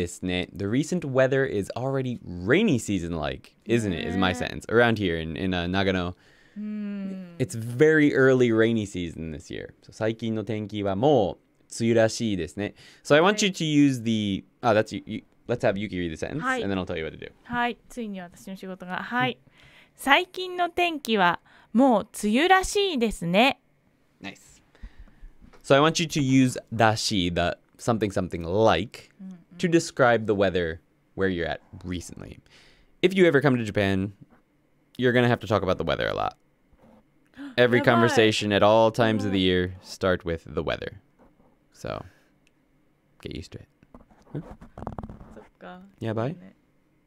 The recent weather is already rainy season like, isn't it? Is my sentence around here in in uh, Nagano. Hmm. It's very early rainy season this year. So 最近の天気はもう梅雨らしいですね. So I want you to use the oh that's you, you let's have Yuki read the sentence and then I'll tell you what to do. はい、ついに私の仕事が。はい。最近の天気はもう梅雨らしいですね。Nice. Hmm. So I want you to use dashi, the something something like mm to describe the weather where you're at recently. If you ever come to Japan, you're going to have to talk about the weather a lot. [gasps] Every conversation at all times of the year start with the weather. So get used to it. Huh? かやばい、ね、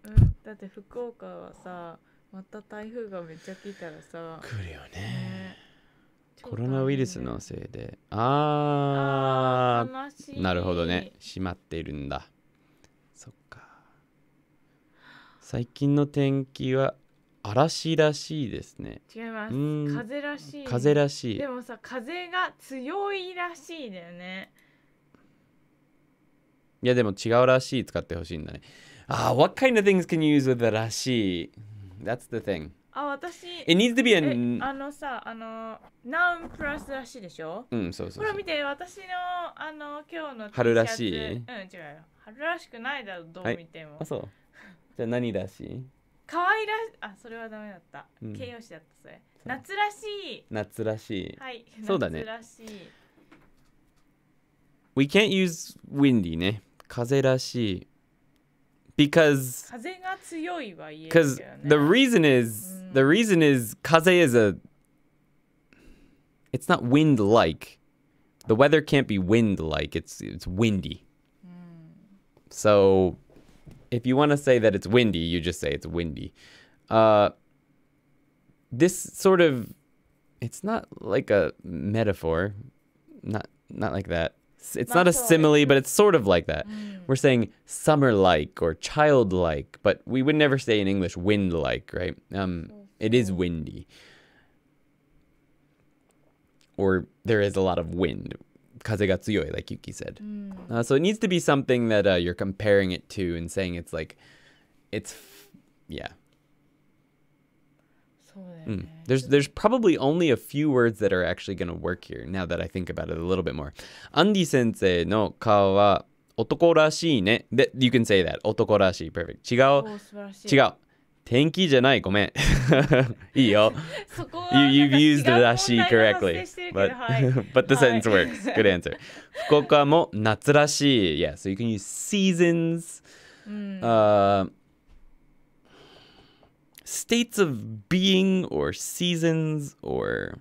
うんだって福岡はさまた台風がめっちゃ来たらさ来るよね,ねコロナウイルスのせいでああなるほどね閉まっているんだそっか最近の天気は嵐らしいですね違います風らしい風らしいでもさ風が強いらしいだよねいやでも違うらしい使ってほしいんだねああ what kind of things can you use with らしい that's the thing あ、私。It needs to be a... あのさ、あの、n o u プラスらしいでしょうん、そうそうそう。ほら見て、私の、あの、今日の春らしい。うん、違うよ。春らしくないだろ、どう見ても。はい、あ、そう。じゃあ何らしい可愛らしい。あ、それはダメだった。うん、形容詞だった、それ。夏らしい。夏らしい。はい。そうだね。夏らしい。We can't use windy ね。風らしい。because because the reason is mm. the reason is kaze is a it's not wind like the weather can't be wind like it's it's windy mm. so if you want to say that it's windy you just say it's windy uh, this sort of it's not like a metaphor not not like that it's not a simile, but it's sort of like that. Mm. We're saying summer like or child-like, but we would never say in English wind like, right? Um, it is windy. Or there is a lot of wind. Kaze like Yuki said. Mm. Uh, so it needs to be something that uh, you're comparing it to and saying it's like, it's, yeah, Oh, mm. There's there's probably only a few words that are actually going to work here now that I think about it a little bit more. Andy sensei no kao wa otoko rashi ne. That you can say that. Otoko rashi. Perfect. Chigao. Oh, chigao. 天気じゃない、ごめん。いいよ。you, [laughs] [laughs] you've used the dashi correctly. But, [laughs] but the sentence works. Good answer. Fukuoka mo natsu Yeah. so you can use seasons. Hmm. Uh, states of being or seasons or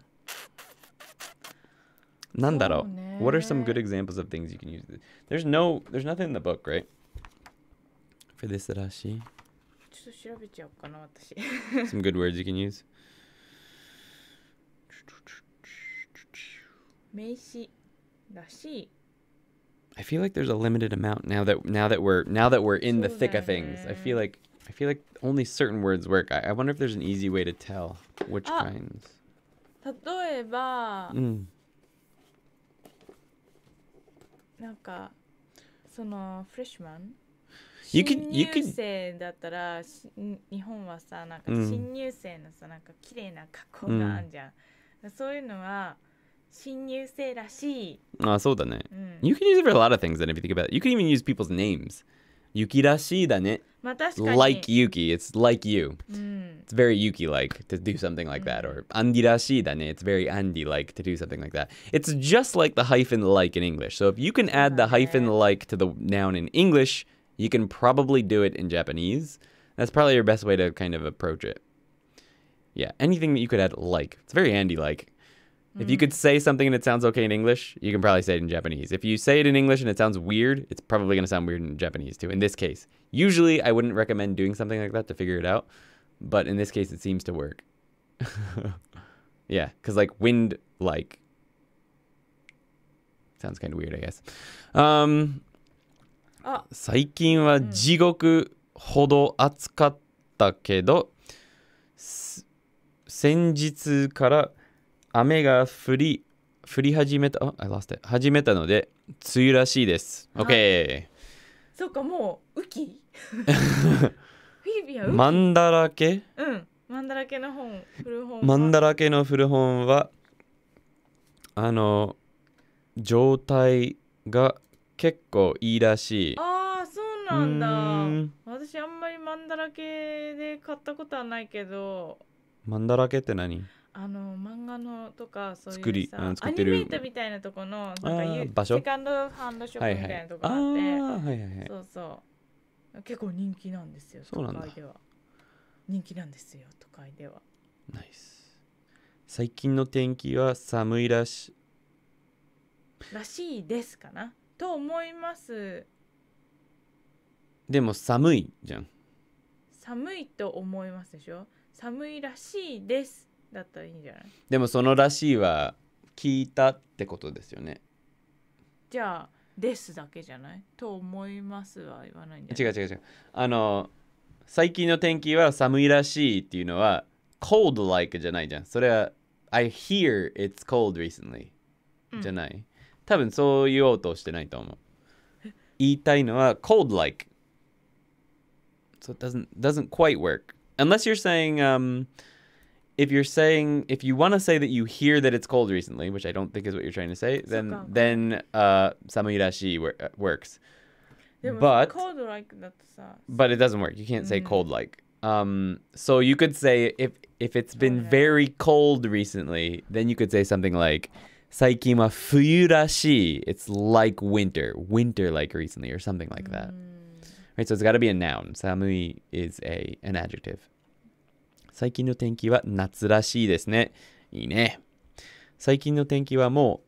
nandaro. What are some good examples of things you can use? There's no there's nothing in the book, right? For this rashi. some good words you can use. I feel like there's a limited amount now that now that we're now that we're in the thick of things. I feel like I feel like only certain words work. I, I wonder if there's an easy way to tell which Ah, kinds. 例えば, 음. なんか, その、freshman? You could, you could. can use it for a lot of things then if you think about it. You can even use people's names. Yuki Like Yuki, it's like you. Hmm. It's very Yuki like to do something like that.、うん、Or hmm. Andy らしいだね. It's very Andy like to do something like that. It's just like the hyphen like in English. So if you can add the hyphen like to the noun in English, you can probably do it in Japanese. That's probably your best way to kind of approach it. Yeah, anything that you could add like. It's very Andy like. Mm. If you could mm. say something and it sounds okay in English, you can probably say it in Japanese. If you say it in English and it sounds weird, it's probably going to sound weird in Japanese too. In this case, usually I wouldn't recommend doing something like that to figure it out, but in this case, it seems to work. [laughs] yeah, because like wind like sounds kind of weird, I guess. Um, 最近は地獄ほど暑かったけど、先日から ah. 雨が降り、降り始めた、あ、I lost it。始めたので、梅雨らしいです。OK、はい。そうか、もう、雨季 [laughs] フィービア雨季。マンダラケうん。マンダラケの本、古本。マンダラケの古本は、あの、状態が結構いいらしい。ああ、そうなんだ。私、あんまりマンダラケで買ったことはないけど。マンダラケって何あの漫画のとかそういう作り作ってるアニメイトみたいなとこのなんか場所セカンドハンドショップみたいなとこがあって、はいはいはいはい、そうそう結構人気なんですよそうなんだ都会では人気なんですよ都会ではナイス最近の天気は寒いらしらしいですかなと思いますでも寒いじゃん寒いと思いますでしょ寒いらしいですだったらいいんじゃないでもその「らしい」は聞いたってことですよねじゃあ「です」だけじゃないと思いますは言わないんじゃない違う違う違うあの最近の天気は寒いらしいっていうのは cold like じゃないじゃんそれは I hear it's cold recently、うん、じゃない多分そう言おうとしてないと思う言いたいのは cold like so it doesn't doesn't quite work unless you're saying um if you're saying if you want to say that you hear that it's cold recently, which I don't think is what you're trying to say, then then uh, samurashi wor- uh, works. But cold like but it doesn't work. You can't say mm-hmm. cold like. Um, so you could say if if it's been okay. very cold recently, then you could say something like "saikin wa fuyu rashi." It's like winter, winter like recently, or something like that. Mm. Right. So it's got to be a noun. Samui is a an adjective. 最近の天気は夏らしいですね。いいね。最近の天気はも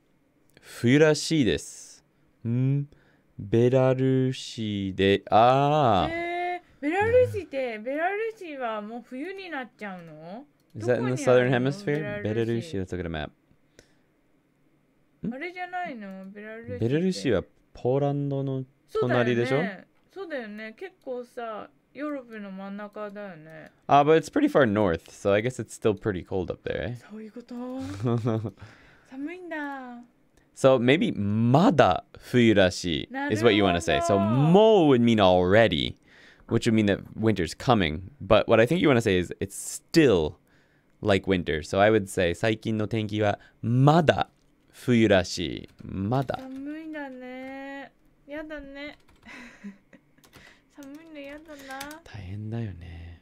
う冬らしいです。んベラルーシーで、ああ、えー、ベラルーシって、ベラルーシーはもう冬になっちゃうの Is that in the southern hemisphere? ベラルーシ、let's look at a map. あれじゃないのベラルーシ。ベラルーシはポーランドの隣でしょそうだよね。結構さ、Uh, but it's pretty far north, so I guess it's still pretty cold up there. Eh? so [laughs] maybe mada is what you want to say. So mo would mean already, which would mean that winter's coming. But what I think you want to say is it's still like winter. So I would say 最近の天気はまだ冬らしい。まだ。寒いだね。やだね。[laughs] 寒いの嫌だな大変だよね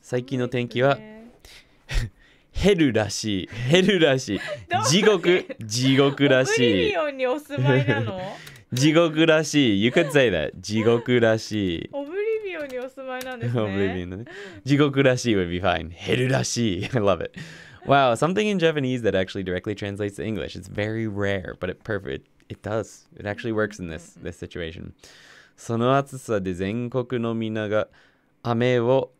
最近の天気は、減ヘルらしいヘルらしい地獄地獄らしい地獄らしい床材だ地獄らしいオブリビオにお住まいなんですねオブリビオね地獄らしい would be fine ヘルらしい I love it Wow, something in Japanese that actually directly translates to English. It's very rare, but it perfect It does. It actually works in this, this situation. その暑さで全国の皆が雨を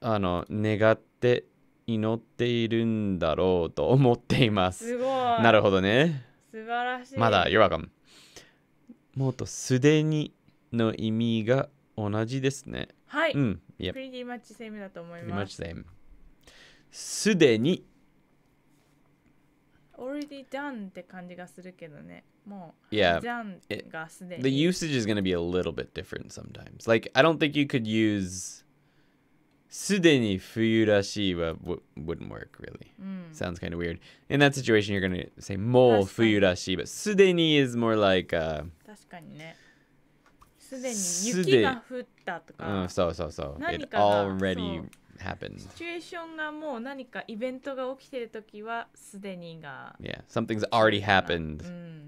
あの願って祈っているんだろうと思っています。すごい。なるほどね。素晴らしい。まだ、You're welcome. もっとすでにの意味が同じですね。はい。うん。Yep. Pretty much same だと思います。Pretty much same. すでに already done って感じがするけどね。もう、yeah, done it, がすでに。The usage is going to be a little bit different sometimes. Like, I don't think you could use すでに冬らしいは wouldn't work really.、うん、Sounds mm. kind of weird. In that situation, you're going to say もう冬らしい is more like、uh, 確かにね。すでに雪が降ったとか。うん、そうそうそう。何かが It already そう happen. Yeah, something's already happened.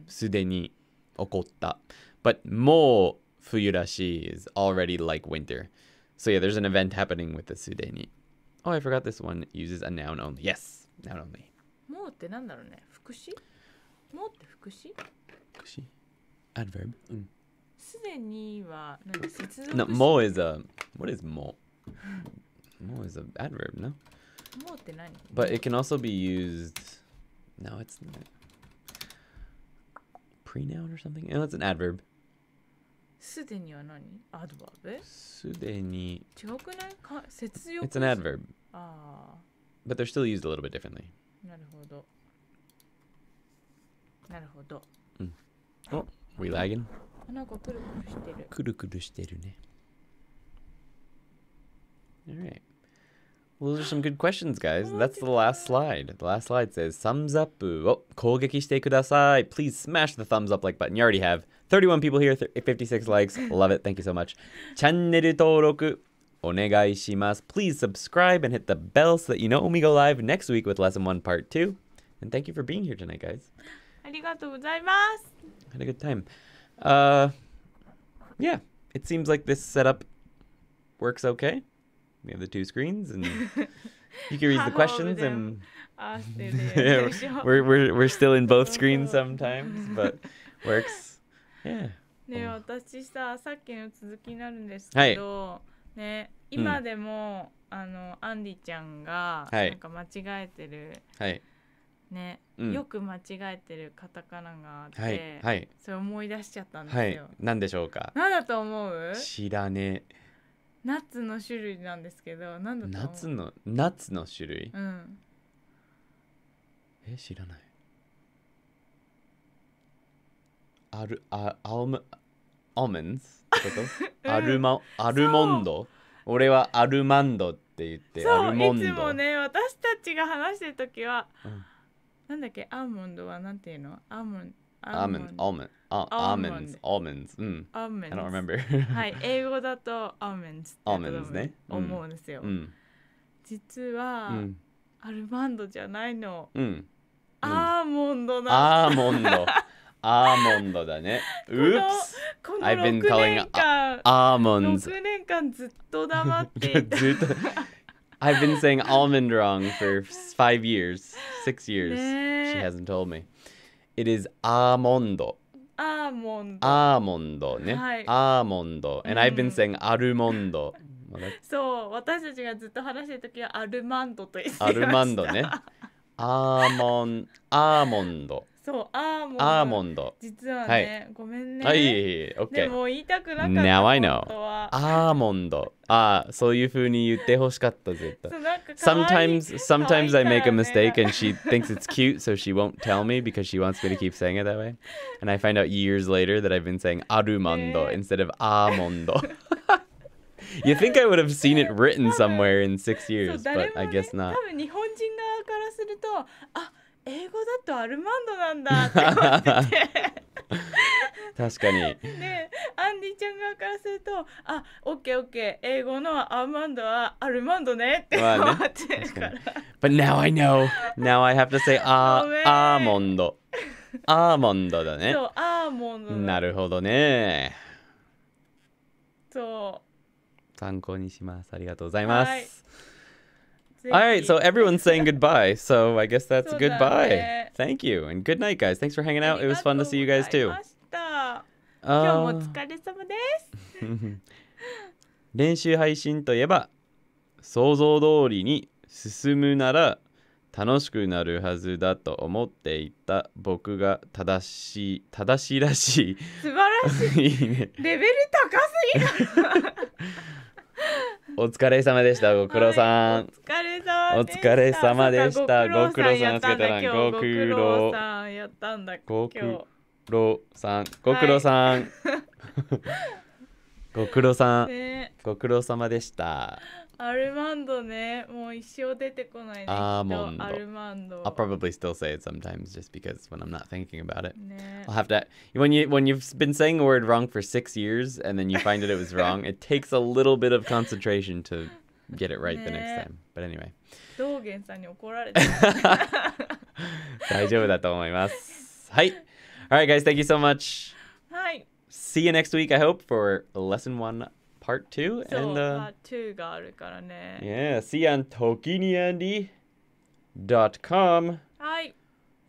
すでに起こった。But もう冬らしい is already like winter. So yeah, there's an event happening with the Oh, I forgot this one uses a noun only. Yes, noun only. もうってなんだろうね副詞もうって副詞副詞 Adverb. うん。すでには何接続詞 No, もう is a... What is もう Mo is an adverb, no? But it can also be used. No, it's not. Prenoun or something? No, oh, it's an adverb. Adverb? すでには何アドバーブすでに。違くないか節用 It's an adverb. Ah. But they they're still used a little bit differently. Mm. Oh, we lagging? なんかくるくるしてる。くるくるしてるね。Alright. Those are some good questions, guys. Oh, That's the last slide. The last slide says, thumbs up, Oh, kogeki shite kudasai. Please smash the thumbs up like button. You already have. 31 people here, 56 likes. Love it. Thank you so much. Channel Channel 登録 onegai shimasu. Please subscribe and hit the bell so that you know when we go live next week with Lesson 1 Part 2. And thank you for being here tonight, guys. Arigatou gozaimasu. Had a good time. Uh, yeah, it seems like this setup works okay. we have the two screens and you can read the questions and we're, we're, we're still in both screens sometimes but works yeah ね、私ささっきの続きになるんですけど、ね、今でも、あのアンディちゃんがなんか間違えてる、はいねよく間違えてるカタカナがあって、はいそれ思い出しちゃったんですよ。はい、何でしょうか何だと思う知らねえ。ナッツの種類なんですけど何だナッツのナッツの種類、うん、え知らないアルアアオムアーモンズこと、[laughs] アルマアルモンド俺はアルマンドって言ってアルモンドいつもね私たちが話してる時は、うん、なんだっけアーモンドはなんていうのアーモンド almond, almond, almonds, almonds. Mm. I don't remember. はい、英語だと almonds ってね思うんてすようん実はうんアルマントしゃないのうんアーモントなアーモントアーモントたねうーすこの I have been saying almond wrong for five years, six years. [laughs] She hasn't told me. It is ア m o ンド。アーモンド。アーモンドね。はい、アーモンド。And、I've been saying アルモンド。そう、私たちがずっと話してるはアルマンドと言ってました。アルマンドね。アーモン、アーモンド。そうアーモンドアーモンド実はね、はい、ごめんねはいオ OK でも言いたくなかった Now アーモンドああそういうふうに言ってほしかった絶対 Sometimes sometimes I make a mistake and she thinks it's cute so she won't tell me because she wants me to keep saying it that way and I find out years later that I've been saying アルマンド instead of アーモンド You think I would have seen it written somewhere in six years, but I guess not. 多分日本人側からすると、あ英語だとアルマンドなんだって思ってて [laughs] 確かにでアンディちゃん側からすると「あオッケーオッケー英語のアルマンドはアルマンドね」って思ってるから、まあ But now I know now I have to say [laughs] アーモンドアーモンドだねそうアーモンドなるほどねそう参考にしますありがとうございます、はい All right, so everyone's saying goodbye. So I guess that's goodbye. Thank you and good night, guys. Thanks for hanging out. It was fun to see you guys too. Uh, 練習配信といえば想像通りに進むなら楽しくなるはずだと思っていた僕が正しい正しいらしい素晴らしいいい、ね、レベル高すぎるお疲れ様でした、ご苦労さん。はい、お疲れ様でした。ご苦労さん、ご苦労さんやったんだ。ご苦労さん、ご苦労さん。[laughs] ご苦労さん、ご苦労様でした。アルマントねもう一生出てこないね almond アルマンド。I'll probably still say it sometimes just because when I'm not thinking about it. I'll have to when you when you've been saying a word wrong for 6 years and then you find that it was wrong, it takes a little bit of concentration to get it right the next time. But anyway. 道元さんに怒られた。大丈夫だと思います。はい。All [laughs] right guys, thank you so much. Hi. [laughs] See you next week, I hope, for lesson 1 part two and uh, part two があるからね yeah see you on tokiniandy.com hi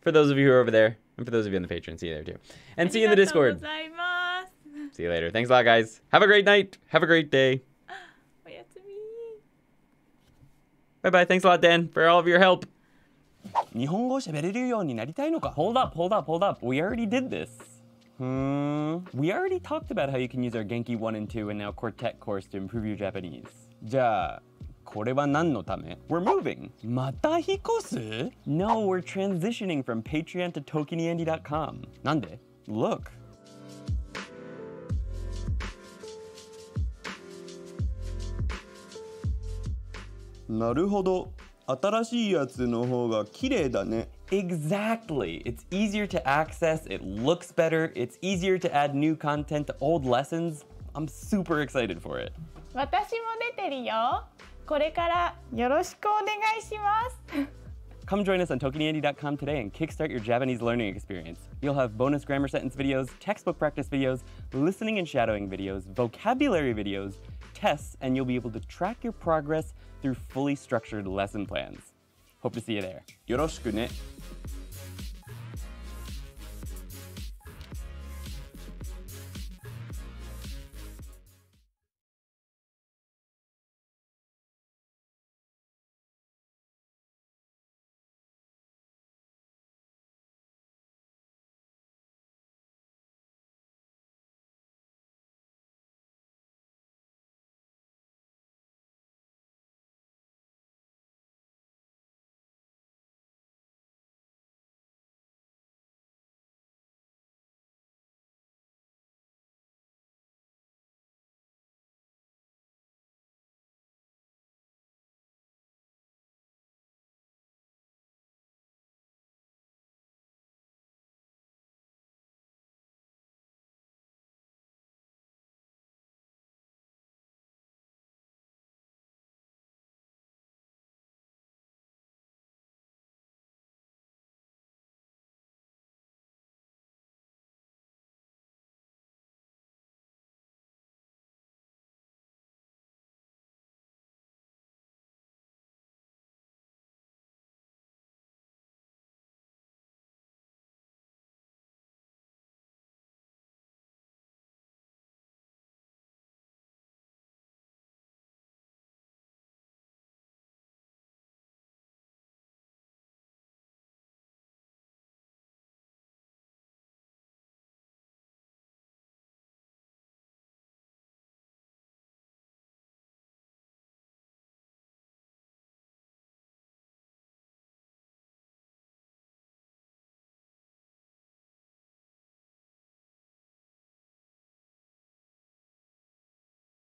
for those of you who are over there and for those of you on the patreon see you there too and see you in the discord see you later thanks a lot guys have a great night have a great day bye [gasps] bye thanks a lot dan for all of your help 日本語を喋れるようになりたいのか Hold up, hold up, hold up. We already did this. Hmm. We already talked about how you can use our Genki 1 and 2 and now Quartet course to improve your Japanese. じゃあ、これは何のため We're moving! また引っ越す No, we're transitioning from Patreon to TokiniAndy.com. なんで Look! なるほど。新しいやつの方が綺麗だね。Exactly. It's easier to access, it looks better, it's easier to add new content to old lessons. I'm super excited for it. 私も出てるよ。これからよろしくお願いします。Come join us on TokiNandy.com today and kickstart your Japanese learning experience. You'll have bonus grammar sentence videos, textbook practice videos, listening and shadowing videos, vocabulary videos, tests, and you'll be able to track your progress through fully structured lesson plans. Hope to see you there. よろしくね。